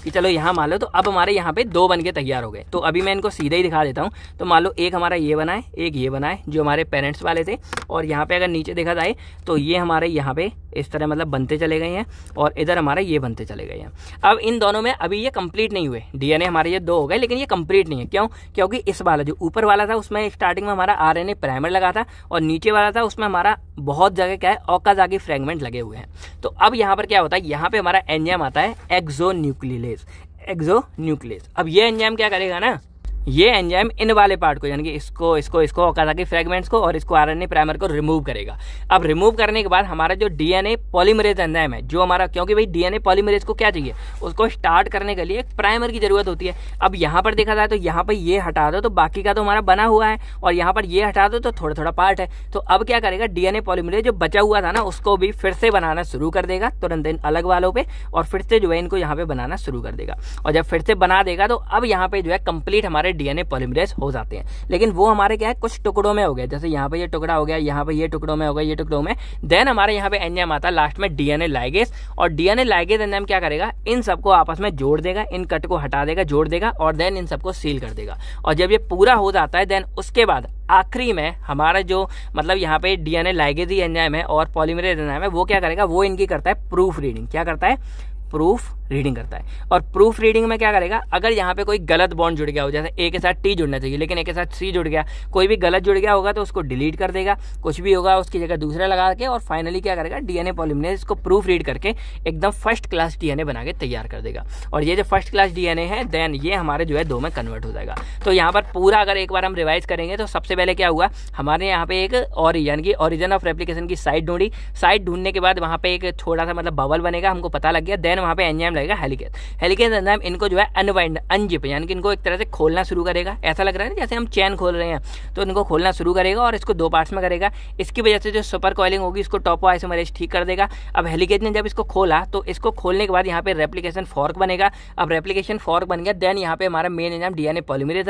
कि चलो यहाँ मान लो तो अब हमारे यहाँ पे दो बन के तैयार हो गए तो अभी मैं इनको सीधे ही दिखा देता हूँ तो मान लो एक हमारा ये बनाए एक ये बनाए जो हमारे पेरेंट्स वाले थे और यहाँ पे अगर नीचे देखा जाए तो ये हमारे यहाँ पे इस तरह मतलब बनते चले गए हैं और इधर हमारे ये बनते चले गए हैं अब इन दोनों में अभी ये कंप्लीट नहीं हुए डीएनए हमारे ये दो हो गए लेकिन ये कंप्लीट नहीं है क्यों क्योंकि इस वाला जो ऊपर वाला था उसमें स्टार्टिंग में हमारा आर प्राइमर लगा था और नीचे वाला था उसमें हमारा बहुत जगह क्या है जागे फ्रेगमेंट लगे हुए हैं तो अब यहाँ पर क्या होता है यहाँ पर हमारा एनजीएम आता है exo nuclear nucleus exo nucleus अब ये एंजाइम क्या करेगा ना ये एंजाइम इन वाले पार्ट को यानी कि इसको इसको इसको ओकाजाकी फ्रेगमेंट्स को और इसको आरएनए प्राइमर को रिमूव करेगा अब रिमूव करने के बाद हमारा जो डीएनए पॉलीमरेज एंजाइम है जो हमारा क्योंकि भाई डीएनए पॉलीमरेज को क्या चाहिए उसको स्टार्ट करने के लिए एक प्राइमर की जरूरत होती है अब यहाँ पर देखा जाए तो यहाँ पर ये हटा दो तो बाकी का तो हमारा बना हुआ है और यहाँ पर ये हटा दो तो थोड़ा थोड़ा पार्ट है तो अब क्या करेगा डीएनए पॉलीमरेज जो बचा हुआ था ना उसको भी फिर से बनाना शुरू कर देगा तुरंत इन अलग वालों पर और फिर से जो है इनको यहाँ पर बनाना शुरू कर देगा और जब फिर से बना देगा तो अब यहाँ पे जो है कंप्लीट हमारे डीएनए पॉलीमरेज हो जाते हैं लेकिन वो हमारे क्या है कुछ टुकड़ों में हो गए जैसे यहाँ पर ये टुकड़ा हो गया यहाँ पर ये टुकड़ों में हो गया ये टुकड़ों में देन हमारे यहाँ पे एंजाम आता है लास्ट में डीएनए लाइगेस और डीएनए लाइगेस एंजाम क्या करेगा इन सबको आपस में जोड़ देगा इन कट को हटा देगा जोड़ देगा और देन इन सबको सील कर देगा और जब ये पूरा हो जाता है देन उसके बाद आखिरी में हमारा जो मतलब यहाँ पे डीएनए लाइगेजी ही एंजाम है और पॉलीमरेज एंजाम है वो क्या करेगा वो इनकी करता है प्रूफ रीडिंग क्या करता है प्रूफ रीडिंग करता है और प्रूफ रीडिंग में क्या करेगा अगर यहाँ पे कोई गलत बॉन्ड जुड़ गया हो जैसे ए के साथ टी जुड़ना चाहिए लेकिन ए के साथ सी जुड़ गया कोई भी गलत जुड़ गया होगा तो उसको डिलीट कर देगा कुछ भी होगा उसकी जगह दूसरा लगा के और फाइनली क्या करेगा डीएनए पॉलिमरेज इसको प्रूफ रीड करके एकदम फर्स्ट क्लास डीएनए बना के तैयार कर देगा और ये जो फर्स्ट क्लास डीएनए है देन ये हमारे जो है दो में कन्वर्ट हो जाएगा तो यहाँ पर पूरा अगर एक बार हम रिवाइज करेंगे तो सबसे पहले क्या हुआ हमारे यहाँ पे एक और यानी कि ऑरिजन ऑफ रेप्लीकेशन की साइड ढूंढी साइड ढूंढने के बाद वहाँ पे एक छोटा सा मतलब बबल बनेगा हमको पता लग गया देन वहाँ पे एनजाइम लगेगा हेलिकेज हेलिकेज एंजाइम इनको जो है अनवाइंड अनजिप यानी कि इनको एक तरह से खोलना शुरू करेगा ऐसा लग रहा है ना जैसे हम चैन खोल रहे हैं तो इनको खोलना शुरू करेगा और इसको दो पार्ट्स में करेगा इसकी वजह से जो सुपर कॉलिंग होगी इसको टॉप वाइस आइसोमरेज ठीक कर देगा अब हेलिकेज ने जब इसको खोला तो इसको खोलने के बाद यहाँ पर रेप्लीकेशन फॉर्क बनेगा अब रेप्लीकेशन फॉर्क बन गया देन यहाँ पर हमारा मेन एंजाम डी एन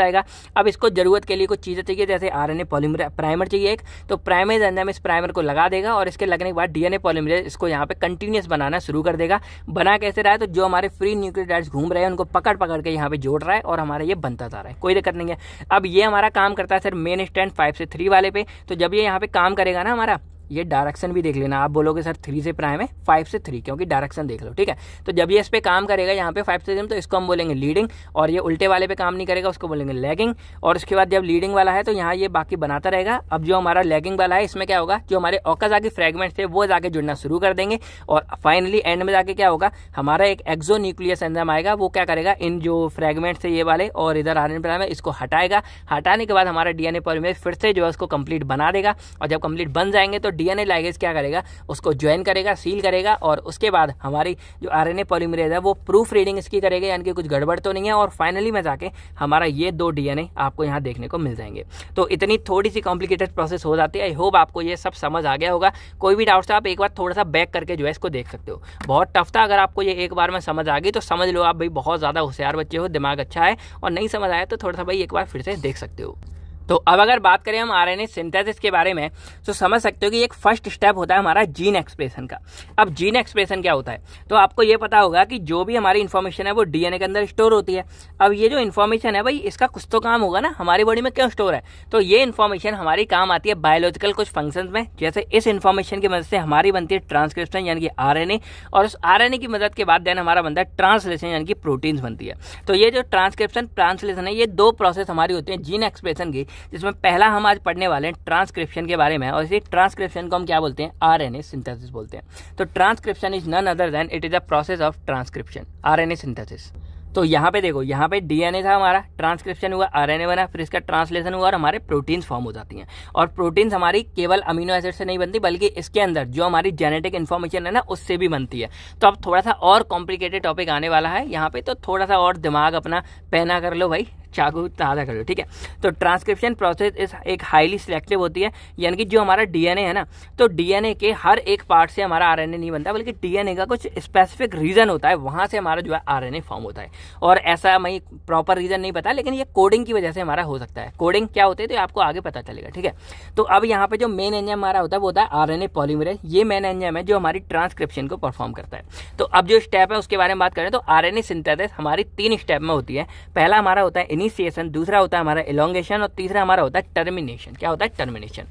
आएगा अब इसको जरूरत के लिए कुछ चीज़ें चाहिए जैसे आर एन प्राइमर चाहिए एक तो प्राइमेज एंजाम इस प्राइमर को लगा देगा और इसके लगने के बाद डी एन इसको यहाँ पर कंटिन्यूस बनाना शुरू कर देगा बना कैसे रहा है तो जो हमारे फ्री न्यूक्लियोटाइड्स घूम रहे हैं उनको पकड़ पकड़ के यहाँ पे जोड़ रहा है और हमारा ये बनता जा रहा है कोई दिक्कत नहीं है अब ये हमारा काम करता है सर मेन स्टैंड फाइव से थ्री वाले पे तो जब ये यहाँ पे काम करेगा ना हमारा ये डायरेक्शन भी देख लेना आप बोलोगे सर थ्री से प्राइम है फाइव से थ्री क्योंकि डायरेक्शन देख लो ठीक है तो जब ये इस पर काम करेगा यहाँ पे फाइव से थ्री तो इसको हम बोलेंगे लीडिंग और ये उल्टे वाले पे काम नहीं करेगा उसको बोलेंगे लैगिंग और उसके बाद जब लीडिंग वाला है तो यहाँ ये बाकी बनाता रहेगा अब जो हमारा लैगिंग वाला है इसमें क्या होगा जो हमारे औकाजा आगे फ्रेगमेंट थे वो जाके जुड़ना शुरू कर देंगे और फाइनली एंड में जाके क्या होगा हमारा एक एक्जो न्यूक्लियस एंजाम आएगा वो क्या करेगा इन जो फ्रेगमेंट थे ये वाले और इधर आर एन प्राइम है इसको हटाएगा हटाने के बाद हमारा ए पॉलीमरेज फिर से जो है उसको कंप्लीट बना देगा और जब कंप्लीट बन जाएंगे तो डीएनए लाइगेज क्या करेगा उसको ज्वाइन करेगा सील करेगा और उसके बाद हमारी जो आर एन पॉलीमरेज है वो प्रूफ रीडिंग इसकी करेगा यानी कि कुछ गड़बड़ तो नहीं है और फाइनली में जाके हमारा ये दो डीएनए आपको यहाँ देखने को मिल जाएंगे तो इतनी थोड़ी सी कॉम्प्लिकेटेड प्रोसेस हो जाती है आई होप आपको ये सब समझ आ गया होगा कोई भी डाउट था आप एक बार थोड़ा सा बैक करके जो है इसको देख सकते हो बहुत टफ था अगर आपको ये एक बार में समझ आ गई तो समझ लो आप भाई बहुत ज़्यादा होशियार बच्चे हो दिमाग अच्छा है और नहीं समझ आया तो थोड़ा सा भाई एक बार फिर से देख सकते हो तो अब अगर बात करें हम आर एन सिंथेसिस के बारे में तो समझ सकते हो कि एक फर्स्ट स्टेप होता है हमारा जीन एक्सप्रेशन का अब जीन एक्सप्रेशन क्या होता है तो आपको ये पता होगा कि जो भी हमारी इन्फॉर्मेशन है वो डीएनए के अंदर स्टोर होती है अब ये जो इन्फॉर्मेशन है भाई इसका कुछ तो काम होगा ना हमारी बॉडी में क्यों स्टोर है तो ये इन्फॉर्मेशन हमारी काम आती है बायोलॉजिकल कुछ फंक्शन में जैसे इस इन्फॉर्मेशन की मदद से हमारी बनती है ट्रांसक्रिप्शन यानी कि आर और उस आर की मदद के बाद देन हमारा बनता है ट्रांसलेशन यानी कि प्रोटीन्स बनती है तो ये जो ट्रांसक्रिप्शन ट्रांसलेशन है ये दो प्रोसेस हमारी होती है जीन एक्सप्रेशन की जिसमें पहला हम आज पढ़ने वाले हैं ट्रांसक्रिप्शन के बारे में और इसी ट्रांसक्रिप्शन को हम क्या बोलते हैं आर एन ए सिंथेसिस बोलते हैं तो transcription is none other than it is a process of transcription R N A synthesis तो यहाँ पे देखो यहाँ पे डीएनए था हमारा ट्रांसक्रिप्शन हुआ आरएनए बना फिर इसका ट्रांसलेशन हुआ और हमारे प्रोटीन्स फॉर्म हो जाती हैं और प्रोटीन्स हमारी केवल अमीनो एसिड से नहीं बनती बल्कि इसके अंदर जो हमारी जेनेटिक इन्फॉर्मेशन है ना उससे भी बनती है तो अब थोड़ा सा और कॉम्प्लिकेटेड टॉपिक आने वाला है यहाँ पे तो थोड़ा सा और दिमाग अपना पहना कर लो भाई चाकू ताज़ा कर लो ठीक है तो ट्रांसक्रिप्शन प्रोसेस इस एक हाईली सिलेक्टिव होती है यानी कि जो हमारा डीएनए है ना तो डीएनए के हर एक पार्ट से हमारा आरएनए नहीं बनता बल्कि डीएनए का कुछ स्पेसिफिक रीज़न होता है वहाँ से हमारा जो है आर फॉर्म होता है और ऐसा मैं प्रॉपर रीज़न नहीं पता लेकिन ये कोडिंग की वजह से हमारा हो सकता है कोडिंग क्या होती है तो आपको आगे पता चलेगा ठीक है तो अब यहाँ पर जो मेन एंजाम हमारा होता है वो होता है आर एन ये मेन एंजाम है जो हमारी ट्रांसक्रिप्शन को परफॉर्म करता है तो अब जो स्टेप है उसके बारे में बात करें तो आर एन हमारी तीन स्टेप में होती है पहला हमारा होता है इनिशिएशन दूसरा होता है हमारा एलोंगेशन और तीसरा हमारा होता है टर्मिनेशन क्या होता है टर्मिनेशन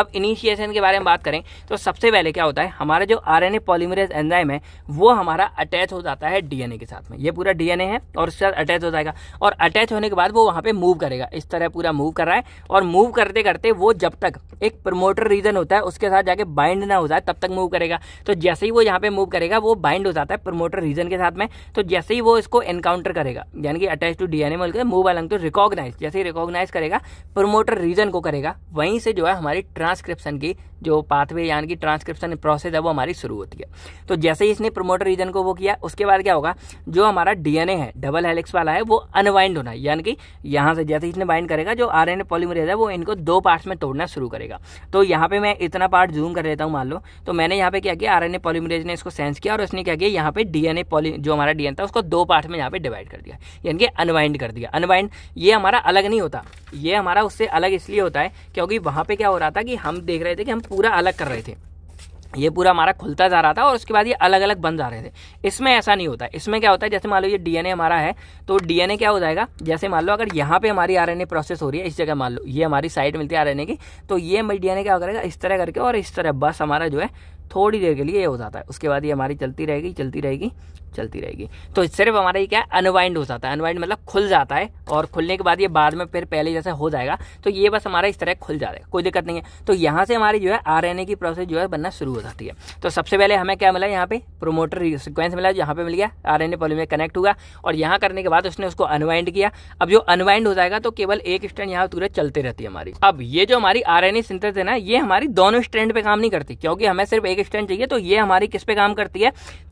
अब इनिशिएशन के बारे में बात करें तो सबसे पहले क्या होता है हमारा जो आर एन एंजाइम है वो हमारा अटैच हो जाता है डीएनए के साथ में ये पूरा डीएनए है और उसके साथ अटैच हो जाएगा और अटैच होने के बाद वो वहाँ पर मूव करेगा इस तरह पूरा मूव कर रहा है और मूव करते करते वो जब तक एक प्रमोटर रीजन होता है उसके साथ जाके बाइंड ना हो जाए तब तक मूव करेगा तो जैसे ही वो यहाँ पे मूव करेगा वो बाइंड हो जाता है प्रमोटर रीजन के साथ में तो जैसे ही वो इसको एनकाउंटर करेगा यानी कि attach to DNA and move along तो रिकॉग्नाइज जैसे ही रिकॉग्नाइज करेगा प्रोमोटर रीजन को करेगा वहीं से जो है हमारी ट्रांसक्रिप्शन की जो पाथवे यानी कि ट्रांसक्रिप्शन प्रोसेस है वो हमारी शुरू होती है तो जैसे ही इसने प्रोमोटर रीजन को वो किया उसके बाद क्या होगा जो हमारा डीएनए है डबल हेलिक्स वाला है वो अनवाइंड होना है यानी कि यहाँ से जैसे इसने बाइंड करेगा जो आर एन पॉलीमरेज है वो इनको दो पार्ट्स में तोड़ना शुरू करेगा तो यहाँ पे मैं इतना पार्ट जूम कर लेता हूँ मान लो तो मैंने यहाँ पे क्या किया आर एन ने इसको सेंस किया और उसने क्या किया यहाँ पे डीएनए पॉली जो हमारा डीएनए था उसको दो पार्ट में यहाँ पे डिवाइड कर दिया यानी कि अनवाइंड कर दिया अनवाइंड ये हमारा अलग नहीं होता ये हमारा उससे अलग इसलिए होता है क्योंकि वहाँ पे क्या हो रहा था कि हम देख रहे थे कि हम पूरा अलग कर रहे थे ये पूरा हमारा खुलता जा रहा था और उसके बाद ये अलग अलग बन जा रहे थे इसमें ऐसा नहीं होता इसमें क्या होता है जैसे मान लो ये डीएनए हमारा है तो डीएनए क्या हो जाएगा जैसे मान लो अगर यहाँ पे हमारी आरएनए प्रोसेस हो रही है इस जगह मान लो ये हमारी साइड मिलती है आरएनए की तो ये डीएनए क्या करेगा इस तरह करके और इस तरह बस हमारा जो है थोड़ी देर के लिए ये हो जाता है उसके बाद ये हमारी चलती रहेगी चलती रहेगी चलती रहेगी तो सिर्फ हमारा ये क्या है अनवाइंड हो जाता है अनवाइंड मतलब खुल जाता है और खुलने के बाद ये बाद में फिर पहले जैसे हो जाएगा तो ये बस हमारा इस तरह खुल जाएगा कोई दिक्कत नहीं है तो यहाँ से हमारी जो है आर की प्रोसेस जो है बनना शुरू हो जाती है तो सबसे पहले हमें क्या मिला यहाँ पे प्रोमोटर सिक्वेंस मिला यहाँ पे मिल गया आर एन में कनेक्ट हुआ और यहाँ करने के बाद उसने उसको अनवाइंड किया अब जो अनवाइंड हो जाएगा तो केवल एक स्टैंड यहाँ पूरे चलते रहती है हमारी अब ये जो हमारी आर एन है ना ये हमारी दोनों स्टैंड पे काम नहीं करती क्योंकि हमें सिर्फ एक स्टैंड चाहिए तो ये हमारी किस पे काम करती है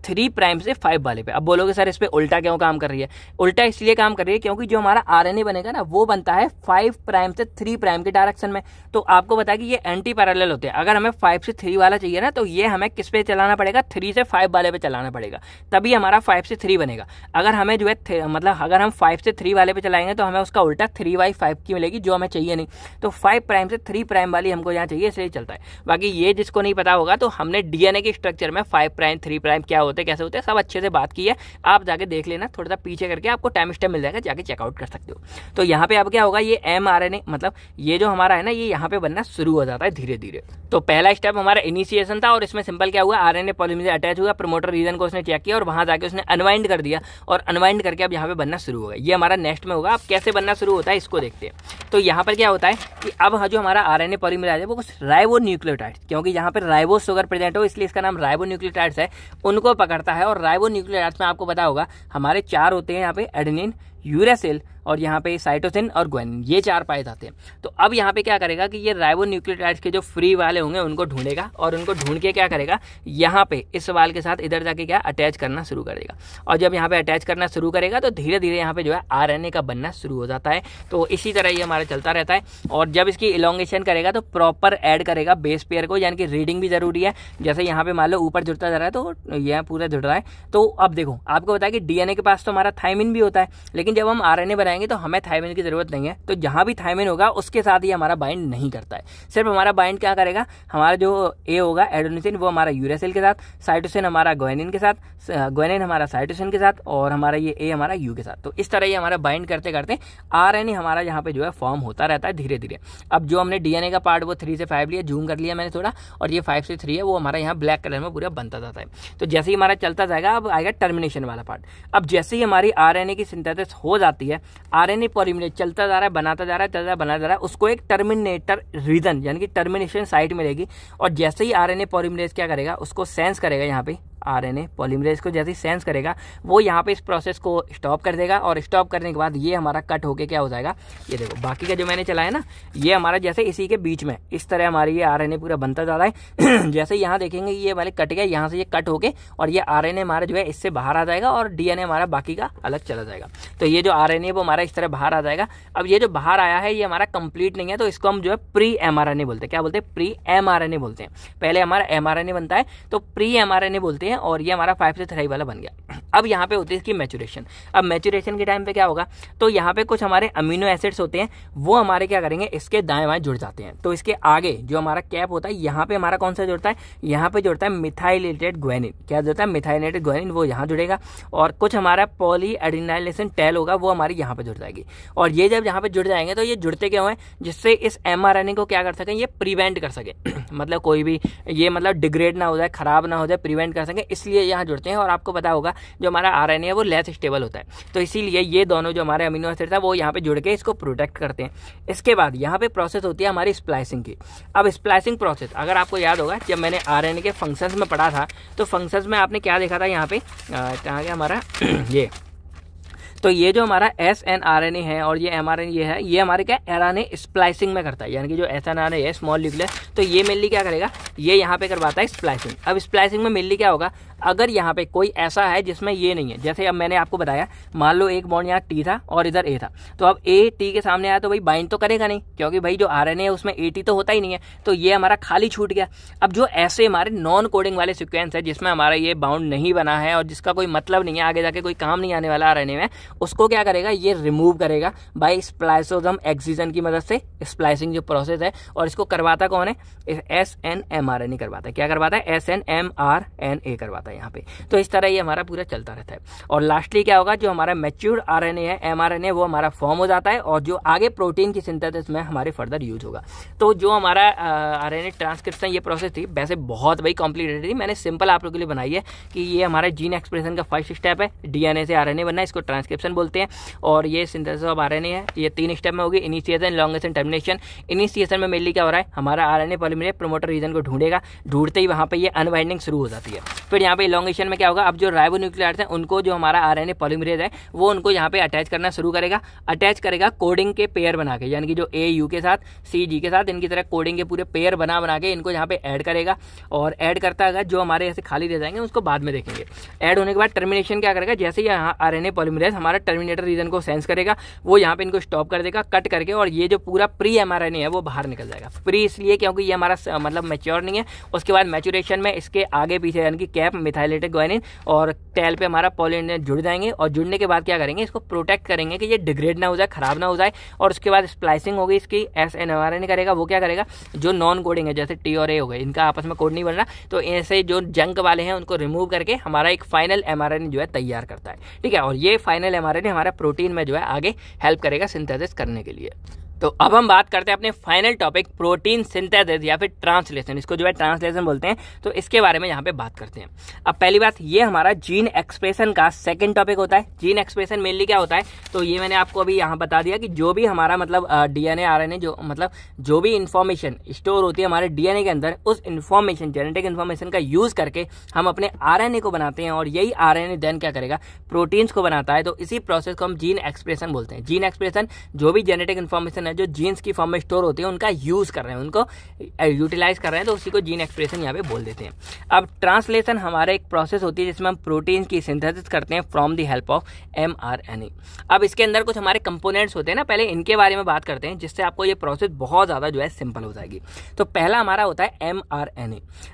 थ्री प्राइम से फाइव वाले पे अब बोलोगे सर इस पर उल्टा क्यों काम कर रही है उल्टा इसलिए काम कर रही है क्योंकि जो हमारा आर बनेगा ना वो बनता है फाइव प्राइम से थ्री प्राइम के डायरेक्शन में तो आपको बताया कि ये एंटी पैरल होते हैं अगर हमें फाइव से थ्री वाला चाहिए ना तो ये हमें किस पे चलाना पड़ेगा थ्री से फाइव वाले पे चलाना पड़ेगा तभी हमारा फाइव से थ्री बनेगा अगर हमें जो है मतलब अगर हम फाइव से थ्री वाले पे चलाएंगे तो हमें उसका उल्टा थ्री बाई फाइव की मिलेगी जो हमें चाहिए नहीं तो फाइव प्राइम से थ्री प्राइम वाली हमको यहाँ चाहिए इसलिए चलता है बाकी ये जिसको नहीं पता होगा तो हमने डीएनए के स्ट्रक्चर में फाइव प्राइम थ्री प्राइम क्या होते कैसे होते सब अच्छे से बात बात की है आप जाके देख लेना थोड़ा सा पीछे करके आपको टाइम स्टेप मिल जाएगा जाके चेकआउट कर सकते हो तो यहाँ पे अब क्या होगा ये एम मतलब ये जो हमारा है ना ये यहाँ पे बनना शुरू हो जाता है धीरे धीरे तो पहला स्टेप हमारा इनिशिएशन था और इसमें सिंपल क्या हुआ आर एन से अटैच हुआ प्रमोटर रीजन को उसने चेक किया और वहाँ जाके उसने अनवाइंड कर दिया और अनवाइंड करके अब यहाँ पे बनना शुरू होगा ये हमारा नेक्स्ट में होगा अब कैसे बनना शुरू होता है इसको देखते हैं तो यहाँ पर क्या होता है कि अब जो हमारा आर एन पॉलीमराइज है वो कुछ राइबो न्यूक्लियोटाइड क्योंकि यहाँ पर राइबो शुगर प्रेजेंट हो इसलिए इसका नाम राइबो न्यूक्लियोटाइड्स है उनको पकड़ता है और राइबो न्यूक्लियोटाइड्स में आपको पता होगा हमारे चार होते हैं यहाँ पे एडनिन यूरेसिल और यहाँ पे साइटोसिन और ग्वेन ये चार पाए जाते हैं तो अब यहाँ पे क्या करेगा कि ये राइबो न्यूक्लियोटाइड्स के जो फ्री वाले होंगे उनको ढूंढेगा और उनको ढूंढ के क्या करेगा यहाँ पे इस वाल के साथ इधर जाके क्या अटैच करना शुरू कर देगा और जब यहाँ पे अटैच करना शुरू करेगा तो धीरे धीरे यहाँ पे जो है आर का बनना शुरू हो जाता है तो इसी तरह ये हमारा चलता रहता है और जब इसकी इलोंगेशन करेगा तो प्रॉपर एड करेगा बेस पेयर को यानी कि रीडिंग भी जरूरी है जैसे यहाँ पे मान लो ऊपर जुड़ता जा रहा है तो यह पूरा जुड़ रहा है तो अब देखो आपको बताया कि डीएनए के पास तो हमारा थाइमिन भी होता है लेकिन जब हम आर बनाएंगे तो हमें थायमिन की ज़रूरत नहीं है तो जहां भी थायमिन होगा उसके साथ ही हमारा बाइंड नहीं करता है सिर्फ हमारा बाइंड क्या करेगा हमारा जो ए होगा एडोनिसिन वो हमारा यूरेसिल के साथ साइटोसिन हमारा ग्वेनिन के साथ ग्वेनिन हमारा साइटोसिन के साथ और हमारा ये ए हमारा यू के साथ तो इस तरह ही हमारा बाइंड करते करते आर हमारा यहाँ पे जो है फॉर्म होता रहता है धीरे धीरे अब जो हमने डीएनए का पार्ट वो थ्री से फाइव लिया जूम कर लिया मैंने थोड़ा और ये फाइव से थ्री है वो हमारा यहाँ ब्लैक कलर में पूरा बनता जाता है तो जैसे ही हमारा चलता जाएगा अब आएगा टर्मिनेशन वाला पार्ट अब जैसे ही हमारी आर की सिंथेसिस हो जाती है आरएनए एन चलता जा रहा है बनाता जा रहा है चलता जा रहा बनाता जा रहा है उसको एक टर्मिनेटर रीजन यानी कि टर्मिनेशन साइट मिलेगी और जैसे ही आरएनए एन क्या करेगा उसको सेंस करेगा यहाँ पे आरएनए पॉलीमरेज को जैसे सेंस करेगा वो यहाँ पे इस प्रोसेस को स्टॉप कर देगा और स्टॉप करने के बाद ये हमारा कट होके क्या हो जाएगा ये देखो बाकी का जो मैंने चलाया ना ये हमारा जैसे इसी के बीच में इस तरह हमारी ये आर पूरा बनता जा रहा है जैसे यहाँ देखेंगे ये हमारे कट गया यहाँ से ये कट होके और ये आर हमारा जो है इससे बाहर आ जाएगा और डी हमारा बाकी का अलग चला जाएगा तो ये जो आर है वो हमारा इस तरह बाहर आ जाएगा अब ये जो बाहर आया है ये हमारा कंप्लीट नहीं है तो इसको हम जो है प्री एम बोलते हैं क्या बोलते हैं प्री एम बोलते हैं पहले हमारा एम बनता है तो प्री एम बोलते हैं हैं और ये हमारा फाइव से थ्राई वाला बन गया अब यहाँ पे होती है इसकी मैचुरेशन अब मैचुरेशन के टाइम पे क्या होगा तो यहाँ पे कुछ हमारे अमीनो एसिड्स होते हैं वो हमारे क्या करेंगे इसके दाएं बाएं जुड़ जाते हैं तो इसके आगे जो हमारा कैप होता है यहाँ पे हमारा कौन सा जुड़ता है यहाँ पे जुड़ता है मिथाइलेटेड ग्वेनिन क्या जुड़ता है मिथाइलेटेड ग्वेनिन वो यहाँ जुड़ेगा और कुछ हमारा पॉली एडिनाइलेशन टेल होगा वो हमारी यहाँ पर जुड़ जाएगी और ये जब यहाँ पर जुड़ जाएंगे तो ये जुड़ते क्यों हैं जिससे इस एम को क्या कर सकें ये प्रिवेंट कर सकें मतलब कोई भी ये मतलब डिग्रेड ना हो जाए खराब ना हो जाए प्रिवेंट कर सकें हैं इसलिए यहाँ जुड़ते हैं और आपको पता होगा जो हमारा आर है वो लेस स्टेबल होता है तो इसीलिए ये दोनों जो हमारे अमीनो एसिड था वो यहाँ पर जुड़ के इसको प्रोटेक्ट करते हैं इसके बाद यहाँ पर प्रोसेस होती है हमारी स्प्लाइसिंग की अब स्प्लाइसिंग प्रोसेस अगर आपको याद होगा जब मैंने आर के फंक्शंस में पढ़ा था तो फंक्शंस में आपने क्या देखा था यहाँ पे कहाँ गया हमारा ये तो ये जो हमारा S N R N A है और ये एम आर एन ये है ये हमारे क्या एर एन ए स्प्लाइसिंग में करता है यानी कि जो एस एन आर ए है स्मॉल न्यूक्लियर तो ये मेनली क्या करेगा ये यहाँ पे करवाता है स्प्लाइसिंग अब स्प्लाइसिंग में मेनली क्या होगा अगर यहाँ पे कोई ऐसा है जिसमें ये नहीं है जैसे अब मैंने आपको बताया मान लो एक बॉन्ड यहाँ टी था और इधर ए था तो अब ए टी के सामने आया तो भाई बाइंड तो करेगा नहीं क्योंकि भाई जो आर है उसमें ए टी तो होता ही नहीं है तो ये हमारा खाली छूट गया अब जो ऐसे हमारे नॉन कोडिंग वाले सिक्वेंस है जिसमें हमारा ये बाउंड नहीं बना है और जिसका कोई मतलब नहीं है आगे जाके कोई काम नहीं आने वाला आर में उसको क्या करेगा ये रिमूव करेगा बाई स्प्लाइसोजम एक्सीजन की मदद से स्प्लाइसिंग जो प्रोसेस है और इसको करवाता कौन है S N M R N करवाता है क्या करवाता है S N M R N A करवाता है यहाँ पे तो इस तरह ये हमारा पूरा चलता रहता है और लास्टली क्या होगा जो हमारा मेच्योर्ड आर एन ए है एम आर एन ए वो हमारा फॉर्म हो जाता है और जो आगे प्रोटीन की सिंथेसिस में हमारे फर्दर यूज होगा तो जो हमारा आर एन ए ट्रांसक्रिप्शन ये प्रोसेस थी वैसे बहुत भाई कॉम्प्लीकेटेड थी मैंने सिंपल आप लोगों के लिए बनाई है कि ये हमारा जीन एक्सप्रेशन का फर्स्ट स्टेप है डीएनए से आर एन ए बनना है इसको ट्रांसक्रिप्शन इंसेप्शन बोलते हैं और ये सिंथेसिस ऑफ आर है ये तीन स्टेप में होगी इनिशिएशन लॉन्गेशन टर्मिनेशन इनिशिएशन में मेनली क्या हो रहा है हमारा R N polymerase promoter region को ढूंढेगा ढूंढते ही वहाँ पर ये अनवाइंडिंग शुरू हो जाती है फिर यहाँ पे लॉन्गेशन में क्या होगा अब जो राइबो न्यूक्लियर है उनको जो हमारा आर एन है वो उनको यहाँ पे अटैच करना शुरू करेगा अटैच करेगा कोडिंग के पेयर बना के यानी कि जो ए यू के साथ सी जी के साथ इनकी तरह कोडिंग के पूरे पेयर बना बना के इनको यहाँ पे ऐड करेगा और ऐड करता है जो हमारे ऐसे खाली दे जाएंगे उसको बाद में देखेंगे ऐड होने के बाद टर्मिनेशन क्या करेगा जैसे ही यहाँ आर एन पॉलीमरेज हमारा हमारा टर्मिनेटर रीजन को सेंस करेगा वो यहाँ पे इनको स्टॉप कर देगा कट करके और ये जो पूरा प्री एम आर है वो बाहर निकल जाएगा प्री इसलिए क्योंकि ये हमारा मतलब मेच्योर नहीं है उसके बाद मेचोरेशन में इसके आगे पीछे यानी कि कैप मिथाइलेटेड ग्वाइनिन और टेल पे हमारा पॉलिन जुड़ जाएंगे और जुड़ने के बाद क्या करेंगे इसको प्रोटेक्ट करेंगे कि ये डिग्रेड ना हो जाए खराब ना हो जाए और उसके बाद स्प्लाइसिंग होगी इसकी एस एन आर एन करेगा वो क्या करेगा जो नॉन कोडिंग है जैसे टी और ए हो गए इनका आपस में कोड नहीं बन रहा तो ऐसे जो जंक वाले हैं उनको रिमूव करके हमारा एक फाइनल एम जो है तैयार करता है ठीक है और ये फाइनल हमारे लिए हमारा प्रोटीन में जो है आगे हेल्प करेगा सिंथेसिस करने के लिए तो अब हम बात करते हैं अपने फाइनल टॉपिक प्रोटीन सिंथेसिस या फिर ट्रांसलेशन इसको जो है ट्रांसलेशन बोलते हैं तो इसके बारे में यहाँ पे बात करते हैं अब पहली बात ये हमारा जीन एक्सप्रेशन का सेकंड टॉपिक होता है जीन एक्सप्रेशन मेनली क्या होता है तो ये मैंने आपको अभी यहाँ बता दिया कि जो भी हमारा मतलब डीएनए ए जो मतलब जो भी इन्फॉर्मेशन स्टोर होती है हमारे डीएनए के अंदर उस इन्फॉर्मेशन जेनेटिक इन्फॉर्मेशन का यूज़ करके हम अपने आर को बनाते हैं और यही आर देन क्या करेगा प्रोटीन्स को बनाता है तो इसी प्रोसेस को हम जीन एक्सप्रेशन बोलते हैं जीन एक्सप्रेशन जो भी जेनेटिक इन्फॉर्मेशन हैं जो जीन्स की फॉर्म में स्टोर होते हैं उनका यूज़ कर रहे हैं उनको यूटिलाइज कर रहे हैं तो उसी को जीन एक्सप्रेशन यहाँ पे बोल देते हैं अब ट्रांसलेशन हमारा एक प्रोसेस होती है जिसमें हम प्रोटीन की सिंथेसिस करते हैं from the help of M अब इसके अंदर कुछ हमारे कंपोनेंट्स होते हैं ना पहले इनके बारे में बात करते हैं जिससे आपको ये प्रोसेस बहुत ज़्यादा जो है सिंपल हो जाएगी तो पहला हमारा होता है एम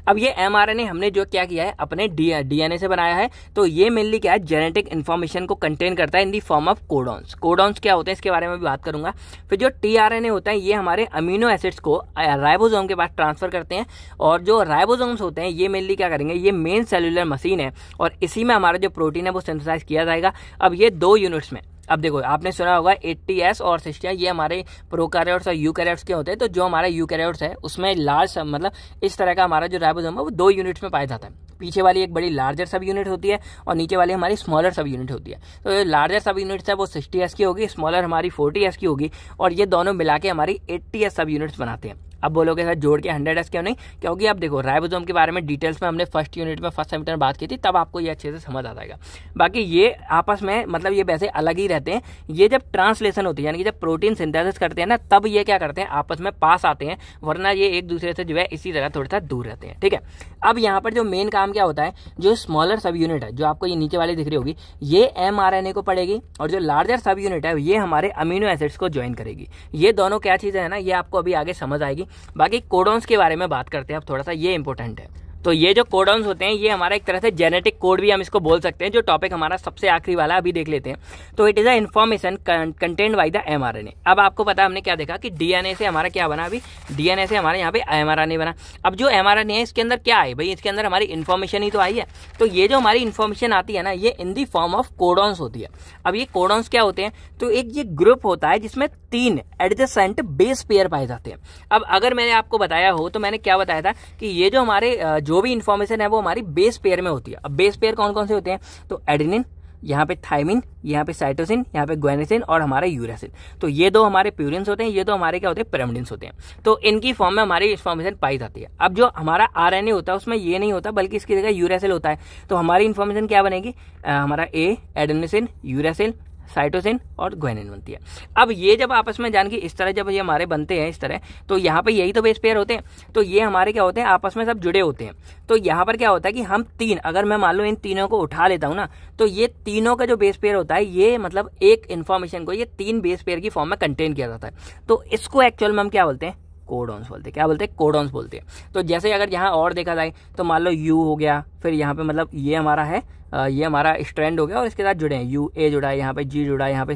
अब ये एम हमने जो क्या किया है अपने डी से बनाया है तो ये मेनली क्या है जेनेटिक इन्फॉर्मेशन को कंटेन करता है in the form of codons codons क्या होते हैं इसके बारे में भी बात करूंगा फिर जो टी टीआरएनए होता है ये हमारे अमीनो एसिड्स को राइबोसोम के पास ट्रांसफर करते हैं और जो राइबोसोम्स होते हैं ये मेनली क्या करेंगे ये मेन सेलुलर मशीन है और इसी में हमारा जो प्रोटीन है वो सिंथेसाइज किया जाएगा अब ये दो यूनिट्स में अब देखो आपने सुना होगा एट्टी एस और सिस्टिया ये हमारे प्रो कैरियोट्स और यू कैरियोट्स के होते हैं तो जो हमारा यू कैरियोट्स है उसमें लार्ज मतलब इस तरह का हमारा जो राइबोसोम है वो दो यूनिट्स में पाया जाता है पीछे वाली एक बड़ी लार्जर सब यूनिट होती है और नीचे वाली हमारी स्मॉलर सब यूनिट होती है तो ये लार्जर सब यूनिट्स है वो सिक्सटी एस की होगी स्मॉलर हमारी फोर्टी एस की होगी और ये दोनों मिला के हमारी एट्टी एस सब यूनिट्स बनाते हैं अब बोलोगे सर जोड़ के हंड्रेड एस क्यों नहीं क्योंकि अब देखो राइबोसोम के बारे में डिटेल्स में हमने फर्स्ट यूनिट में फर्स्ट सेमेस्टर में बात की थी तब आपको ये अच्छे से समझ आ जाएगा बाकी ये आपस में मतलब ये वैसे अलग ही रहते हैं ये जब ट्रांसलेशन होती है यानी कि जब प्रोटीन सिंथेसिस करते हैं ना तब ये क्या करते हैं आपस में पास आते हैं वरना ये एक दूसरे से जो है इसी तरह थोड़ा सा दूर रहते हैं ठीक है अब यहाँ पर जो मेन काम क्या होता है जो स्मॉलर सब यूनिट है जो आपको ये नीचे वाली दिख रही होगी ये एम को पड़ेगी और जो लार्जर सब यूनिट है ये हमारे अमीनो एसिड्स को ज्वाइन करेगी ये दोनों क्या चीज़ें हैं ना ये आपको अभी आगे समझ आएगी बाकी कोडोन्स के बारे में बात करते हैं अब थोड़ा सा ये इंपॉर्टेंट है तो ये जो कोडाउन होते हैं ये हमारा एक तरह से जेनेटिक कोड भी हम इसको बोल सकते हैं जो टॉपिक हमारा सबसे आखिरी वाला अभी देख लेते हैं तो it is a information content by the M अब आपको पता हमने क्या देखा कि डी से हमारा क्या बना अभी डी से हमारे यहाँ पे एम बना अब जो एम है इसके अंदर क्या है भाई इसके अंदर हमारी इन्फॉर्मेशन ही तो आई है तो ये जो हमारी इन्फॉर्मेशन आती है ना ये in the form of codons होती है अब ये कोडॉन्स क्या होते हैं तो एक ये ग्रुप होता है जिसमें तीन एडजसेंट बेस पेयर पाए जाते हैं अब अगर मैंने आपको बताया हो तो मैंने क्या बताया था कि ये जो हमारे जो भी इन्फॉर्मेशन है वो हमारी बेस पेयर में होती है अब बेस पेयर कौन कौन से होते हैं तो एडिनिन यहाँ पे थाइमिन यहाँ पे साइटोसिन यहाँ पे ग्वेनेसिन और हमारा यूरासिन तो ये दो हमारे प्यूरिन्स होते हैं ये दो हमारे क्या होते हैं पिरामिडिन्स होते हैं तो इनकी फॉर्म में हमारी इन्फॉर्मेशन पाई जाती है अब जो हमारा आर होता है उसमें ये नहीं होता बल्कि इसकी जगह यूरासिल होता है तो हमारी इन्फॉर्मेशन क्या बनेगी आ, हमारा ए एडोनिसिन यूरासिल साइटोसिन और ग्वेनिन बनती है अब ये जब आपस में जान के इस तरह जब ये हमारे बनते हैं इस तरह तो यहाँ पर यही तो बेस पेयर होते हैं तो ये हमारे क्या होते हैं आपस में सब जुड़े होते हैं तो यहाँ पर क्या होता है कि हम तीन अगर मैं मान लो इन तीनों को उठा लेता हूँ ना तो ये तीनों का जो बेस पेयर होता है ये मतलब एक इन्फॉर्मेशन को ये तीन बेस पेयर की फॉर्म में कंटेन किया जाता है तो इसको एक्चुअल में हम क्या बोलते हैं कोडॉन्स बोलते हैं क्या बोलते हैं कोडॉन्स बोलते हैं तो जैसे अगर यहाँ और देखा जाए तो मान लो यू हो गया फिर यहाँ पे मतलब ये हमारा है ये हमारा स्ट्रैंड हो गया और इसके साथ जुड़े हैं यू ए जुड़ा है यहाँ पे जी जुड़ा है यहाँ पे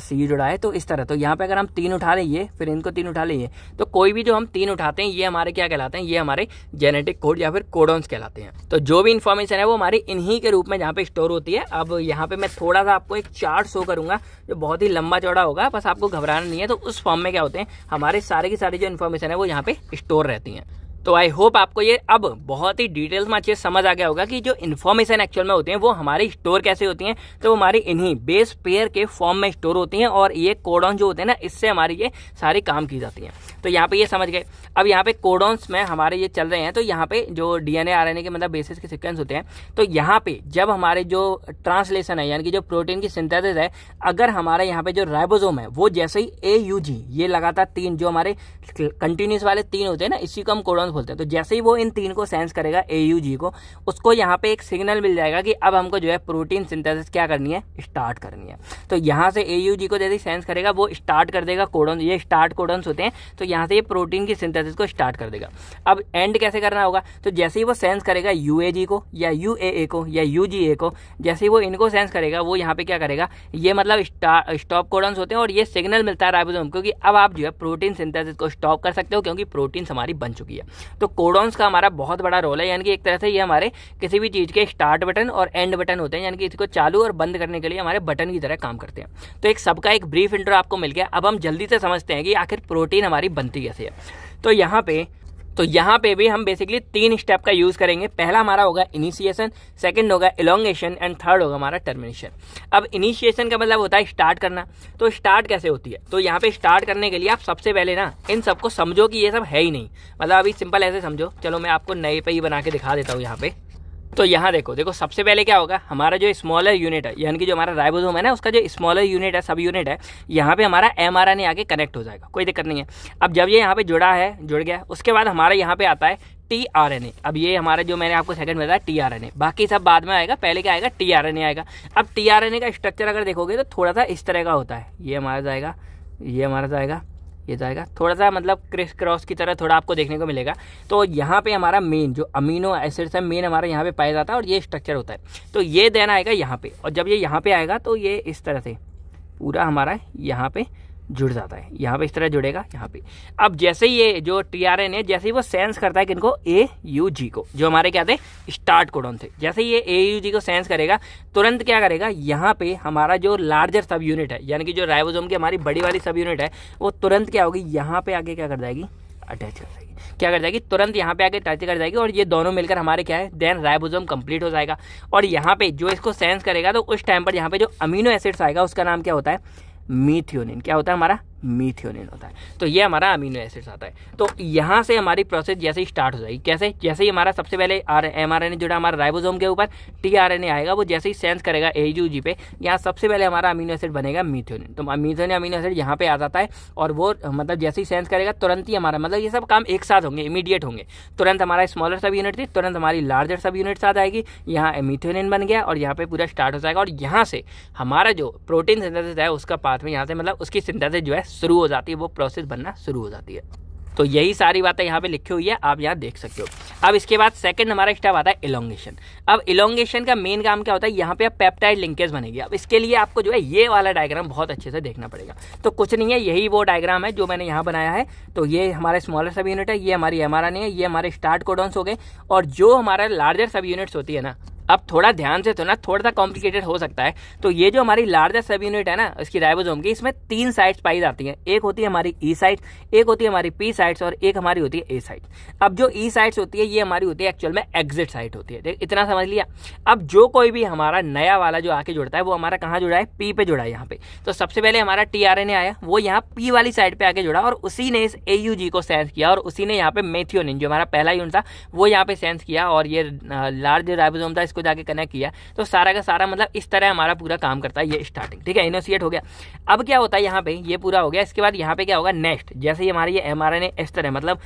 सी जुड़ा है तो इस तरह तो यहाँ पे अगर हम तीन उठा लेंगे फिर इनको तीन उठा लेंगे तो कोई भी जो हम तीन उठाते हैं ये हमारे क्या कहलाते हैं ये हमारे जेनेटिक कोड या फिर कोडोन्स कहलाते हैं तो जो भी इन्फॉर्मेशन है वो हमारी इन्हीं के रूप में जहाँ पे स्टोर होती है अब यहाँ पे मैं थोड़ा सा आपको एक चार्ट शो करूंगा जो बहुत ही लंबा चौड़ा होगा बस आपको घबराना नहीं है तो उस फॉर्म में क्या होते हैं हमारे सारे की सारी जो इन्फॉर्मेशन है वो यहाँ पे स्टोर रहती है तो आई होप आपको ये अब बहुत ही डिटेल्स में अच्छे समझ आ गया होगा कि जो इन्फॉर्मेशन एक्चुअल में होती है वो हमारी स्टोर कैसे होती हैं तो वो हमारी इन्हीं बेस पेयर के फॉर्म में स्टोर होती हैं और ये कोडॉन जो होते हैं ना इससे हमारी ये सारे काम की जाती हैं तो यहाँ पे ये समझ गए अब यहाँ पे कोडॉन्स में हमारे ये चल रहे हैं तो यहाँ पे जो डी एन के मतलब बेसिस के सिक्वेंस होते हैं तो यहाँ पे जब हमारे जो ट्रांसलेशन है यानी कि जो प्रोटीन की सिंथेसिस है अगर हमारे यहाँ पे जो राइबोजोम है वो जैसे ही ए ये लगातार तीन जो हमारे कंटिन्यूस वाले तीन होते हैं ना इसी को हम कोडॉन्स खोलते हैं तो जैसे ही वो इन तीन को सेंस करेगा ए को उसको यहाँ पे एक सिग्नल मिल जाएगा कि अब हमको जो है प्रोटीन सिंथेसिस क्या करनी है स्टार्ट करनी है तो यहाँ से ए को जैसे सेंस करेगा वो स्टार्ट कर देगा कोडन ये स्टार्ट कोडन्स होते हैं तो यहाँ से ये प्रोटीन की सिंथेसिस को स्टार्ट कर देगा अब एंड कैसे करना होगा तो जैसे ही वो सेंस करेगा यू को या यू को या यू को जैसे ही वो इनको सेंस करेगा वो यहाँ पे क्या करेगा ये मतलब स्टॉप कोडन्स होते हैं और ये सिग्नल मिलता है राइबोसोम क्योंकि अब आप जो है प्रोटीन सिंथेसिस को स्टॉप कर सकते हो क्योंकि प्रोटीन हमारी बन चुकी है तो कोडोन्स का हमारा बहुत बड़ा रोल है यानी कि एक तरह से ये हमारे किसी भी चीज़ के स्टार्ट बटन और एंड बटन होते हैं यानी कि इसको चालू और बंद करने के लिए हमारे बटन की तरह काम करते हैं तो एक सबका एक ब्रीफ इंटर आपको मिल गया अब हम जल्दी से समझते हैं कि आखिर प्रोटीन हमारी बनती कैसे है तो यहाँ पर तो यहाँ पे भी हम बेसिकली तीन स्टेप का यूज़ करेंगे पहला हमारा होगा इनिशिएशन सेकंड होगा इलोंगेशन एंड थर्ड होगा हमारा टर्मिनेशन अब इनिशिएशन का मतलब होता है स्टार्ट करना तो स्टार्ट कैसे होती है तो यहाँ पे स्टार्ट करने के लिए आप सबसे पहले ना इन सबको समझो कि ये सब है ही नहीं मतलब अभी सिंपल ऐसे समझो चलो मैं आपको नए पे ही बना के दिखा देता हूँ यहाँ पे तो यहाँ देखो देखो सबसे पहले क्या होगा हमारा जो स्मॉलर यूनिट है यानी कि जो हमारा राइबोसोम है ना उसका जो स्मॉलर यूनिट है सब यूनिट है यहाँ पे हमारा एम आर आगे कनेक्ट हो जाएगा कोई दिक्कत नहीं है अब जब ये यहाँ पे जुड़ा है जुड़ गया उसके बाद हमारा यहाँ पे आता है टी आर एन ए अब ये हमारा जो मैंने आपको सेकंड बताया टी आर एन ए बाकी सब बाद में आएगा पहले क्या आएगा टी आर एन ए आएगा अब टी आर एन ए का स्ट्रक्चर अगर देखोगे तो थोड़ा सा इस तरह का होता है ये हमारा जाएगा ये हमारा जाएगा ये जाएगा थोड़ा सा मतलब क्रिस क्रॉस की तरह थोड़ा आपको देखने को मिलेगा तो यहाँ पे हमारा मेन जो अमीनो एसिड्स है मेन हमारा यहाँ पे पाया जाता है और ये स्ट्रक्चर होता है तो ये देना आएगा यहाँ पे और जब ये यहाँ पे आएगा तो ये इस तरह से पूरा हमारा यहाँ पे जुड़ जाता है यहाँ पे इस तरह जुड़ेगा यहाँ पे अब जैसे ही ये जो टी आर एन है जैसे ही वो सेंस करता है किनको ए यू जी को जो हमारे क्या थे स्टार्ट कोडोन थे जैसे ही ये ए यू जी को सेंस करेगा तुरंत क्या करेगा यहाँ पे हमारा जो लार्जर सब यूनिट है यानी कि जो राइबोसोम की हमारी बड़ी वाली सब यूनिट है वो तुरंत क्या होगी यहाँ पे आगे क्या कर जाएगी अटैच कर जाएगी क्या कर जाएगी तुरंत यहाँ पे आके टच कर जाएगी और ये दोनों मिलकर हमारे क्या है देन राइबोसोम कंप्लीट हो जाएगा और यहाँ पे जो इसको सेंस करेगा तो उस टाइम पर यहाँ पे जो अमीनो एसिड्स आएगा उसका नाम क्या होता है मीथियोनिन क्या होता है हमारा मीथियोनिन होता है तो ये हमारा अमीनो एसिड्स आता है तो यहाँ से हमारी प्रोसेस जैसे ही स्टार्ट हो जाएगी कैसे जैसे ही हमारा सबसे पहले R M R N A जुड़ा हमारा राइबोसोम के ऊपर टी आर एन ए आएगा वो जैसे ही सेंस करेगा ए यू जी पे यहाँ सबसे पहले हमारा अमीनो एसिड बनेगा मीथियोनिन तो मीथियोनिन अमीनो एसिड यहाँ पे आ जाता है और वो मतलब जैसे ही सेंस करेगा तुरंत ही हमारा मतलब ये सब काम एक साथ होंगे इमीडिएट होंगे तुरंत हमारा स्मॉलर सब यूनिट थी तुरंत हमारी लार्जर सब यूनिट साथ आएगी यहाँ मीथियोनिन बन गया और यहाँ पर पूरा स्टार्ट हो जाएगा और यहाँ से हमारा जो प्रोटीन सिंथेसिस है उसका पाथ में यहाँ से मतलब उसकी सिंथेसिस जो है शुरू हो जाती है वो प्रोसेस बनना शुरू हो जाती है तो यही सारी बातें यहाँ पे लिखी हुई है आप यहाँ देख सकते हो अब इसके बाद सेकंड हमारा स्टेप आता है इलोंगेशन अब इलोंगेशन का मेन काम क्या होता है यहाँ पे अब पेप्टाइड लिंकेज बनेगी अब इसके लिए आपको जो है ये वाला डायग्राम बहुत अच्छे से देखना पड़ेगा तो कुछ नहीं है यही वो डायग्राम है जो मैंने यहाँ बनाया है तो ये हमारे स्मॉलर सब यूनिट है ये हमारी एम है ये हमारे स्टार्ट कोडॉन्स हो गए और जो हमारा लार्जर सब यूनिट्स होती है ना अब थोड़ा ध्यान से तो ना थोड़ा सा कॉम्प्लिकेटेड हो सकता है तो ये जो हमारी लार्जेस्ट सब यूनिट है ना इसकी राइबोसोम की इसमें तीन साइड्स पाई जाती हैं एक होती है हमारी ई e एक होती है हमारी पी साइड्स और एक हमारी होती है ए साइड अब जो ई e होती है ये हमारी होती है एक्चुअल में एग्जिट साइट होती है इतना समझ लिया अब जो कोई भी हमारा नया वाला जो आके जुड़ता है वो हमारा कहाँ जुड़ा है पी पे जुड़ा है यहाँ पे तो सबसे पहले हमारा टी आया वो यहाँ पी वाली साइड पर आके जुड़ा और उसी ने इस ए को सेंस किया और उसी ने यहाँ पे मेथियोनिन जो हमारा पहला यूनिट था वो यहाँ पे सेंस किया और ये लार्ज राइबोसोम था इसको जाके कनेक्ट किया तो सारा का सारा मतलब इस तरह हमारा पूरा काम करता है ये स्टार्टिंग ठीक है इनोसिएट हो गया अब क्या होता है यहाँ पे ये पूरा हो गया इसके बाद यहाँ पे क्या होगा नेक्स्ट जैसे ही हमारे ये एम आर इस तरह मतलब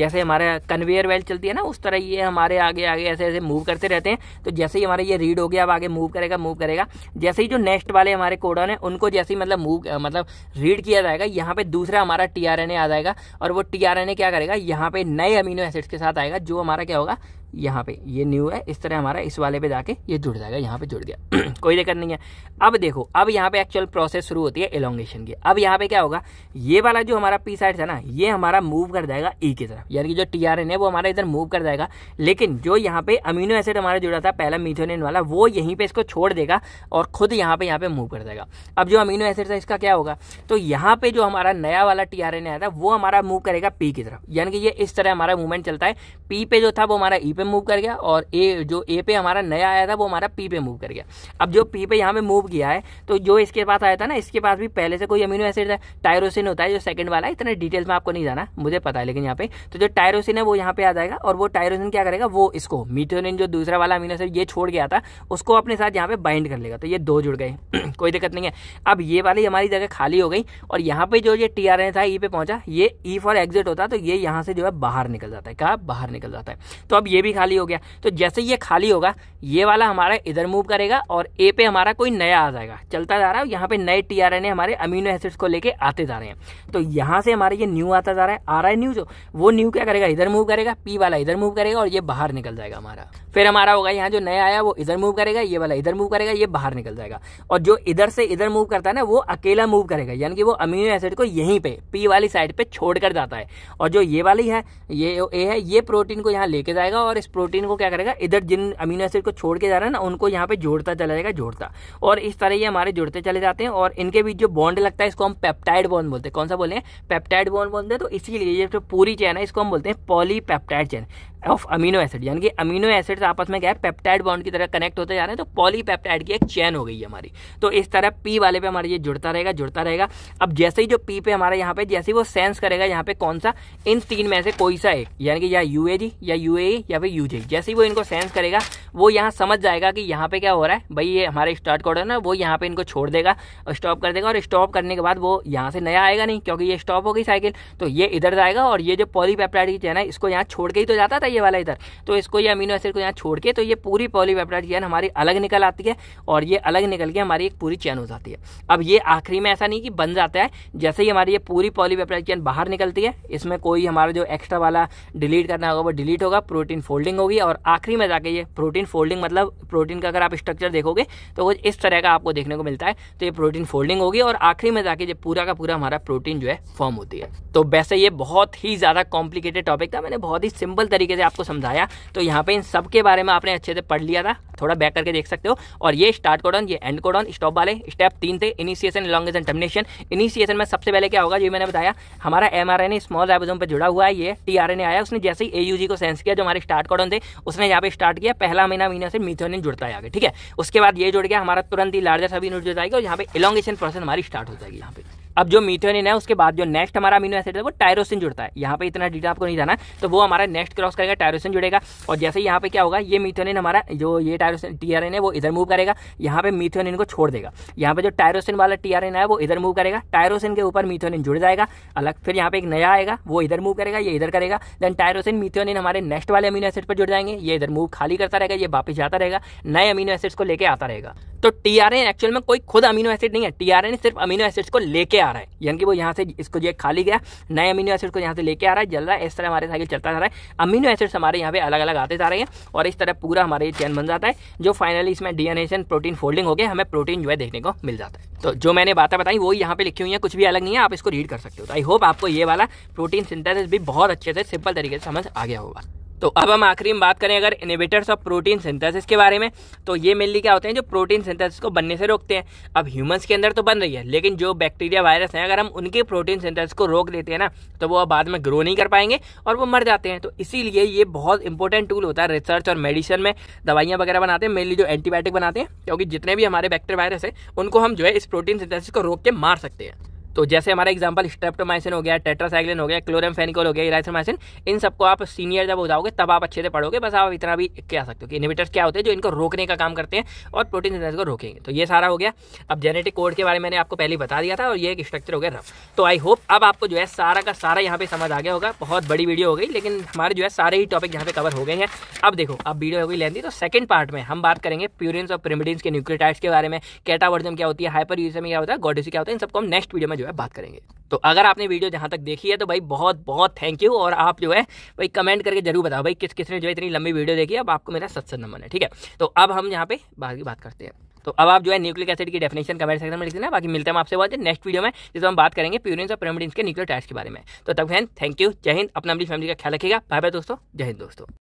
जैसे हमारा कन्वेयर वेल्ट चलती है ना उस तरह ये हमारे आगे आगे ऐसे ऐसे मूव करते रहते हैं तो जैसे ही हमारा ये रीड हो गया अब आगे मूव करेगा मूव करेगा जैसे ही जो नेक्स्ट वाले हमारे कोडन है उनको जैसे ही मतलब मूव मतलब रीड किया जाएगा यहाँ पे दूसरा हमारा टी आ जाएगा और वो टी क्या करेगा यहाँ पे नए अमीनो एसिड्स के साथ आएगा जो हमारा क्या होगा यहाँ पे ये न्यू है इस तरह हमारा इस वाले पे जाके ये जुड़ जाएगा यहाँ पे जुड़ गया कोई दिक्कत नहीं है अब देखो अब यहाँ पे एक्चुअल प्रोसेस शुरू होती है एलोंगेशन की अब यहाँ पे क्या होगा ये वाला जो हमारा पी साइड था ना ये हमारा मूव कर जाएगा ई e की तरफ यानी कि जो टी है वो हमारा इधर मूव कर जाएगा लेकिन जो यहाँ पे अमीनो एसिड हमारा जुड़ा था पहला मीथोन वाला वो यहीं पर इसको छोड़ देगा और खुद यहाँ पे यहाँ पे मूव कर जाएगा अब जो अमीनो एसिड था इसका क्या होगा तो यहाँ पे जो हमारा नया वाला टी आया था वो हमारा मूव करेगा पी की तरफ यानी कि ये इस तरह हमारा मूवमेंट चलता है पी पे जो था वो हमारा ई e पे पे मूव कर गया और ए जो ए पे हमारा नया आया था वो हमारा पी पे मूव कर गया अब जो पी पे यहाँ पे मूव किया है तो जो इसके पास आया था ना इसके पास भी पहले से कोई अमीनो एसिड था टायरोसिन होता है जो सेकंड वाला है इतने डिटेल्स में आपको नहीं जाना मुझे पता है लेकिन यहाँ पे तो जो टायरोसिन है वो यहाँ पे आ जाएगा और वो टायरोसिन क्या करेगा वो इसको मीथोनिन जो दूसरा वाला अमीनो एसिड ये छोड़ गया था उसको अपने साथ यहाँ पे बाइंड कर लेगा तो ये दो जुड़ गए कोई दिक्कत नहीं है अब ये वाली हमारी जगह खाली हो गई और यहाँ पे जो ये टी आर था ई e पे पहुंचा ये ई फॉर एग्जिट होता तो ये यहाँ से जो है बाहर निकल जाता है कहा बाहर निकल जाता है तो अब ये भी खाली हो गया तो जैसे ये खाली होगा ये वाला हमारा इधर मूव करेगा और ए पे हमारा कोई नया आ जाएगा चलता जा रहा है यहाँ पे नए टी आर एन ए हमारे अमीनो एसिड्स को लेके आते जा रहे हैं तो यहाँ से हमारे ये न्यू आता जा रहा है आ रहा है न्यू जो वो न्यू क्या करेगा इधर मूव करेगा पी वाला इधर मूव करेगा और ये बाहर निकल जाएगा हमारा फिर हमारा होगा यहाँ जो नया आया वो इधर मूव करेगा ये वाला इधर मूव करेगा ये बाहर निकल जाएगा और जो इधर से इधर मूव करता है ना वो अकेला मूव करेगा यानी कि वो अमीनो एसिड को यहीं पे पी वाली साइड पे छोड़ कर जाता है और जो ये वाली है ये ए है ये प्रोटीन को यहाँ लेके जाएगा और इस प्रोटीन को क्या करेगा इधर जिन अमीनो एसिड को छोड़ के जा रहा है ना उनको यहाँ पे जोड़ता चला जाएगा जोड़ता और इस तरह ये हमारे जुड़ते चले जाते हैं और इनके बीच जो बॉन्ड लगता है इसको हम पेप्टाइड बॉन्ड बोलते हैं कौन सा बोले पेप्टाइड बॉन्ड बोलते हैं तो इसीलिए जो पूरी चैन है इसको हम बोलते हैं poly chain of amino acid यानी कि अमीनो एसिड्स आपस में क्या है पेप्टाइड बॉन्ड की तरह कनेक्ट होते जा रहे हैं तो पॉलीपेप्टाइड की एक चैन हो गई है हमारी तो इस तरह पी वाले पे हमारा ये जुड़ता रहेगा जुड़ता रहेगा अब जैसे ही जो पी पे हमारा यहाँ पे जैसे ही वो सेंस करेगा यहाँ पे कौन सा इन तीन में से कोई सा एक यानी कि या यू या यू e, या फिर यू जैसे ही वो इनको सेंस करेगा वो यहाँ समझ जाएगा कि यहाँ पे क्या हो रहा है भाई ये हमारे स्टार्ट कोड है ना वो यहाँ पे इनको छोड़ देगा स्टॉप कर देगा और स्टॉप करने के बाद वो यहाँ से नया आएगा नहीं क्योंकि ये स्टॉप होगी साइकिल तो ये इधर जाएगा और ये जो पॉलीपेप्टाइड की चैन है इसको यहाँ छोड़ के ही तो जाता था ये वाला इधर तो इसको ये अमीनो एसिड को यहाँ छोड़ के तो ये पूरी पॉलीपेप्टाइड चैन हमारी अलग निकल आती है और ये अलग निकल के हमारी एक पूरी चैन हो जाती है अब ये आखिरी में ऐसा नहीं कि बन जाता है जैसे ही हमारी ये पूरी पॉलीपेप्टाइड चैन बाहर निकलती है इसमें कोई हमारा जो एक्स्ट्रा वाला डिलीट करना होगा वो डिलीट होगा प्रोटीन फोल्डिंग होगी और आखिरी में जाके ये प्रोटीन फोल्डिंग मतलब प्रोटीन का अगर आप स्ट्रक्चर देखोगे तो कुछ इस तरह का आपको देखने को मिलता है तो ये प्रोटीन फोल्डिंग होगी और आखिरी में जाके ये पूरा का पूरा हमारा प्रोटीन जो है फॉर्म होती है तो वैसे ये बहुत ही ज़्यादा कॉम्प्लिकेटेड टॉपिक था मैंने बहुत ही सिंपल तरीके से से आपको समझाया तो यहाँ पे इन सब के बारे में आपने अच्छे से पढ़ लिया था थोड़ा बैक करके देख सकते हो और ये स्टार्ट कोडन ये एंड कोडन स्टॉप वाले स्टेप तीन थे इनिशिएशन लॉन्गेशन टर्मिनेशन इनिशिएशन में सबसे पहले क्या होगा जो मैंने बताया हमारा M R N small ribosome पर जुड़ा हुआ है ये टी आर एन आया उसने जैसे ही ए को सेंस किया जो हमारे स्टार्ट कोडन थे उसने यहाँ पे स्टार्ट किया पहला महीना महीना से मिथोनिन जुड़ता है आगे ठीक है उसके बाद ये जुड़ गया हमारा तुरंत ही लार्जर सभी जुड़ जाएगी और यहाँ पे इलांगेशन प्रोसेस हमारी स्टार्ट हो जाएगी यहाँ पे अब जो मीथियोनिन है उसके बाद जो नेक्स्ट हमारा अमीनो एसिड है वो टायरोसिन जुड़ता है यहाँ पे इतना डिटेल आपको नहीं जाना तो वो हमारा नेक्स्ट क्रॉस करेगा टायरोसिन जुड़ेगा और जैसे यहाँ पे क्या होगा ये मीथेनिन हमारा जो ये टायरोसिन टी है वो इधर मूव करेगा यहाँ पे मीथियोनिन को छोड़ देगा यहाँ पे जो टायरोसिन वाला टी है वो इधर मूव करेगा टायरोसिन के ऊपर मीथेनिन जुड़ जाएगा अलग फिर यहाँ पे एक नया आएगा वो इधर मूव करेगा ये इधर करेगा देन टायरोसिन मीथेनिन हमारे नेक्स्ट वाले अमीनो एसिड पर जुड़ जाएंगे ये इधर मूव खाली करता रहेगा ये वापस जाता रहेगा नए अमीनो एसिड्स को लेकर आता रहेगा तो टीआरएन एक्चुअल में कोई खुद अमीनो एसिड नहीं है टीआरएन सिर्फ अमीनो एसिड्स को लेके आ रहा है यानी कि वो यहाँ से इसको जो खाली गया नए अमीनो एसिड को यहाँ से लेके आ रहा है जल रहा है इस तरह हमारे साइकिल चलता जा रहा है अमीनो एसिड्स हमारे यहाँ पे अलग अलग आते जा रहे हैं और इस तरह पूरा हमारे ये चैन बन जाता है जो फाइनली इसमें डीएनएशन प्रोटीन फोल्डिंग हो गया हमें प्रोटीन जो है देखने को मिल जाता है तो जो मैंने बातें बताई वो यहाँ पे लिखी हुई है कुछ भी अलग नहीं है आप इसको रीड कर सकते हो तो आई होप आपको ये वाला प्रोटीन सिंथेसिस भी बहुत अच्छे से सिंपल तरीके से समझ आ गया होगा तो अब हम आखिरी में बात करें अगर इनिवेटर्स ऑफ प्रोटीन सिंथेसिस के बारे में तो ये मेनली क्या होते हैं जो प्रोटीन सिंथेसिस को बनने से रोकते हैं अब ह्यूमंस के अंदर तो बन रही है लेकिन जो बैक्टीरिया वायरस हैं अगर हम उनके प्रोटीन सिंथेसिस को रोक देते हैं ना तो वो बाद में ग्रो नहीं कर पाएंगे और वो मर जाते हैं तो इसीलिए ये बहुत इंपॉर्टेंट टूल होता है रिसर्च और मेडिसिन में दवाइयाँ वगैरह बनाते हैं मेनली जो एंटीबायोटिक बनाते हैं क्योंकि जितने भी हमारे बैक्टीरिया वायरस है उनको हम जो है इस प्रोटीन सिंथेसिस को रोक के मार सकते हैं तो जैसे हमारा एग्जाम्पल स्ट्रेप्टोमाइसिन हो गया टेट्रासाइक्लिन हो गया क्लोरमफेनिकोल हो गया इराइथ्रोमाइसिन इन सबको आप सीनियर जब हो जाओगे तब आप अच्छे से पढ़ोगे बस आप इतना भी कह सकते हो कि इनिवेटर्स क्या होते हैं जो इनको रोकने का काम करते हैं और प्रोटीन सिंथेसिस को रोकेंगे तो ये सारा हो गया अब जेनेटिक कोड के बारे में मैंने आपको पहले बता दिया था और ये एक स्ट्रक्चर हो गया रफ तो आई होप अब आपको जो है सारा का सारा यहाँ पे समझ आ गया होगा बहुत बड़ी वीडियो हो गई लेकिन हमारे जो है सारे ही टॉपिक यहाँ पे कवर हो गए हैं अब देखो अब वीडियो हो गई लेंदी तो सेकंड पार्ट में हम बात करेंगे प्यूरेंस और प्रिमिडिन्स के न्यूक्लियोटाइड्स के बारे में कैटावर्जम क्या होती है हाइपर यूजम क्या होता है गॉडिस क्या होता है इन सबको हम नेक्स्ट वीडियो में जो है बात करेंगे तो अगर आपने वीडियो जहाँ तक देखी है तो भाई बहुत बहुत थैंक यू और आप जो है भाई कमेंट करके जरूर बताओ भाई किस किसने जो है इतनी लंबी वीडियो देखी है अब आपको मेरा सत्सद नंबर है ठीक है तो अब हम यहाँ पे बात की बात करते हैं तो अब आप जो है न्यूक्लिक एसिड की डेफिनेशन कमेंट सेक्शन में लिख देना बाकी मिलते हैं आपसे बाद नेक्स्ट वीडियो में जिसमें हम बात करेंगे प्यूरिन और पिरामिडिन्स के न्यूक्लियर टाइट्स के बारे में तो तब फैन थैंक यू जय हिंद अपना अपनी फैमिली का ख्याल रखेगा बाय बाय दोस्तों जय हिंद दोस्तों